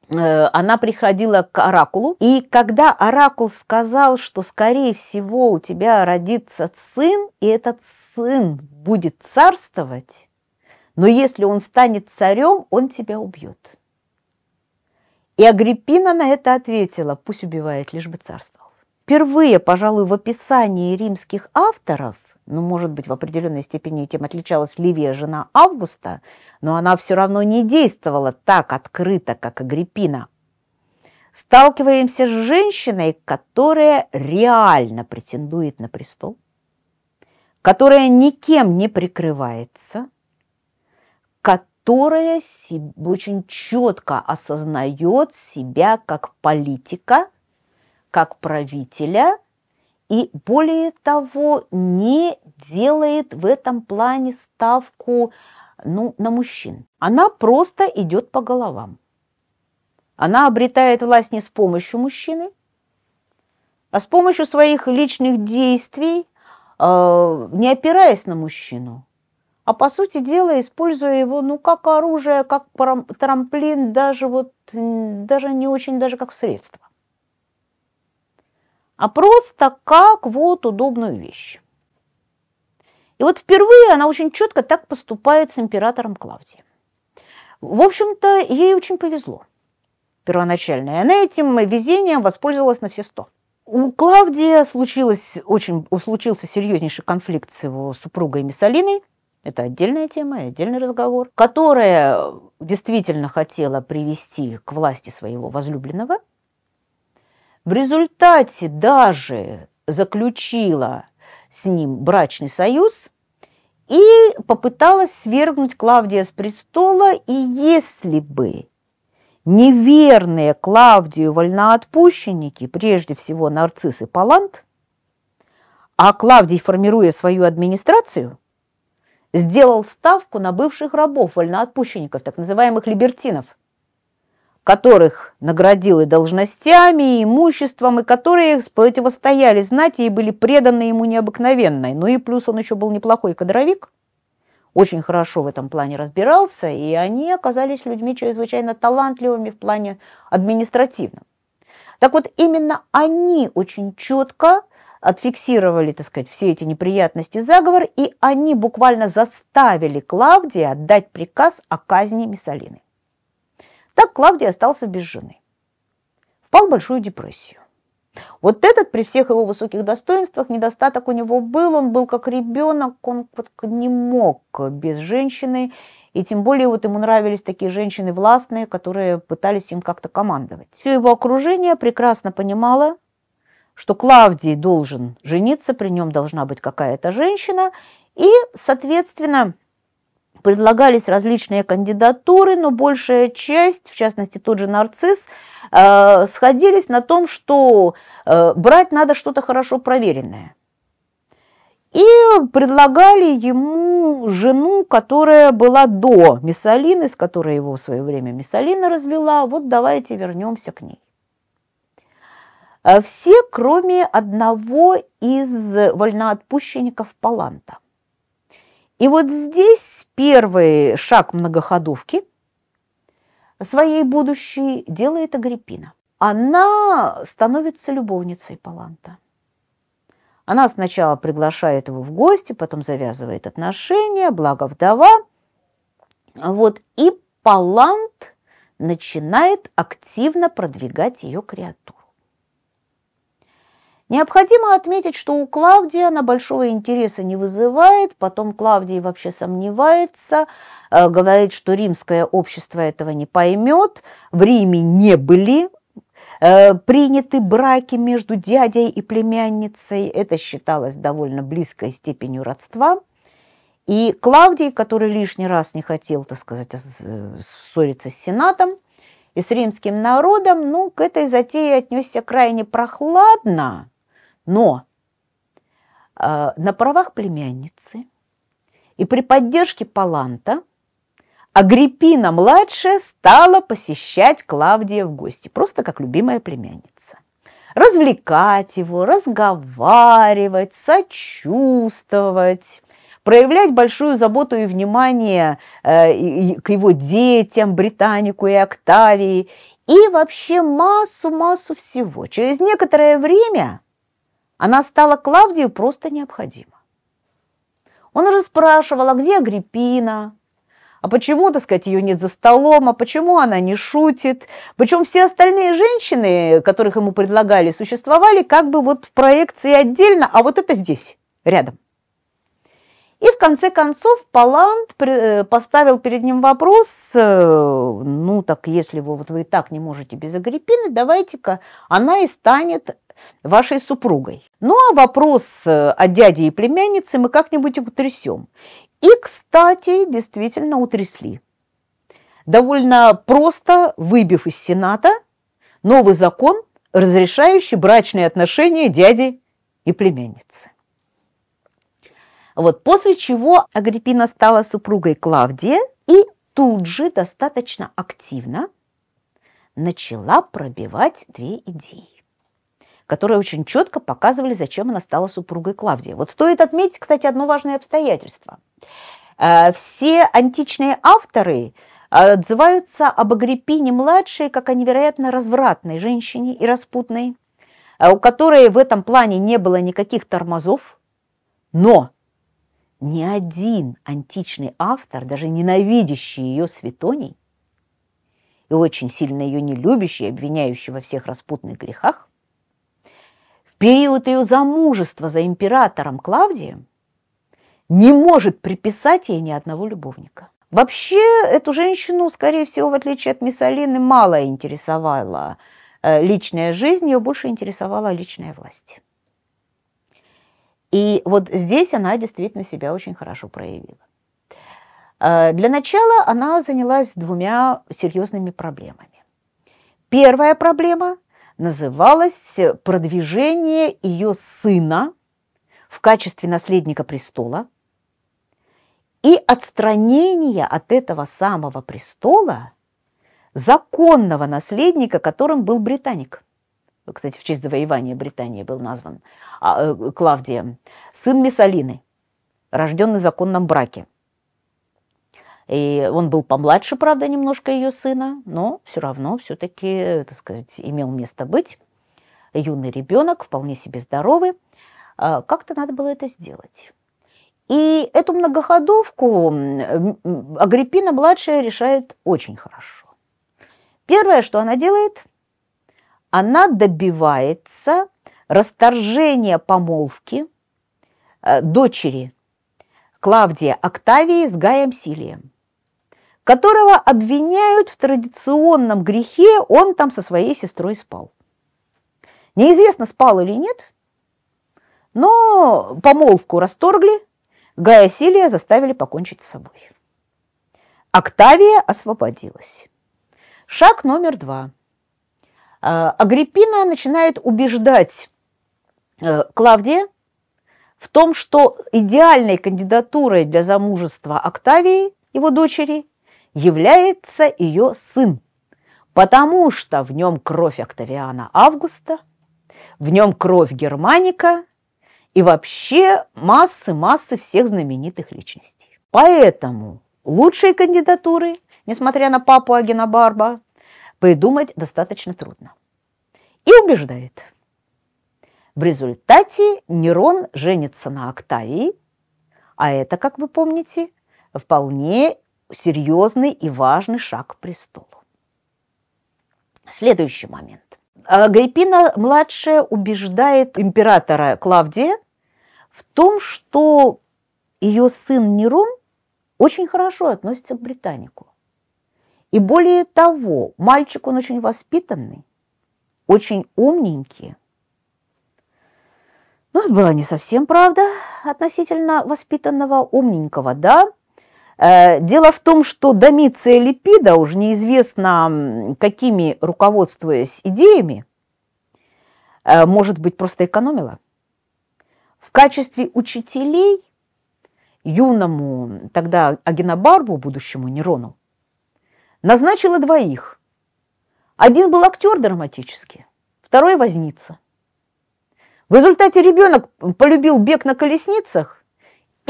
э, она приходила к оракулу, и когда оракул сказал, что, скорее всего, у тебя родится сын, и этот сын будет царствовать, но если он станет царем, он тебя убьет. И Агриппина на это ответила, пусть убивает, лишь бы царство. Впервые, пожалуй, в описании римских авторов, ну, может быть, в определенной степени тем отличалась Ливия, жена Августа, но она все равно не действовала так открыто, как Агриппина. Сталкиваемся с женщиной, которая реально претендует на престол, которая никем не прикрывается, которая очень четко осознает себя как политика – как правителя и, более того, не делает в этом плане ставку ну, на мужчин. Она просто идет по головам. Она обретает власть не с помощью мужчины, а с помощью своих личных действий, э, не опираясь на мужчину, а по сути дела используя его ну, как оружие, как трамплин, даже, вот, даже не очень, даже как средство а просто как вот удобную вещь. И вот впервые она очень четко так поступает с императором Клавдием. В общем-то, ей очень повезло первоначально, и она этим везением воспользовалась на все сто. У Клавдия случилось очень, случился серьезнейший конфликт с его супругой Миссалиной, это отдельная тема отдельный разговор, которая действительно хотела привести к власти своего возлюбленного – в результате даже заключила с ним брачный союз и попыталась свергнуть Клавдия с престола, и если бы неверные Клавдию вольноотпущенники, прежде всего нарцисс и палант, а Клавдий, формируя свою администрацию, сделал ставку на бывших рабов, вольноотпущенников, так называемых либертинов – которых наградил и должностями, и имуществом, и которые противостояли знать и были преданы ему необыкновенной. Ну и плюс он еще был неплохой кадровик, очень хорошо в этом плане разбирался, и они оказались людьми чрезвычайно талантливыми в плане административном. Так вот, именно они очень четко отфиксировали, так сказать, все эти неприятности заговор, и они буквально заставили Клавдия отдать приказ о казни Миссалины. Так Клавдий остался без жены. Впал в большую депрессию. Вот этот, при всех его высоких достоинствах, недостаток у него был, он был как ребенок, он вот не мог без женщины, и тем более вот ему нравились такие женщины властные, которые пытались им как-то командовать. Все его окружение прекрасно понимало, что Клавдий должен жениться, при нем должна быть какая-то женщина, и, соответственно, Предлагались различные кандидатуры, но большая часть, в частности тот же нарцисс, э, сходились на том, что э, брать надо что-то хорошо проверенное. И предлагали ему жену, которая была до Миссалины, с которой его в свое время Миссалина развела. Вот давайте вернемся к ней. Э, все, кроме одного из вольноотпущенников Паланта – и вот здесь первый шаг многоходовки своей будущей делает Агриппина. Она становится любовницей Паланта. Она сначала приглашает его в гости, потом завязывает отношения, благо вдова. Вот, и Палант начинает активно продвигать ее креатуру. Необходимо отметить, что у Клавдия она большого интереса не вызывает, потом Клавдий вообще сомневается, э, говорит, что римское общество этого не поймет, в Риме не были э, приняты браки между дядей и племянницей, это считалось довольно близкой степенью родства. И Клавдий, который лишний раз не хотел, так сказать, ссориться с сенатом и с римским народом, ну, к этой затее отнесся крайне прохладно – но э, на правах племянницы и при поддержке Паланта Агриппина-младшая стала посещать Клавдия в гости, просто как любимая племянница. Развлекать его, разговаривать, сочувствовать, проявлять большую заботу и внимание э, к его детям, Британику и Октавии, и вообще массу-массу всего. Через некоторое время – она стала Клавдию просто необходима. Он уже спрашивал, а где Агриппина? А почему, так сказать, ее нет за столом? А почему она не шутит? Причем все остальные женщины, которых ему предлагали, существовали как бы вот в проекции отдельно, а вот это здесь, рядом. И в конце концов Палант э, поставил перед ним вопрос, э, ну так если вы, вот вы и так не можете без Агриппины, давайте-ка она и станет вашей супругой. Ну а вопрос э, о дяде и племяннице мы как-нибудь утрясем. И, кстати, действительно утрясли. Довольно просто выбив из Сената новый закон, разрешающий брачные отношения дяди и племянницы. Вот после чего Агриппина стала супругой Клавдия и тут же достаточно активно начала пробивать две идеи которые очень четко показывали, зачем она стала супругой Клавдии. Вот стоит отметить, кстати, одно важное обстоятельство. Э, все античные авторы э, отзываются об Агриппине-младшей как о невероятно развратной женщине и распутной, э, у которой в этом плане не было никаких тормозов, но ни один античный автор, даже ненавидящий ее Святоний и очень сильно ее не любящий, обвиняющий во всех распутных грехах, период ее замужества за императором Клавдием не может приписать ей ни одного любовника. Вообще эту женщину, скорее всего, в отличие от Миссалины, мало интересовала э, личная жизнь, ее больше интересовала личная власть. И вот здесь она действительно себя очень хорошо проявила. Э, для начала она занялась двумя серьезными проблемами. Первая проблема – называлась «Продвижение ее сына в качестве наследника престола и отстранение от этого самого престола законного наследника, которым был британик». Кстати, в честь завоевания Британии был назван а, э, Клавдия, сын Мессалины, рожденный в законном браке. И он был помладше, правда, немножко ее сына, но все равно все-таки, э, так сказать, имел место быть. Юный ребенок, вполне себе здоровый. А как-то надо было это сделать. И эту многоходовку Агриппина младшая решает очень хорошо. Первое, что она делает, она добивается расторжения помолвки э, дочери Клавдия Октавии с Гаем Силием которого обвиняют в традиционном грехе, он там со своей сестрой спал. Неизвестно, спал или нет, но помолвку расторгли, Гая Силия заставили покончить с собой. Октавия освободилась. Шаг номер два. А, Агриппина начинает убеждать э, Клавдия в том, что идеальной кандидатурой для замужества Октавии, его дочери, является ее сын, потому что в нем кровь Октавиана Августа, в нем кровь Германика и вообще массы-массы всех знаменитых личностей. Поэтому лучшие кандидатуры, несмотря на папу Агина Барба, придумать достаточно трудно. И убеждает – в результате Нерон женится на Октавии, а это, как вы помните, вполне серьезный и важный шаг к престолу. Следующий момент. А, Гайпина-младшая убеждает императора Клавдия в том, что ее сын Нерон очень хорошо относится к Британику. И более того, мальчик он очень воспитанный, очень умненький. Ну, это была не совсем правда относительно воспитанного умненького, да, Э, дело в том, что Домиция Липида, уже неизвестно какими руководствуясь идеями, э, может быть, просто экономила. В качестве учителей юному тогда Агенобарбу, будущему Нерону, назначила двоих. Один был актер драматический, второй – возница. В результате ребенок полюбил бег на колесницах,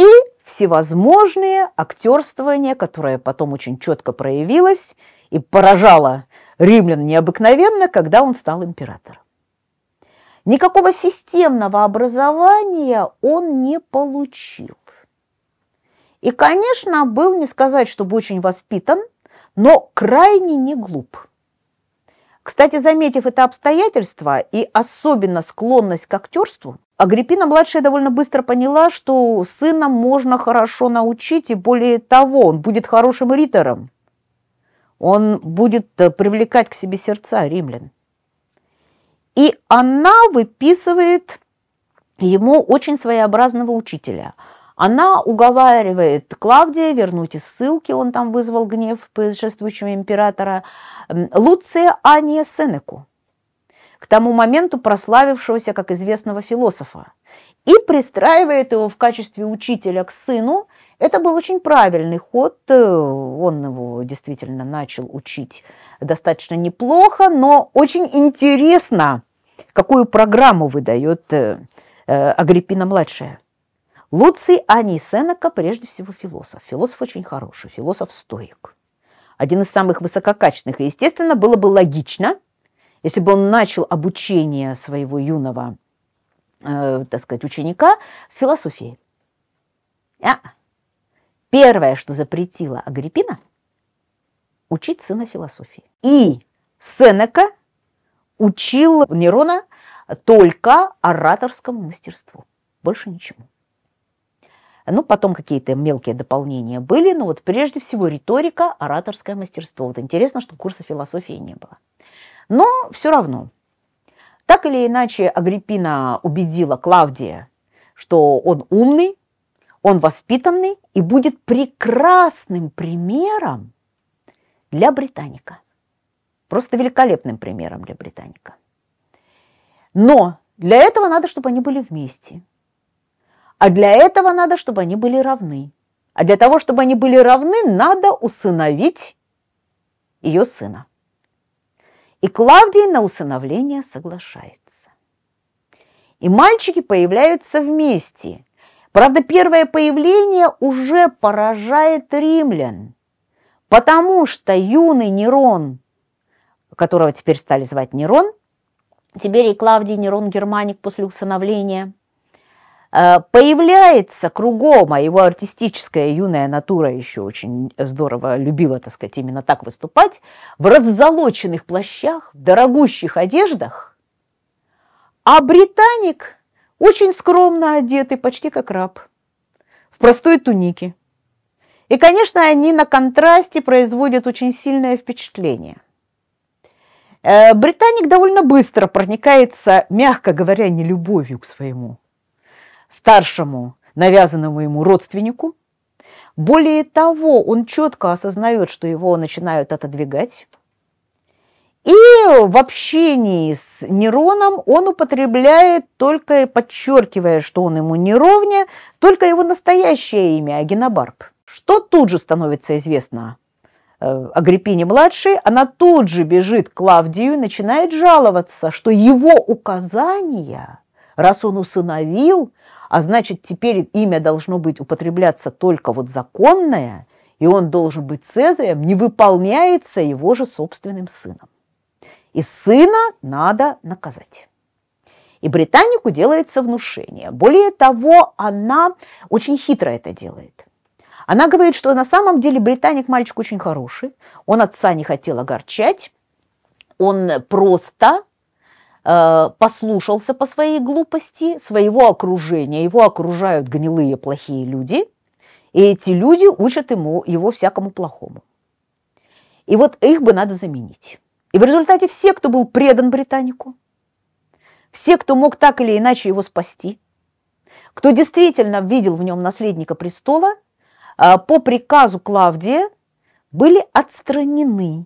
и всевозможные актерствования, которое потом очень четко проявилось и поражало римлян необыкновенно, когда он стал императором. Никакого системного образования он не получил. И, конечно, был, не сказать, чтобы очень воспитан, но крайне не глуп. Кстати, заметив это обстоятельство и особенно склонность к актерству, Агриппина-младшая довольно быстро поняла, что сына можно хорошо научить, и более того, он будет хорошим ритором. Он будет э, привлекать к себе сердца римлян. И она выписывает ему очень своеобразного учителя. Она уговаривает Клавдия вернуть из ссылки, он там вызвал гнев предшествующего императора, Луция Ания Сенеку к тому моменту прославившегося как известного философа, и пристраивает его в качестве учителя к сыну. Это был очень правильный ход, э, он его действительно начал учить достаточно неплохо, но очень интересно, какую программу выдает э, э, Агриппина-младшая. Луций Ани Сенека прежде всего философ. Философ очень хороший, философ-стоик. Один из самых высококачественных. И, естественно, было бы логично – если бы он начал обучение своего юного, э, так сказать, ученика с философии. А. Первое, что запретила Агриппина, учить сына философии. И Сенека учил Нерона только ораторскому мастерству, больше ничему. Ну, потом какие-то мелкие дополнения были, но вот прежде всего риторика, ораторское мастерство. Вот интересно, что курса философии не было. Но все равно. Так или иначе, Агриппина убедила Клавдия, что он умный, он воспитанный и будет прекрасным примером для британика. Просто великолепным примером для британика. Но для этого надо, чтобы они были вместе. А для этого надо, чтобы они были равны. А для того, чтобы они были равны, надо усыновить ее сына. И Клавдий на усыновление соглашается. И мальчики появляются вместе. Правда, первое появление уже поражает римлян, потому что юный Нерон, которого теперь стали звать Нерон, теперь и Клавдий Нерон Германик после усыновления – Э, появляется кругом, а его артистическая юная натура еще очень здорово любила, так сказать, именно так выступать, в раззолоченных плащах, в дорогущих одеждах, а британик очень скромно одетый, почти как раб, в простой тунике. И, конечно, они на контрасте производят очень сильное впечатление э, – Британик довольно быстро проникается, мягко говоря, не любовью к своему старшему навязанному ему родственнику. Более того, он четко осознает, что его начинают отодвигать. И в общении с Нероном он употребляет, только подчеркивая, что он ему не ровня, только его настоящее имя Агенобарб. Что тут же становится известно э, Агриппине-младшей, она тут же бежит к Клавдию и начинает жаловаться, что его указания, раз он усыновил, а значит теперь имя должно быть употребляться только вот законное, и он должен быть Цезарем, не выполняется его же собственным сыном. И сына надо наказать. И британику делается внушение. Более того, она очень хитро это делает. Она говорит, что на самом деле британик мальчик очень хороший, он отца не хотел огорчать, он просто Э, послушался по своей глупости своего окружения. Его окружают гнилые, плохие люди, и эти люди учат ему, его всякому плохому. И вот их бы надо заменить. И в результате все, кто был предан британику, все, кто мог так или иначе его спасти, кто действительно видел в нем наследника престола, э, по приказу Клавдия были отстранены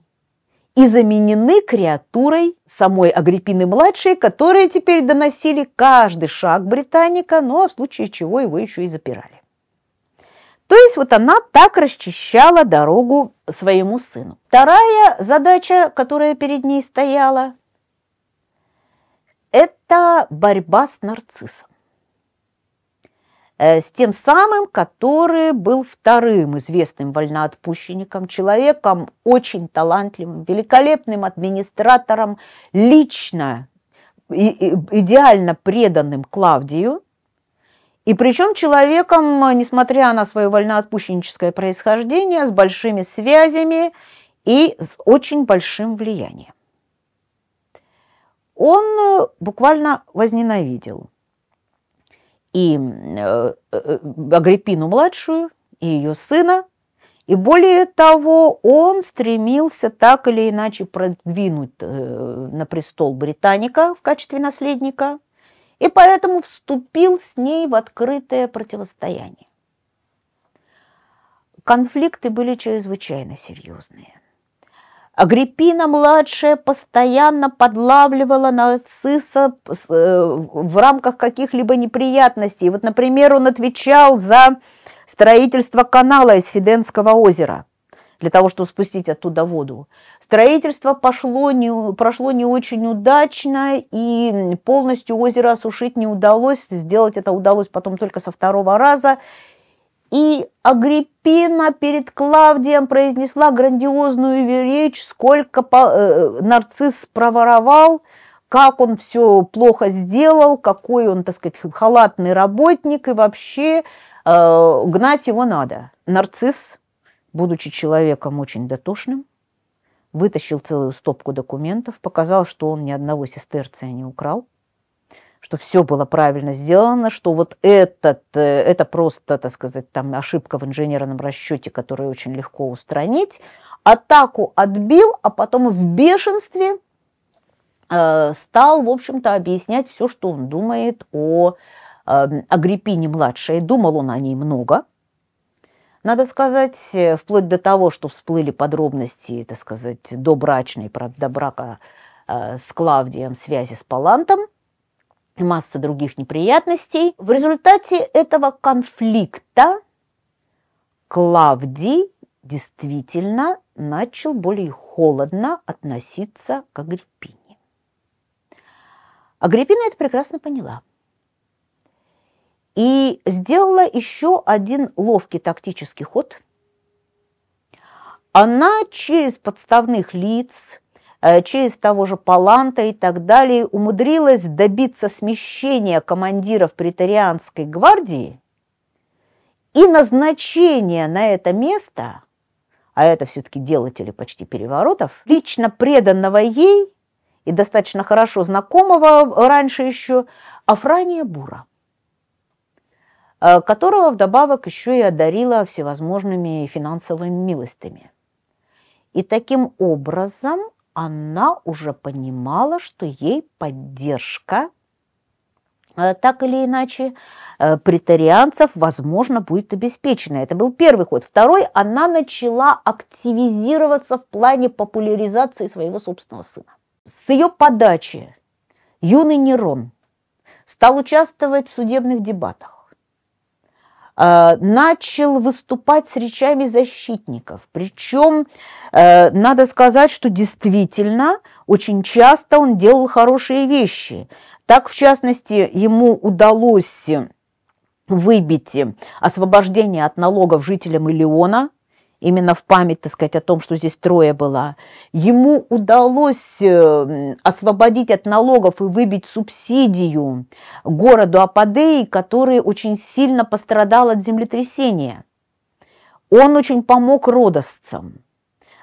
и заменены креатурой самой Агриппины-младшей, которые теперь доносили каждый шаг британика, но ну, а в случае чего его еще и запирали. То есть вот она так расчищала дорогу своему сыну. Вторая задача, которая перед ней стояла, это борьба с нарциссом. Э, с тем самым, который был вторым известным вольноотпущенником, человеком очень талантливым, великолепным администратором, лично идеально преданным Клавдию, и причем человеком, несмотря на свое вольноотпущенническое происхождение, с большими связями и с очень большим влиянием. Он э, буквально возненавидел – и э, э, Агриппину-младшую, и ее сына. И более того, он стремился так или иначе продвинуть э, на престол британика в качестве наследника, и поэтому вступил с ней в открытое противостояние. Конфликты были чрезвычайно серьезные. Агриппина-младшая постоянно подлавливала нарцисса э, в рамках каких-либо неприятностей. Вот, например, он отвечал за строительство канала из Фиденского озера для того, чтобы спустить оттуда воду. Строительство пошло не, прошло не очень удачно, и полностью озеро осушить не удалось. Сделать это удалось потом только со второго раза. И Агриппина перед Клавдием произнесла грандиозную речь, сколько э, нарцисс проворовал, как он все плохо сделал, какой он, так сказать, халатный работник, и вообще э, гнать его надо. Нарцисс, будучи человеком очень дотошным, вытащил целую стопку документов, показал, что он ни одного сестерца не украл, что все было правильно сделано, что вот этот, э, это просто, так сказать, там ошибка в инженерном расчете, которую очень легко устранить. Атаку отбил, а потом в бешенстве э, стал, в общем-то, объяснять все, что он думает о эм, Агриппине-младшей. Думал он о ней много, надо сказать, э, вплоть до того, что всплыли подробности, так сказать, до брачной, правда, до брака с Клавдием, связи с Палантом – масса других неприятностей. В результате этого конфликта Клавдий действительно начал более холодно относиться к Агриппине. Агриппина это прекрасно поняла и сделала еще один ловкий тактический ход. Она через подставных лиц, Э, через того же Паланта и так далее, умудрилась добиться смещения командиров претарианской гвардии и назначения на это место, а это все-таки делатели почти переворотов, лично преданного ей и достаточно хорошо знакомого раньше еще Афрания Бура э, которого вдобавок еще и одарила всевозможными финансовыми милостями. И таким образом она уже понимала, что ей поддержка э, так или иначе, э, претарианцев, возможно, будет обеспечена. Это был первый ход. Второй, она начала активизироваться в плане популяризации своего собственного сына. С ее подачи юный Нерон стал участвовать в судебных дебатах Э, начал выступать с речами защитников. Причем э, надо сказать, что действительно очень часто он делал хорошие вещи. Так, в частности, ему удалось выбить освобождение от налогов жителям Илиона, именно в память, так сказать, о том, что здесь трое была. Ему удалось э, освободить от налогов и выбить субсидию городу Ападеи, который очень сильно пострадал от землетрясения. Он очень помог родосцам.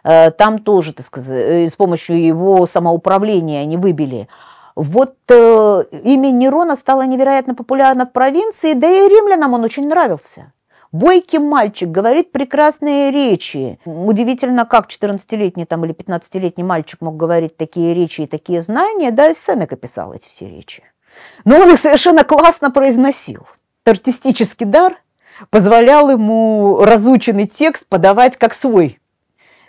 Э, там тоже, так сказать, э, с помощью его самоуправления они выбили. Вот э, имя Нерона стало невероятно популярно в провинции, да и римлянам он очень нравился. Бойкий мальчик говорит прекрасные речи. Удивительно, как 14-летний там, или 15-летний мальчик мог говорить такие речи и такие знания. Да, и Сенека писал эти все речи. Но он их совершенно классно произносил. Артистический дар позволял ему разученный текст подавать как свой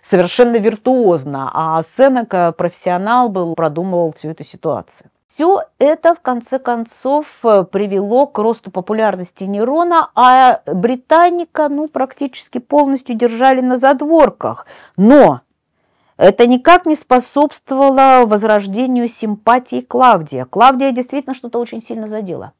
совершенно виртуозно, а Сенека профессионал был, продумывал всю эту ситуацию. Все это, в конце концов, э, привело к росту популярности Нерона, а Британика ну, практически полностью держали на задворках. Но это никак не способствовало возрождению симпатии Клавдия. Клавдия действительно что-то очень сильно задела.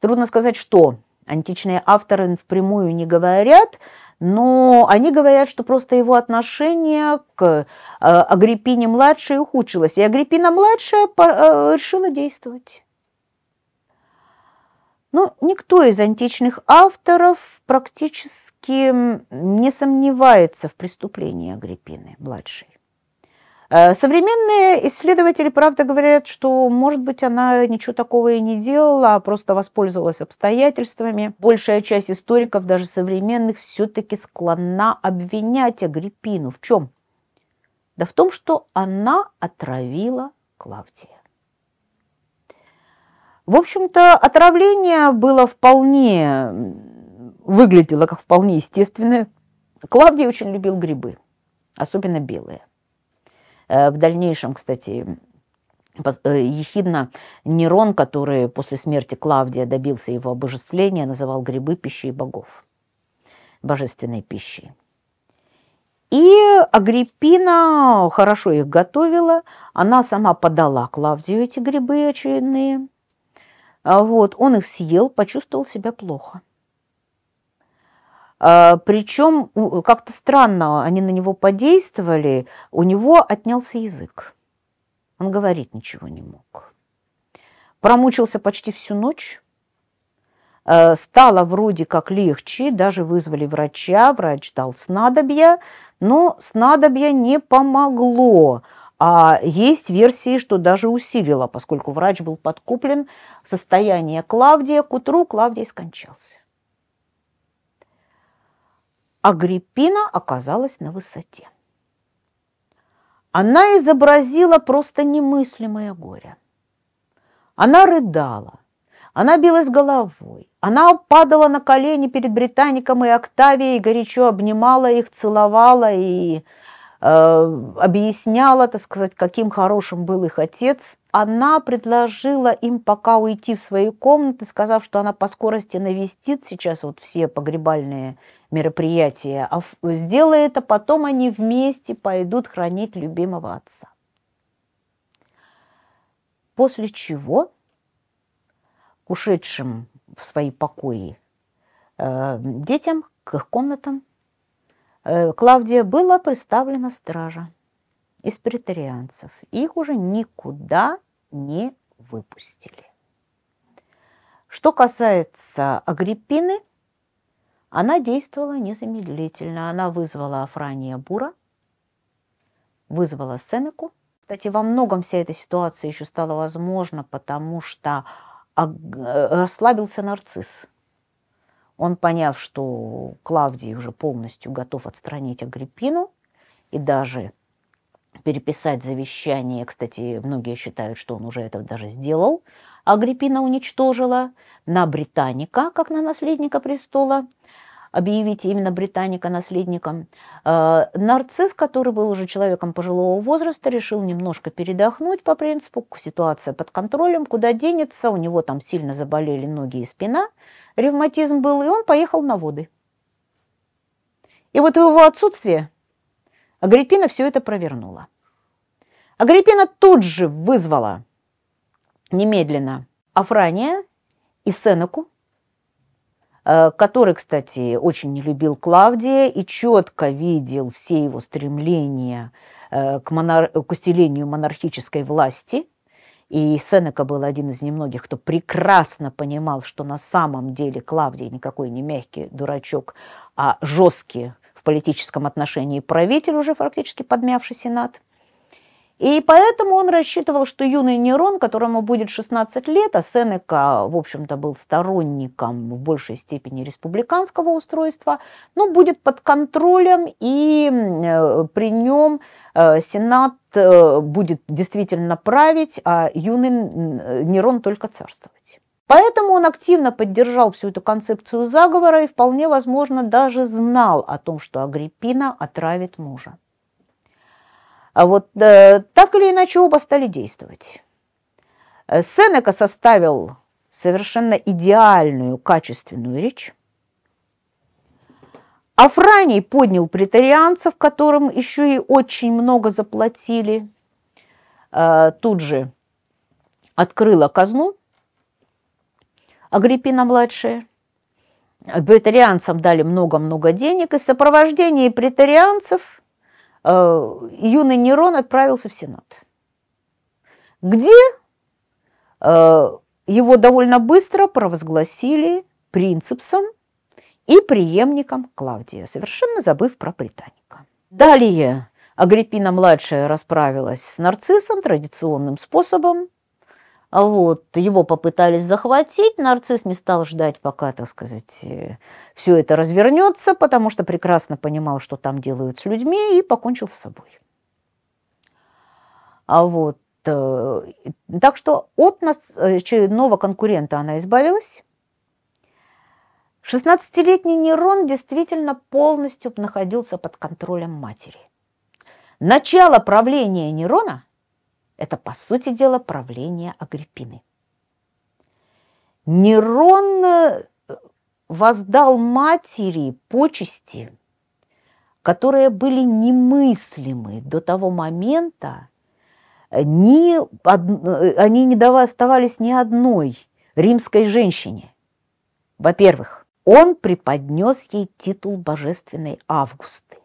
Трудно сказать, что античные авторы впрямую не говорят – но они говорят, что просто его отношение к э, Агриппине-младшей ухудшилось. И Агриппина-младшая э, решила действовать. Но ну, никто из античных авторов практически не сомневается в преступлении Агриппины-младшей. Э, современные исследователи, правда, говорят, что, может быть, она ничего такого и не делала, а просто воспользовалась обстоятельствами. Большая часть историков, даже современных, все-таки склонна обвинять Агриппину. В чем? Да в том, что она отравила Клавдия. В общем-то, отравление было вполне, выглядело как вполне естественное. Клавдий очень любил грибы, особенно белые – Э, в дальнейшем, кстати, э, Ехидна Нерон, который после смерти Клавдия добился его обожествления, называл грибы пищей богов, божественной пищей. И Агриппина хорошо их готовила, она сама подала Клавдию эти грибы очередные. А вот, он их съел, почувствовал себя плохо. А, Причем как-то странно они на него подействовали, у него отнялся язык. Он говорить ничего не мог. Промучился почти всю ночь. Э, стало вроде как легче, даже вызвали врача, врач дал снадобья, но снадобья не помогло. А есть версии, что даже усилило, поскольку врач был подкуплен. Состояние Клавдия к утру Клавдий скончался. Агриппина оказалась на высоте. Она изобразила просто немыслимое горе. Она рыдала, она билась головой, она падала на колени перед британиком и Октавией, горячо обнимала их, целовала и Э, объясняла, так сказать, каким хорошим был их отец. Она предложила им пока уйти в свои комнаты, сказав, что она по скорости навестит сейчас вот все погребальные мероприятия, а сделает, это, потом они вместе пойдут хранить любимого отца. После чего к ушедшим в свои покои э, детям, к их комнатам – Э, Клавдия была представлена стража из претерианцев. Их уже никуда не выпустили. Что касается Агриппины, она действовала незамедлительно. Она вызвала Афрания Бура, вызвала Сенеку. Кстати, во многом вся эта ситуация еще стала возможна, потому что э, расслабился нарцисс. Он, поняв, что Клавдий уже полностью готов отстранить Агриппину и даже переписать завещание, кстати, многие считают, что он уже это даже сделал, Агриппина уничтожила, на Британика, как на наследника престола, объявить именно британика наследником. Э, нарцисс, который был уже человеком пожилого возраста, решил немножко передохнуть по принципу «ситуация под контролем, куда денется», у него там сильно заболели ноги и спина, ревматизм был, и он поехал на воды. И вот в его отсутствие Агриппина все это провернула. Агриппина тут же вызвала немедленно Афрания и Сенеку, Э, который, кстати, очень не любил Клавдия и четко видел все его стремления э, к, монар... к усилению монархической власти. И Сенека был один из немногих, кто прекрасно понимал, что на самом деле Клавдий никакой не мягкий дурачок, а жесткий в политическом отношении правитель, уже фактически подмявший Сенат. И поэтому он рассчитывал, что юный Нерон, которому будет 16 лет, а Сенека, в общем-то, был сторонником в большей степени республиканского устройства, ну, будет под контролем, и э, при нем э, Сенат э, будет действительно править, а юный Нерон только царствовать. Поэтому он активно поддержал всю эту концепцию заговора и вполне возможно даже знал о том, что Агриппина отравит мужа. А вот э, так или иначе оба стали действовать. Э, Сенека составил совершенно идеальную, качественную речь. Афраний поднял претарианцев, которым еще и очень много заплатили. Э, тут же открыла казну Агриппина-младшая. Претарианцам дали много-много денег, и в сопровождении претарианцев – Э, юный Нерон отправился в Сенат, где э, его довольно быстро провозгласили принципсом и преемником Клавдия, совершенно забыв про британика. Далее Агриппина-младшая расправилась с нарциссом традиционным способом – а вот, его попытались захватить, нарцисс не стал ждать, пока, так сказать, э, все это развернется, потому что прекрасно понимал, что там делают с людьми, и покончил с собой. А вот, э, так что от нас, очередного э, конкурента она избавилась. 16-летний Нерон действительно полностью находился под контролем матери. Начало правления Нерона – это, по сути дела, правление Агриппины. Нерон э, воздал матери почести, которые были немыслимы до того момента, э, ни, э, они не давали оставались ни одной римской женщине. Во-первых, он преподнес ей титул божественной Августы.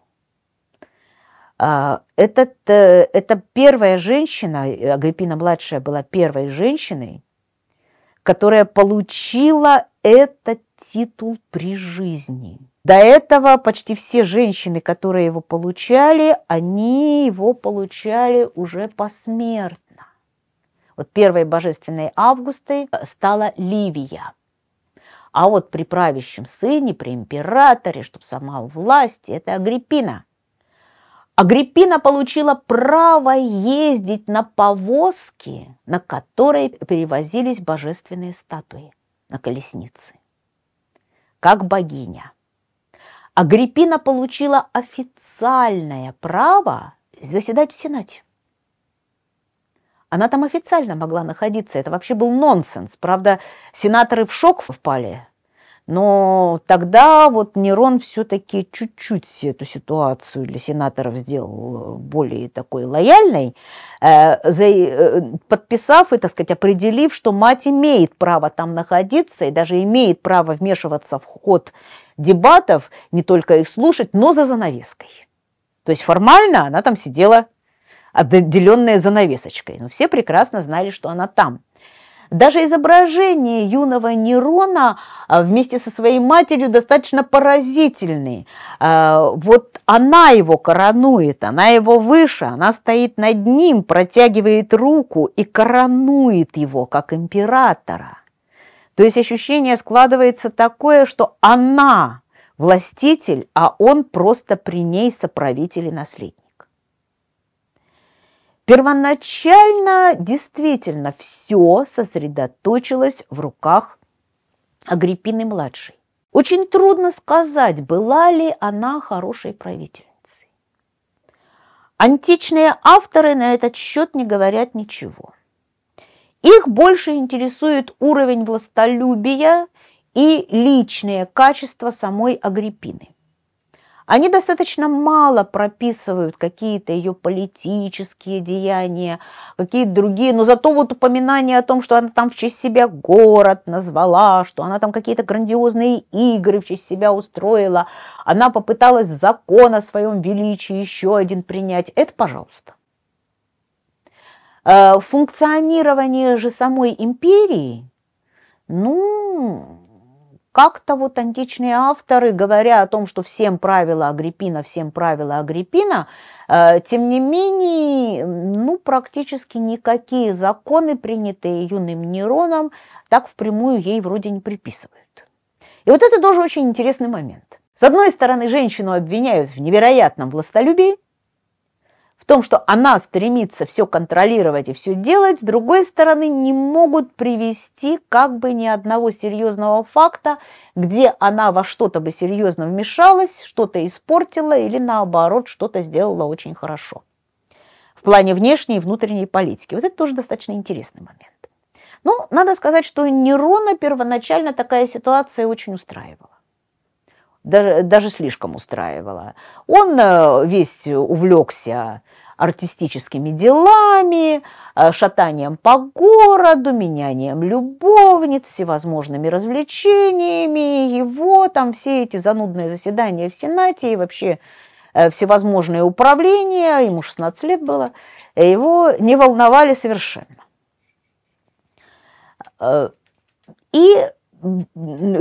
А, этот, э, это первая женщина, Агриппина-младшая была первой женщиной, которая получила этот титул при жизни. До этого почти все женщины, которые его получали, они его получали уже посмертно. Вот первой божественной Августой э, стала Ливия. А вот при правящем сыне, при императоре, чтобы сама власть, это Агриппина – Агриппина получила право ездить на повозке, на которой перевозились божественные статуи на колеснице. Как богиня. Агриппина получила официальное право заседать в Сенате. Она там официально могла находиться. Это вообще был нонсенс. Правда, сенаторы в шок впали, но тогда вот Нерон все-таки чуть-чуть эту ситуацию для сенаторов сделал э, более такой лояльной, э, э, подписав и, так сказать, определив, что мать имеет право там находиться и даже имеет право вмешиваться в ход дебатов, не только их слушать, но за занавеской. То есть формально она там сидела отделенная занавесочкой, но все прекрасно знали, что она там – даже изображение юного Нерона а, вместе со своей матерью достаточно поразительный. А, вот она его коронует, она его выше, она стоит над ним, протягивает руку и коронует его как императора. То есть ощущение складывается такое, что она властитель, а он просто при ней соправитель и наследник. Первоначально действительно все сосредоточилось в руках Агриппины-младшей. Очень трудно сказать, была ли она хорошей правительницей. Античные авторы на этот счет не говорят ничего. Их больше интересует уровень властолюбия и личные качества самой Агриппины – они достаточно мало прописывают какие-то ее политические деяния, какие-то другие, но зато вот упоминание о том, что она там в честь себя город назвала, что она там какие-то грандиозные игры в честь себя устроила, она попыталась закон о своем величии еще один принять, это пожалуйста. Э, функционирование же самой империи, ну, как-то вот античные авторы, говоря о том, что всем правила Агриппина, всем правила Агриппина, э, тем не менее, ну, практически никакие законы, принятые юным Нероном, так впрямую ей вроде не приписывают. И вот это тоже очень интересный момент. С одной стороны, женщину обвиняют в невероятном властолюбии, том, что она стремится все контролировать и все делать, с другой стороны, не могут привести как бы ни одного серьезного факта, где она во что-то бы серьезно вмешалась, что-то испортила или наоборот что-то сделала очень хорошо. В плане внешней и внутренней политики. Вот это тоже достаточно интересный момент. Ну, надо сказать, что Нерона первоначально такая ситуация очень устраивала. Даже, даже слишком устраивала. Он э, весь увлекся артистическими делами, э, шатанием по городу, менянием любовниц, всевозможными развлечениями, его там все эти занудные заседания в Сенате и вообще э, всевозможные управления, ему 16 лет было, э, его не волновали совершенно. И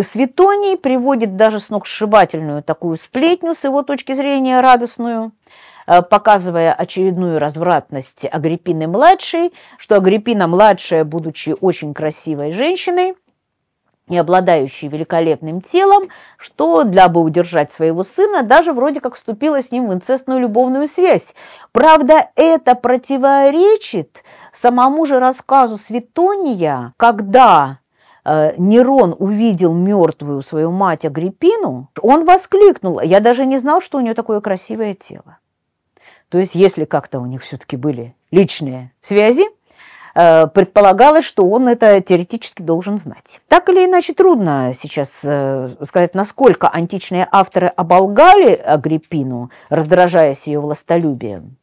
Светоний приводит даже сногсшибательную такую сплетню с его точки зрения радостную – Э, показывая очередную развратность Агриппины-младшей, что Агриппина-младшая, будучи очень красивой женщиной, и обладающий великолепным телом, что, для бы удержать своего сына, даже вроде как вступила с ним в инцестную любовную связь. Правда, это противоречит самому же рассказу Светония, когда э, Нерон увидел мертвую свою мать Агриппину, он воскликнул, я даже не знал, что у нее такое красивое тело. То есть если как-то у них все-таки были личные связи, э, предполагалось, что он это теоретически должен знать. Так или иначе, трудно сейчас э, сказать, насколько античные авторы оболгали Агриппину, раздражаясь ее властолюбием.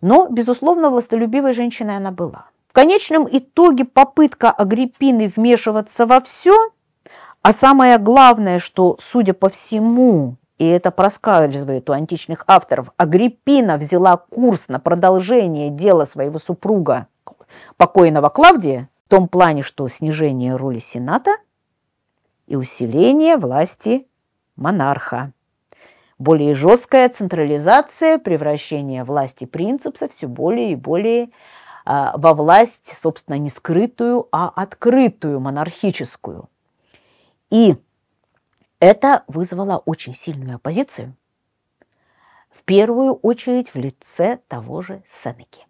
Но, безусловно, властолюбивой женщиной она была. В конечном итоге попытка Агриппины вмешиваться во все, а самое главное, что, судя по всему, и это проскальзывает у античных авторов, Агриппина взяла курс на продолжение дела своего супруга, покойного Клавдия, в том плане, что снижение роли Сената и усиление власти монарха. Более жесткая централизация, превращение власти принципса все более и более а, во власть, собственно, не скрытую, а открытую, монархическую. И это вызвало очень сильную оппозицию, в первую очередь в лице того же Сенеки.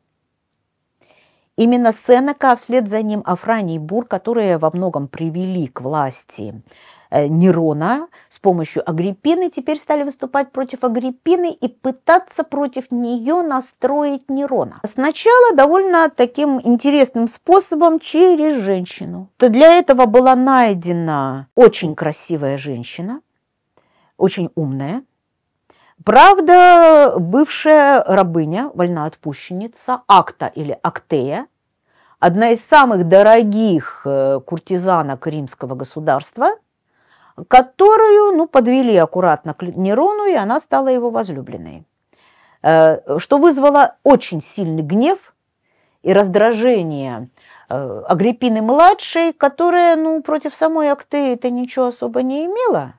Именно Сенека, а вслед за ним Афраний Бур, которые во многом привели к власти э, Нерона с помощью Агриппины, теперь стали выступать против Агриппины и пытаться против нее настроить Нерона. Сначала довольно таким интересным способом через женщину. То для этого была найдена очень красивая женщина, очень умная, Правда, бывшая рабыня, вольноотпущенница, акта или актея, одна из самых дорогих э, куртизанок римского государства, которую ну, подвели аккуратно к Нерону, и она стала его возлюбленной, э, что вызвало очень сильный гнев и раздражение э, Агриппины младшей, которая ну, против самой Актеи это ничего особо не имела,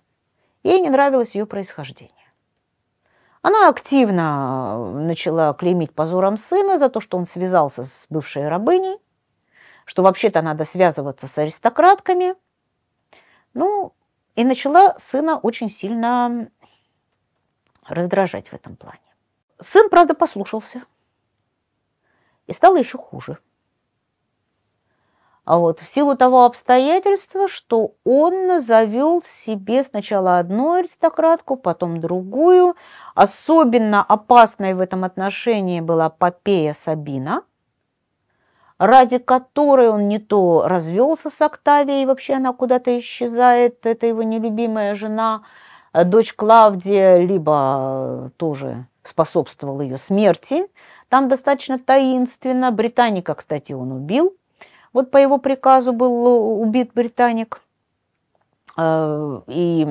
ей не нравилось ее происхождение. Она активно э, начала клеймить позором сына за то, что он связался с бывшей рабыней, что вообще-то надо связываться с аристократками. Ну, и начала сына очень сильно раздражать в этом плане. Сын, правда, послушался и стало еще хуже – а вот, в силу того обстоятельства, что он завел себе сначала одну аристократку, потом другую. Особенно опасной в этом отношении была Попея Сабина, ради которой он не то развелся с Октавией, вообще она куда-то исчезает, это его нелюбимая жена, а дочь Клавдия, либо тоже способствовал ее смерти. Там достаточно таинственно. Британика, кстати, он убил – вот по его приказу был э, убит британик. Э, и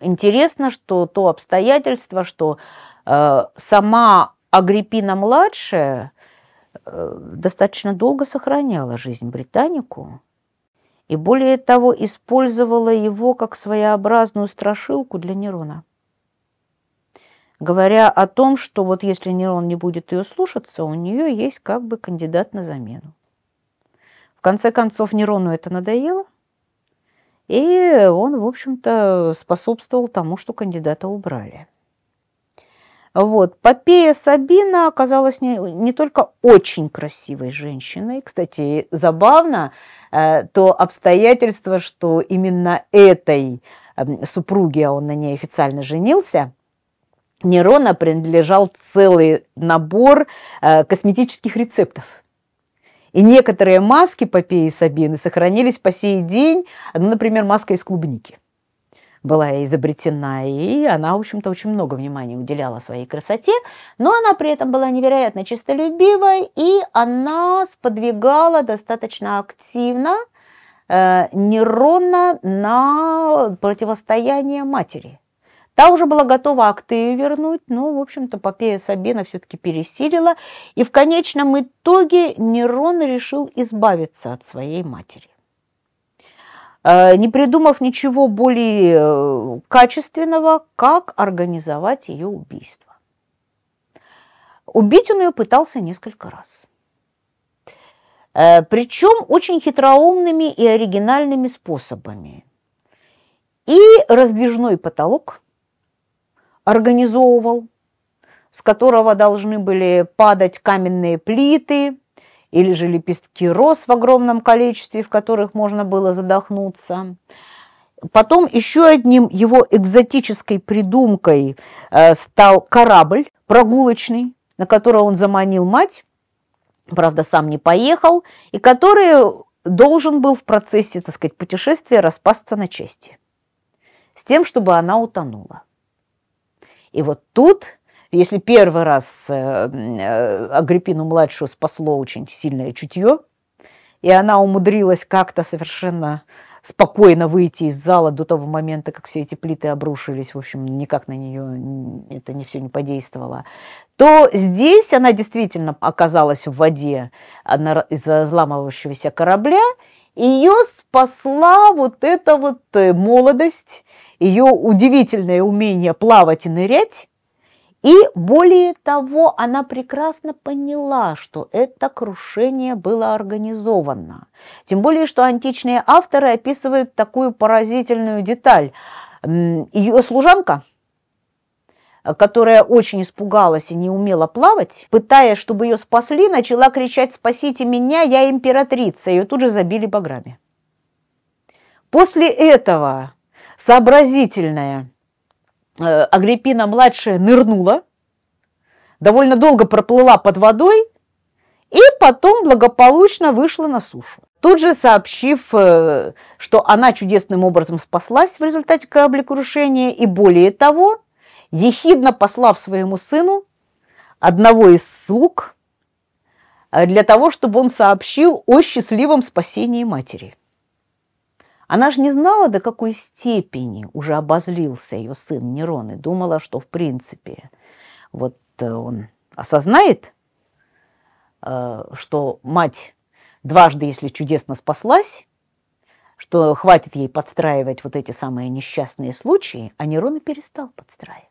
интересно, что то обстоятельство, что э, сама Агриппина-младшая достаточно долго сохраняла жизнь британику, и более того использовала его как своеобразную страшилку для Нерона. Говоря о том, что вот если Нерон не будет ее слушаться, у нее есть как бы кандидат на замену. В конце концов, Нерону это надоело, и он, в общем-то, способствовал тому, что кандидата убрали. Вот. Попея Сабина оказалась не, не только очень красивой женщиной. Кстати, забавно э, то обстоятельство, что именно этой э, супруге, а он на ней официально женился, Нерона принадлежал целый набор э, косметических рецептов – и некоторые маски Попеи Сабины сохранились по сей день. Ну, например, маска из клубники была изобретена, и она, в общем-то, очень много внимания уделяла своей красоте, но она при этом была невероятно честолюбивой, и она сподвигала достаточно активно э, Нерона на противостояние матери – Та уже была готова Актею вернуть, но, в общем-то, Попея Сабина все-таки пересилила, и в конечном итоге Нерон решил избавиться от своей матери. А, не придумав ничего более э, качественного, как организовать ее убийство. Убить он ее пытался несколько раз. Э, Причем очень хитроумными и оригинальными способами. И раздвижной потолок – организовывал, с которого должны были падать каменные плиты или же лепестки роз в огромном количестве, в которых можно было задохнуться. Потом еще одним его экзотической придумкой э, стал корабль прогулочный, на который он заманил мать, правда, сам не поехал, и который должен был в процессе, так сказать, путешествия распасться на части с тем, чтобы она утонула. И вот тут, если первый раз э, э, Агриппину-младшую спасло очень сильное чутье, и она умудрилась как-то совершенно спокойно выйти из зала до того момента, как все эти плиты обрушились, в общем, никак на нее это не все не подействовало, то здесь она действительно оказалась в воде из-за взламывающегося корабля, и ее спасла вот эта вот э, молодость ее удивительное умение плавать и нырять. И более того, она прекрасно поняла, что это крушение было организовано. Тем более, что античные авторы описывают такую поразительную деталь. Ее служанка, которая очень испугалась и не умела плавать, пытаясь, чтобы ее спасли, начала кричать «Спасите меня, я императрица!» Ее тут же забили баграми. После этого сообразительная э, Агриппина-младшая нырнула, довольно долго проплыла под водой и потом благополучно вышла на сушу. Тут же сообщив, э, что она чудесным образом спаслась в результате кораблекрушения и более того, ехидно послав своему сыну одного из слуг э, для того, чтобы он сообщил о счастливом спасении матери. Она же не знала, до какой степени уже обозлился ее сын Нерон и думала, что, в принципе, вот э, он осознает, э, что мать дважды, если чудесно спаслась, что хватит ей подстраивать вот эти самые несчастные случаи, а Нерон и перестал подстраивать.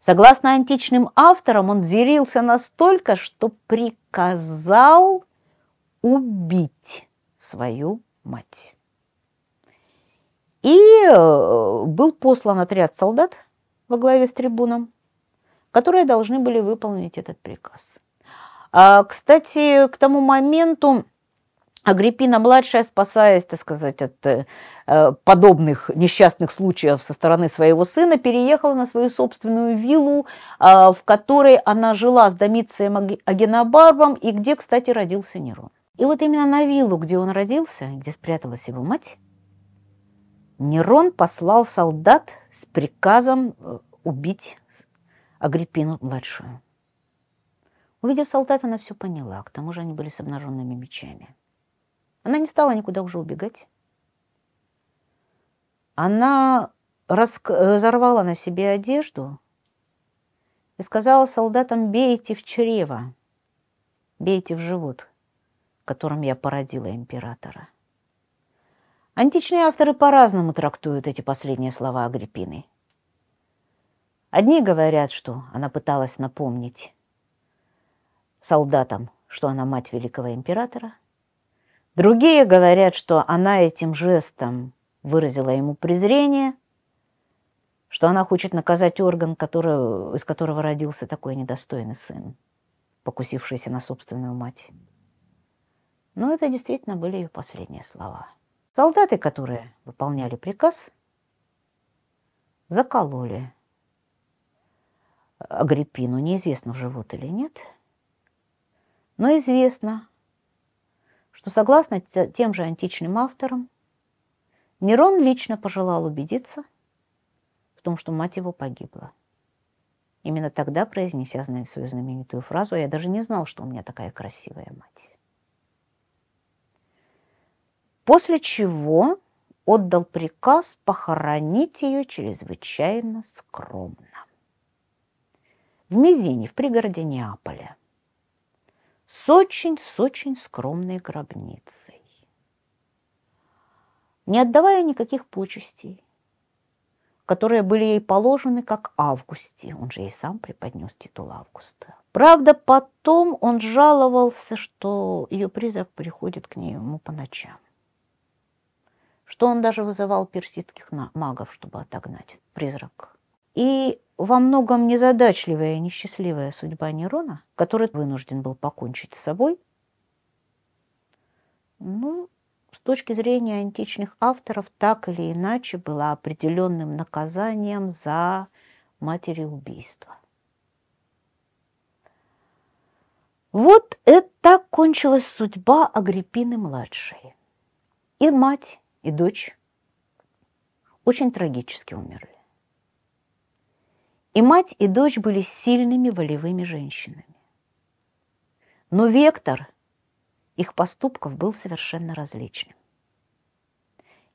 Согласно античным авторам, он взирился настолько, что приказал убить свою мать. И э, был послан отряд солдат во главе с трибуном, которые должны были выполнить этот приказ. А, кстати, к тому моменту Агриппина-младшая, спасаясь, так сказать, от э, э, подобных несчастных случаев со стороны своего сына, переехала на свою собственную виллу, а, в которой она жила с Домицием Агенобарбом и где, кстати, родился Нерон. И вот именно на виллу, где он родился, где спряталась его мать, Нерон послал солдат с приказом э, убить Агриппину-младшую. Увидев солдат, она все поняла. К тому же они были с обнаженными мечами. Она не стала никуда уже убегать. Она раск... разорвала э, на себе одежду и сказала солдатам, бейте в чрево, бейте в живот, которым я породила императора. Античные авторы по-разному трактуют эти последние слова Агриппины. Одни говорят, что она пыталась напомнить солдатам, что она мать великого императора. Другие говорят, что она этим жестом выразила ему презрение, что она хочет наказать орган, который, из которого родился такой недостойный сын, покусившийся на собственную мать. Но это действительно были ее последние слова. Солдаты, которые выполняли приказ, закололи Агриппину, неизвестно, в живот или нет, но известно, что, согласно тем же античным авторам, Нерон лично пожелал убедиться в том, что мать его погибла. Именно тогда, произнеся свою знаменитую фразу, я даже не знал, что у меня такая красивая мать после чего отдал приказ похоронить ее чрезвычайно скромно. В Мизине, в пригороде Неаполя, с очень-с-очень скромной гробницей, не отдавая никаких почестей, которые были ей положены как Августе. Он же ей сам преподнес титул Августа. Правда, потом он жаловался, что ее призрак приходит к ней ему по ночам что он даже вызывал персидских магов, чтобы отогнать призрак. И во многом незадачливая и несчастливая судьба Нерона, который вынужден был покончить с собой, ну, с точки зрения античных авторов, так или иначе была определенным наказанием за матери убийства. Вот это кончилась судьба Агриппины младшей. И мать и дочь очень трагически умерли. И мать, и дочь были сильными волевыми женщинами. Но вектор их поступков был совершенно различным.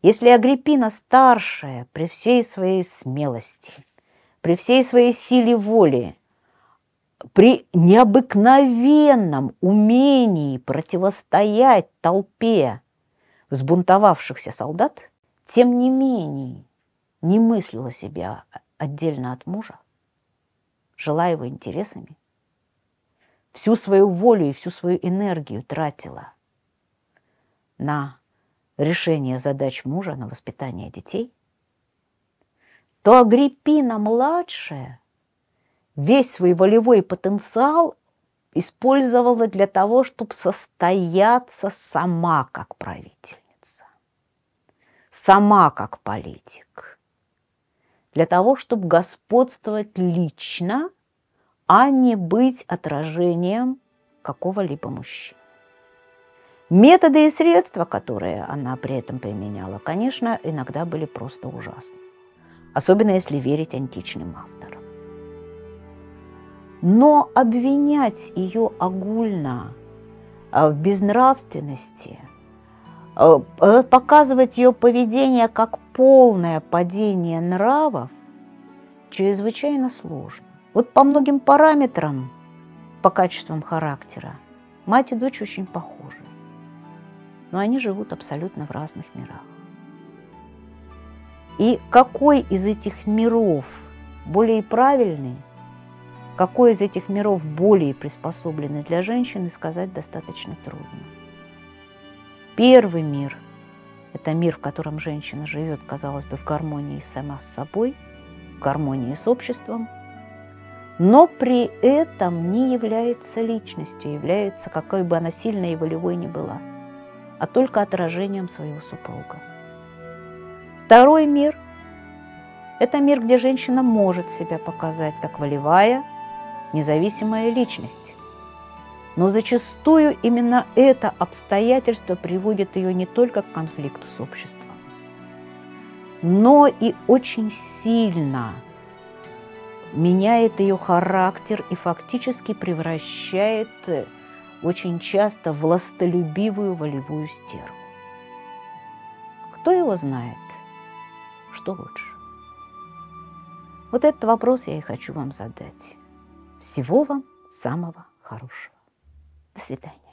Если Агриппина старшая при всей своей смелости, при всей своей силе воли, при необыкновенном умении противостоять толпе взбунтовавшихся солдат, тем не менее не мыслила себя отдельно от мужа, жила его интересами, всю свою волю и всю свою энергию тратила на решение задач мужа, на воспитание детей, то Агриппина-младшая весь свой волевой потенциал использовала для того, чтобы состояться сама как правительница, сама как политик, для того, чтобы господствовать лично, а не быть отражением какого-либо мужчины. Методы и средства, которые она при этом применяла, конечно, иногда были просто ужасны, особенно если верить античным авторам. Но обвинять ее огульно а, в безнравственности, а, э, показывать ее поведение как полное падение нравов чрезвычайно сложно. Вот по многим параметрам, по качествам характера, мать и дочь очень похожи, но они живут абсолютно в разных мирах. И какой из этих миров более правильный, какой из этих миров более приспособленный для женщины, сказать достаточно трудно. Первый мир – это мир, в котором женщина живет, казалось бы, в гармонии сама с собой, в гармонии с обществом, но при этом не является личностью, является, какой бы она сильной и волевой ни была, а только отражением своего супруга. Второй мир – это мир, где женщина может себя показать как волевая – независимая личность. Но зачастую именно это обстоятельство приводит ее не только к конфликту с обществом, но и очень сильно меняет ее характер и фактически превращает э, очень часто властолюбивую волевую стерву. Кто его знает, что лучше? Вот этот вопрос я и хочу вам задать. Всего вам самого хорошего. До свидания.